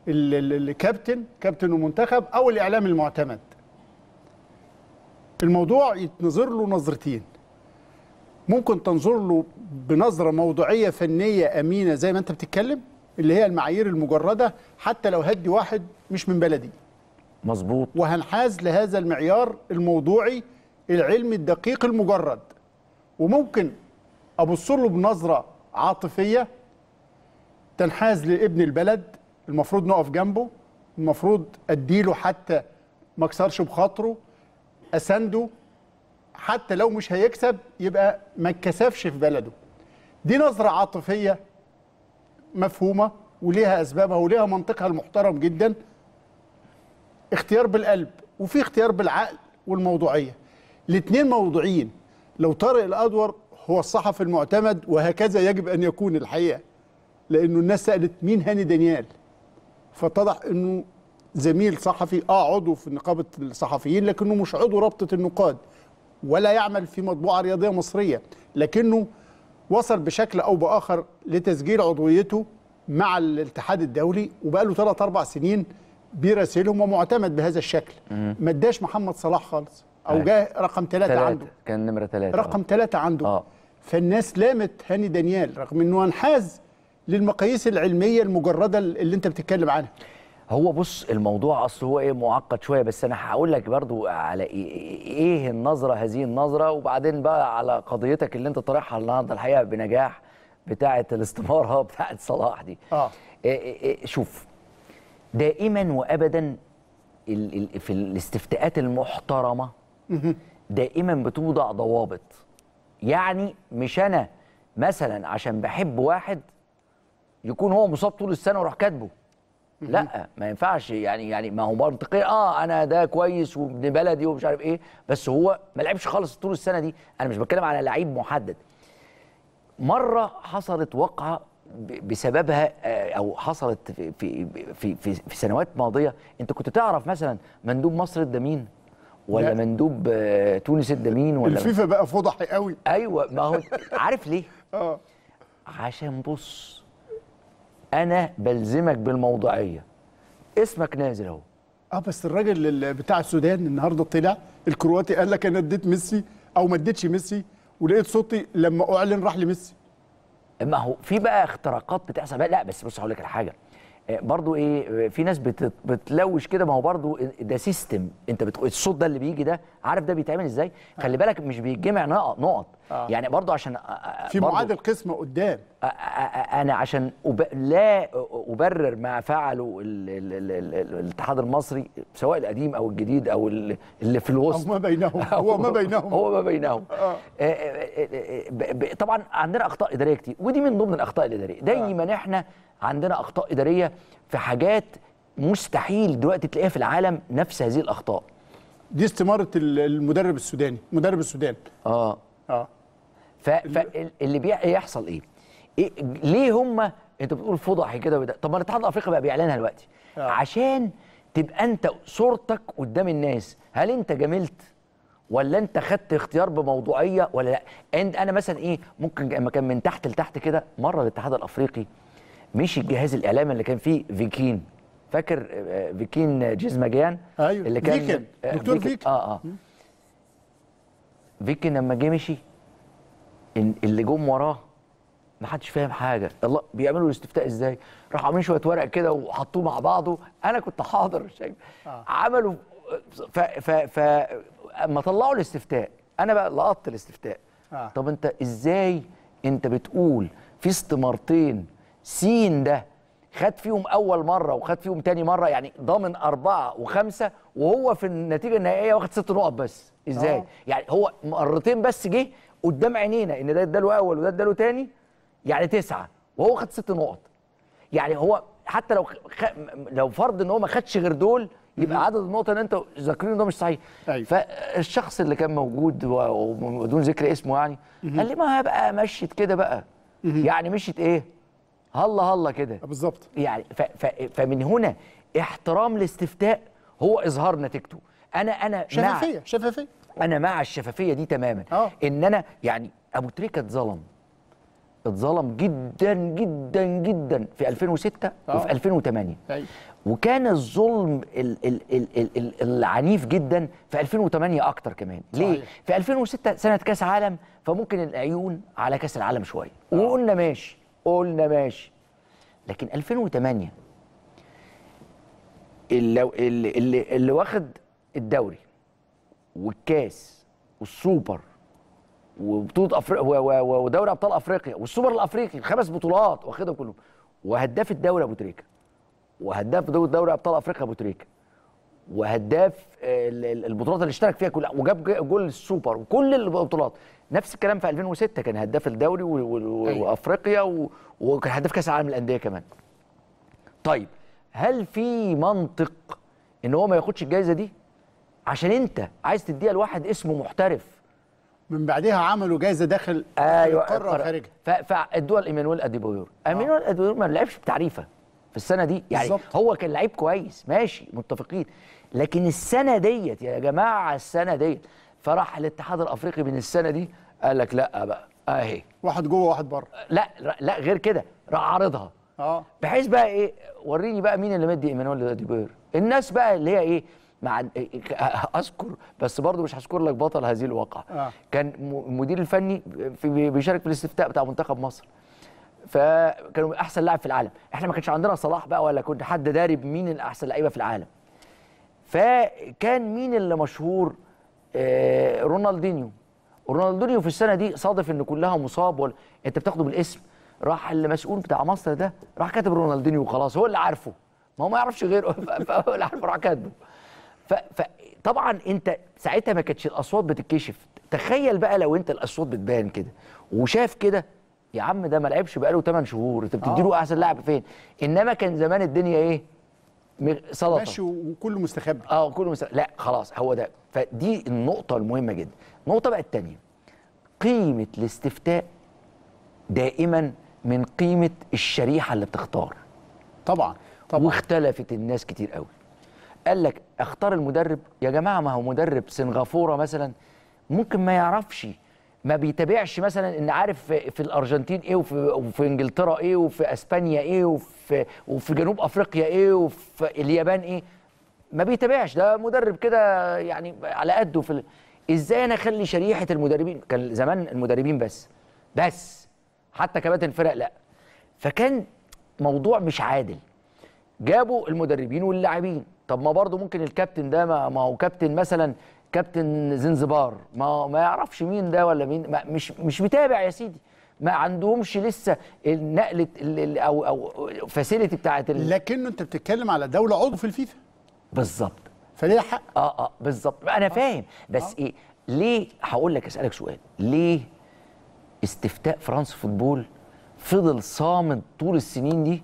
Speaker 1: الكابتن كابتن المنتخب او الاعلام المعتمد الموضوع يتنظر له نظرتين ممكن تنظر له بنظره موضوعيه فنيه امينه زي ما انت بتتكلم اللي هي المعايير المجرده حتى لو هدي واحد مش من بلدي مظبوط وهنحاز لهذا المعيار الموضوعي العلمي الدقيق المجرد وممكن ابص له بنظره عاطفيه تنحاز لابن البلد المفروض نقف جنبه المفروض اديله حتى ما اكسرش بخاطره اسنده حتى لو مش هيكسب يبقى ما اتكسفش في بلده دي نظرة عاطفية مفهومة وليها أسبابها وليها منطقها المحترم جدا اختيار بالقلب وفي اختيار بالعقل والموضوعية الاثنين موضوعيين لو طارق الأدور هو الصحفي المعتمد وهكذا يجب أن يكون الحقيقة لأنه الناس سألت مين هاني دانيال فاتضح انه زميل صحفي اه عضو في نقابه الصحفيين لكنه مش عضو رابطه النقاد ولا يعمل في مطبوعه رياضيه مصريه لكنه وصل بشكل او باخر لتسجيل عضويته مع الاتحاد الدولي وبقى له ثلاث اربع سنين بيراسلهم ومعتمد بهذا الشكل ما اداش محمد صلاح خالص او جه رقم ثلاثة عنده
Speaker 2: كان نمرة ثلاثة رقم
Speaker 1: ثلاثة عنده آه. فالناس لامت هاني دانيال
Speaker 2: رغم انه انحاز للمقاييس العلميه المجرده اللي انت بتتكلم عنها هو بص الموضوع اصل هو ايه معقد شويه بس انا هقول لك برضو على إيه،, ايه النظره هذه النظره وبعدين بقى على قضيتك اللي انت طرحها النهارده الحقيقه بنجاح بتاعه الاستماره بتاعه صلاح دي اه إيه إيه, إيه، شوف دائما وابدا في الاستفتاءات المحترمه دائما بتوضع ضوابط يعني مش انا مثلا عشان بحب واحد يكون هو مصاب طول السنه وراح كاتبه لا ما ينفعش يعني يعني ما هو منطقي اه انا ده كويس وابن بلدي ومش عارف ايه بس هو ما لعبش خالص طول السنه دي انا مش بتكلم على لعيب محدد مره حصلت وقعه بسببها آه، او حصلت في في في في, في سنوات ماضيه انت كنت تعرف مثلا مندوب مصر ده مين ولا لا. مندوب آه، تونس ده مين ولا الفيفا بقى فضحي قوي ايوه ما هو عارف ليه اه عشان بص انا بلزمك بالموضوعيه
Speaker 1: اسمك نازل اهو اه بس الراجل بتاع السودان النهارده طلع الكرواتي قال لك انا
Speaker 2: اديت ميسي او ما اديتش ميسي ولقيت صوتي لما اعلن راح لميسي ما هو في بقى اختراقات بتحصل لا بس بص هقول لك على حاجه آه، برضو ايه آه، في ناس بتلوش كده ما هو برضو ده سيستم انت بتقول الصوت ده اللي بيجي ده عارف ده بيتعمل ازاي آه. خلي بالك مش بيتجمع نقط آه. يعني برضو عشان آه، آه، آه، في معادل قسمه قدام انا عشان أب... لا ابرر ما فعله الاتحاد المصري سواء القديم او الجديد او اللي في الوسط او ما بينهم هو ما بينهم هو ما بينهم طبعا عندنا اخطاء اداريه كتير ودي من ضمن الاخطاء الاداريه دايما احنا عندنا اخطاء اداريه في حاجات مستحيل دلوقتي تلاقيها في العالم نفس هذه الاخطاء دي استماره المدرب السوداني مدرب السودان اه اه فاللي بيحصل إيه, ايه؟ إيه ليه هم انت بتقول فضحي كده طب ما الاتحاد الافريقي بقى بيعلنها دلوقتي آه. عشان تبقى انت صورتك قدام الناس هل انت جملت ولا انت خدت اختيار بموضوعيه ولا لا انا مثلا ايه ممكن لما كان من تحت لتحت كده مره الاتحاد الافريقي مشي الجهاز الاعلامي اللي كان فيه فيكين فاكر آه، آه، فيكين جيزماجيان ايوه اللي كان فيكن آه، دكتور فيكن, فيكن. اه اه فيكن لما جه مشي اللي جم وراه ما حدش فاهم حاجه الله بيعملوا الاستفتاء ازاي راحوا عاملين شويه ورق كده وحطوه مع بعضه انا كنت حاضر شايف آه. عملوا ف ف ف اما طلعوا الاستفتاء انا بقى لقطت الاستفتاء آه. طب انت ازاي انت بتقول في استمارتين سين ده خد فيهم اول مره وخد فيهم تاني مره يعني ضامن اربعه وخمسه وهو في النتيجه النهائيه واخد ست نقط بس ازاي؟ أوه. يعني هو مرتين بس جه قدام عينينا ان ده اداله اول وده اداله تاني يعني تسعه وهو خد ست نقط يعني هو حتى لو خ... لو فرض ان هو ما خدش غير دول يبقى عدد النقط اللي انت ذاكرينه ده مش صحيح أيوة. فالشخص اللي كان موجود ودون ذكر اسمه يعني قال لي ما بقى مشيت كده بقى يعني مشيت ايه هلا هلا كده بالظبط يعني ف ف فمن هنا احترام الاستفتاء هو اظهار نتيجته انا انا شفافيه مع شفافيه انا مع الشفافيه دي تماما أوه. ان انا يعني ابو تريكه اتظلم اتظلم جدا جدا جدا في 2006 أوه. وفي 2008 أي. وكان الظلم الـ الـ الـ الـ الـ العنيف جدا في 2008 اكتر كمان ليه صحيح. في 2006 سنه كاس عالم فممكن العيون على كاس العالم شويه آه. وقلنا ماشي قلنا ماشي لكن 2008 اللي, اللي, اللي, اللي واخد الدوري والكاس والسوبر وبطوله افريقيا ودوري ابطال افريقيا والسوبر الافريقي الخمس بطولات واخدهم كلهم وهداف الدوري ابو تريكه وهداف دوري ابطال افريقيا ابو تريكه وهداف آه، البطولات اللي اشترك فيها كلها وجاب جول السوبر وكل البطولات نفس الكلام في 2006 كان هداف الدوري أيوة. وافريقيا و... وكان هداف كاس العالم للانديه كمان طيب هل في منطق ان هو ما ياخدش الجائزه دي عشان انت عايز تديها لواحد اسمه محترف من بعدها عملوا جائزه داخل ايوه القاره وخارجها فالدول ايمانويل اديبايور آه. ايمانويل اديبايور ما لعبش بتعريفه في السنه دي يعني بالزبط. هو كان لعيب كويس ماشي متفقين لكن السنه ديت يا جماعه السنه ديت فراح الاتحاد الافريقي من السنه دي قال لك لا بقى اهي واحد جوه واحد بره لا لا غير كده راح عارضها اه بحيث بقى ايه وريني بقى مين اللي مدي ايمانويل ديبير الناس بقى اللي هي ايه مع إيه، إيه، اذكر بس برضه مش هشكر لك بطل هذه الواقعه آه. كان المدير الفني في بيشارك في الاستفتاء بتاع منتخب مصر فكانوا احسن لاعب في العالم احنا ما كانش عندنا صلاح بقى ولا كنت حد داري بمين الاحسن لعيبه في العالم فكان مين اللي مشهور آه، رونالدينيو رونالدينيو في السنه دي صادف ان كلها مصاب ولا انت بتاخده بالاسم راح المسؤول بتاع مصر ده راح كاتب رونالدينيو وخلاص هو اللي عارفه ما هو ما يعرفش غيره فهو اللي عارفه راح كاتبه فطبعا انت ساعتها ما كانتش الاصوات بتتكشف تخيل بقى لو انت الاصوات بتبان كده وشاف كده يا عم ده ما لعبش بقاله 8 شهور انت بتديله آه. احسن لاعب فين انما كان زمان الدنيا ايه سلطه ماشي وكله مستخبي اه كله مستخبي لا خلاص هو ده فدي النقطه المهمه جدا النقطه بقى الثانيه قيمه الاستفتاء دائما من قيمه الشريحه اللي بتختار طبعا طبعا واختلفت الناس كتير قوي قال لك اختار المدرب يا جماعه ما هو مدرب سنغافوره مثلا ممكن ما يعرفش ما بيتابعش مثلا ان عارف في الارجنتين ايه وفي, وفي انجلترا ايه وفي اسبانيا ايه وفي وفي وفي جنوب افريقيا ايه وفي اليابان ايه ما بيتابعش ده مدرب كده يعني على قده في ال... ازاي انا اخلي شريحه المدربين كان زمان المدربين بس بس حتى كباتن فرق لا فكان موضوع مش عادل جابوا المدربين واللاعبين طب ما برضه ممكن الكابتن ده ما هو كابتن مثلا كابتن زنزبار ما ما يعرفش مين ده ولا مين ما مش مش متابع يا سيدي ما عندهمش لسه النقله او او فاسيلتي بتاعه لكنه انت بتتكلم على دوله عضو في الفيفا بالظبط فليها حق اه اه بالظبط انا آه. فاهم بس آه. ايه ليه هقول لك اسالك سؤال ليه استفتاء فرنسا فوتبول فضل صامد طول السنين دي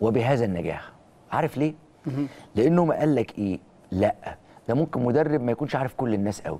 Speaker 2: وبهذا النجاح عارف ليه لانه ما قال لك ايه لا ده ممكن مدرب ما يكونش عارف كل الناس قوي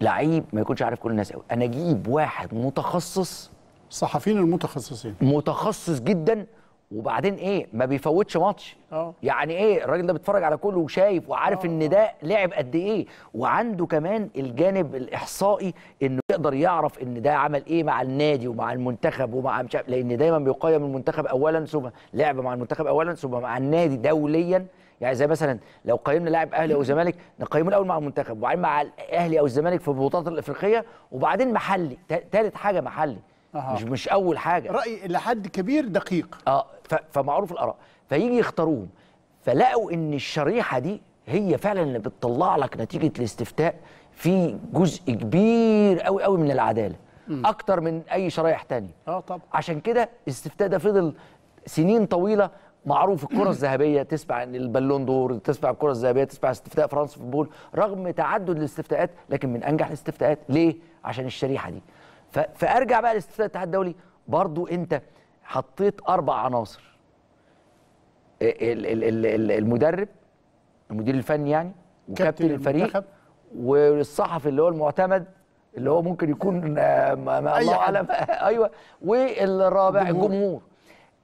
Speaker 2: لعيب ما يكونش عارف كل الناس قوي انا اجيب واحد متخصص الصحفيين المتخصصين متخصص جدا وبعدين ايه ما بيفوتش ماتش اه يعني ايه الراجل ده بيتفرج على كله وشايف وعارف أوه. ان ده لعب قد ايه وعنده كمان الجانب الاحصائي انه يقدر يعرف ان ده عمل ايه مع النادي ومع المنتخب ومع مش لان دايما بيقيم المنتخب اولا ثم لعب مع المنتخب اولا ثم مع النادي دوليا يعني زي مثلا لو قيمنا لاعب اهلي او زمالك نقيمه الاول مع المنتخب وبعدين مع الاهلي او الزمالك في البطولات الافريقيه وبعدين محلي ثالث حاجه محلي أه. مش مش اول حاجه راي لحد كبير دقيق اه فمعروف الاراء فيجي يختاروهم فلقوا ان الشريحه دي هي فعلا اللي بتطلع لك نتيجه الاستفتاء في جزء كبير قوي قوي من العداله م. اكتر من اي شرايح تانية اه طبعا عشان كده الاستفتاء ده فضل سنين طويله معروف الكره الذهبيه تسمع البالون دور تسمع الكره الذهبيه تسمع استفتاء فرنسا في البول رغم تعدد الاستفتاءات لكن من انجح الاستفتاءات ليه عشان الشريحه دي فارجع بقى لاستثناء الاتحاد الدولي برضو انت حطيت اربع عناصر المدرب المدير الفني يعني وكابتن الفريق والصحفي اللي هو المعتمد اللي هو ممكن يكون آه، ما الله اعلم ايوه والرابع الجمهور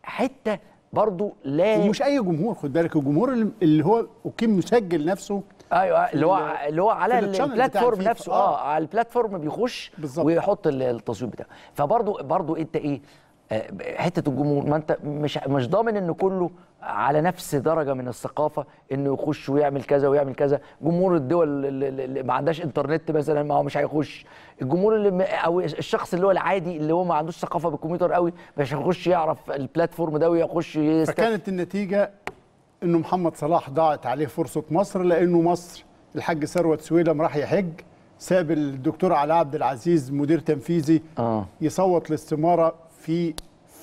Speaker 2: حته برضه لا ومش اي جمهور خد بالك الجمهور اللي هو اوكي مسجل نفسه ايوه اللي هو اللي هو على البلاتفورم نفسه اه, آه. على البلاتفورم بيخش بالزبط. ويحط التصويت بتاعه فبرضه برضه انت ايه آه، حته الجمهور ما انت مش مش ضامن ان كله على نفس درجه من الثقافه انه يخش ويعمل كذا ويعمل كذا جمهور الدول اللي ما عندهاش انترنت مثلا ما هو مش هيخش الجمهور اللي او الشخص اللي هو العادي اللي هو ما عندوش ثقافه بالكمبيوتر قوي مش هيخش يعرف البلاتفورم ده ويخش فكانت النتيجه انه محمد صلاح ضاعت
Speaker 1: عليه فرصه مصر لانه مصر الحاج ثروت سويدم راح يحج ساب الدكتور علاء عبد العزيز مدير تنفيذي آه. يصوت الاستماره في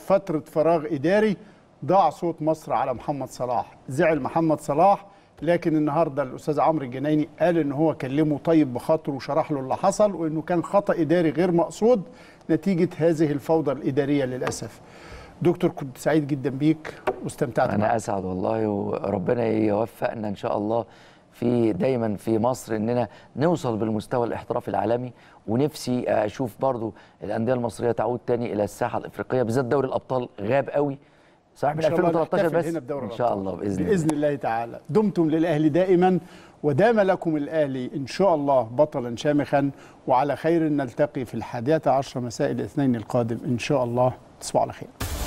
Speaker 1: فتره فراغ اداري ضاع صوت مصر على محمد صلاح زعل محمد صلاح لكن النهارده الاستاذ عمرو الجنايني قال ان هو كلمه طيب بخاطره وشرح له اللي حصل وانه كان خطا اداري غير مقصود نتيجه هذه الفوضى الاداريه للاسف
Speaker 2: دكتور كنت سعيد جدا بيك واستمتعت انا معك. اسعد والله وربنا يوفقنا ان شاء الله في دايما في مصر اننا نوصل بالمستوى الاحترافي العالمي ونفسي اشوف برضو الانديه المصريه تعود تاني الى الساحه الافريقيه بالذات دوري الابطال غاب قوي صحيح من 2013 بس هنا ان شاء الله باذن الله باذن
Speaker 1: الله تعالى دمتم للاهلي دائما ودام لكم الاهلي ان شاء الله بطلا شامخا وعلى خير نلتقي في الحادية عشر مساء الاثنين القادم ان شاء الله تصبحوا على خير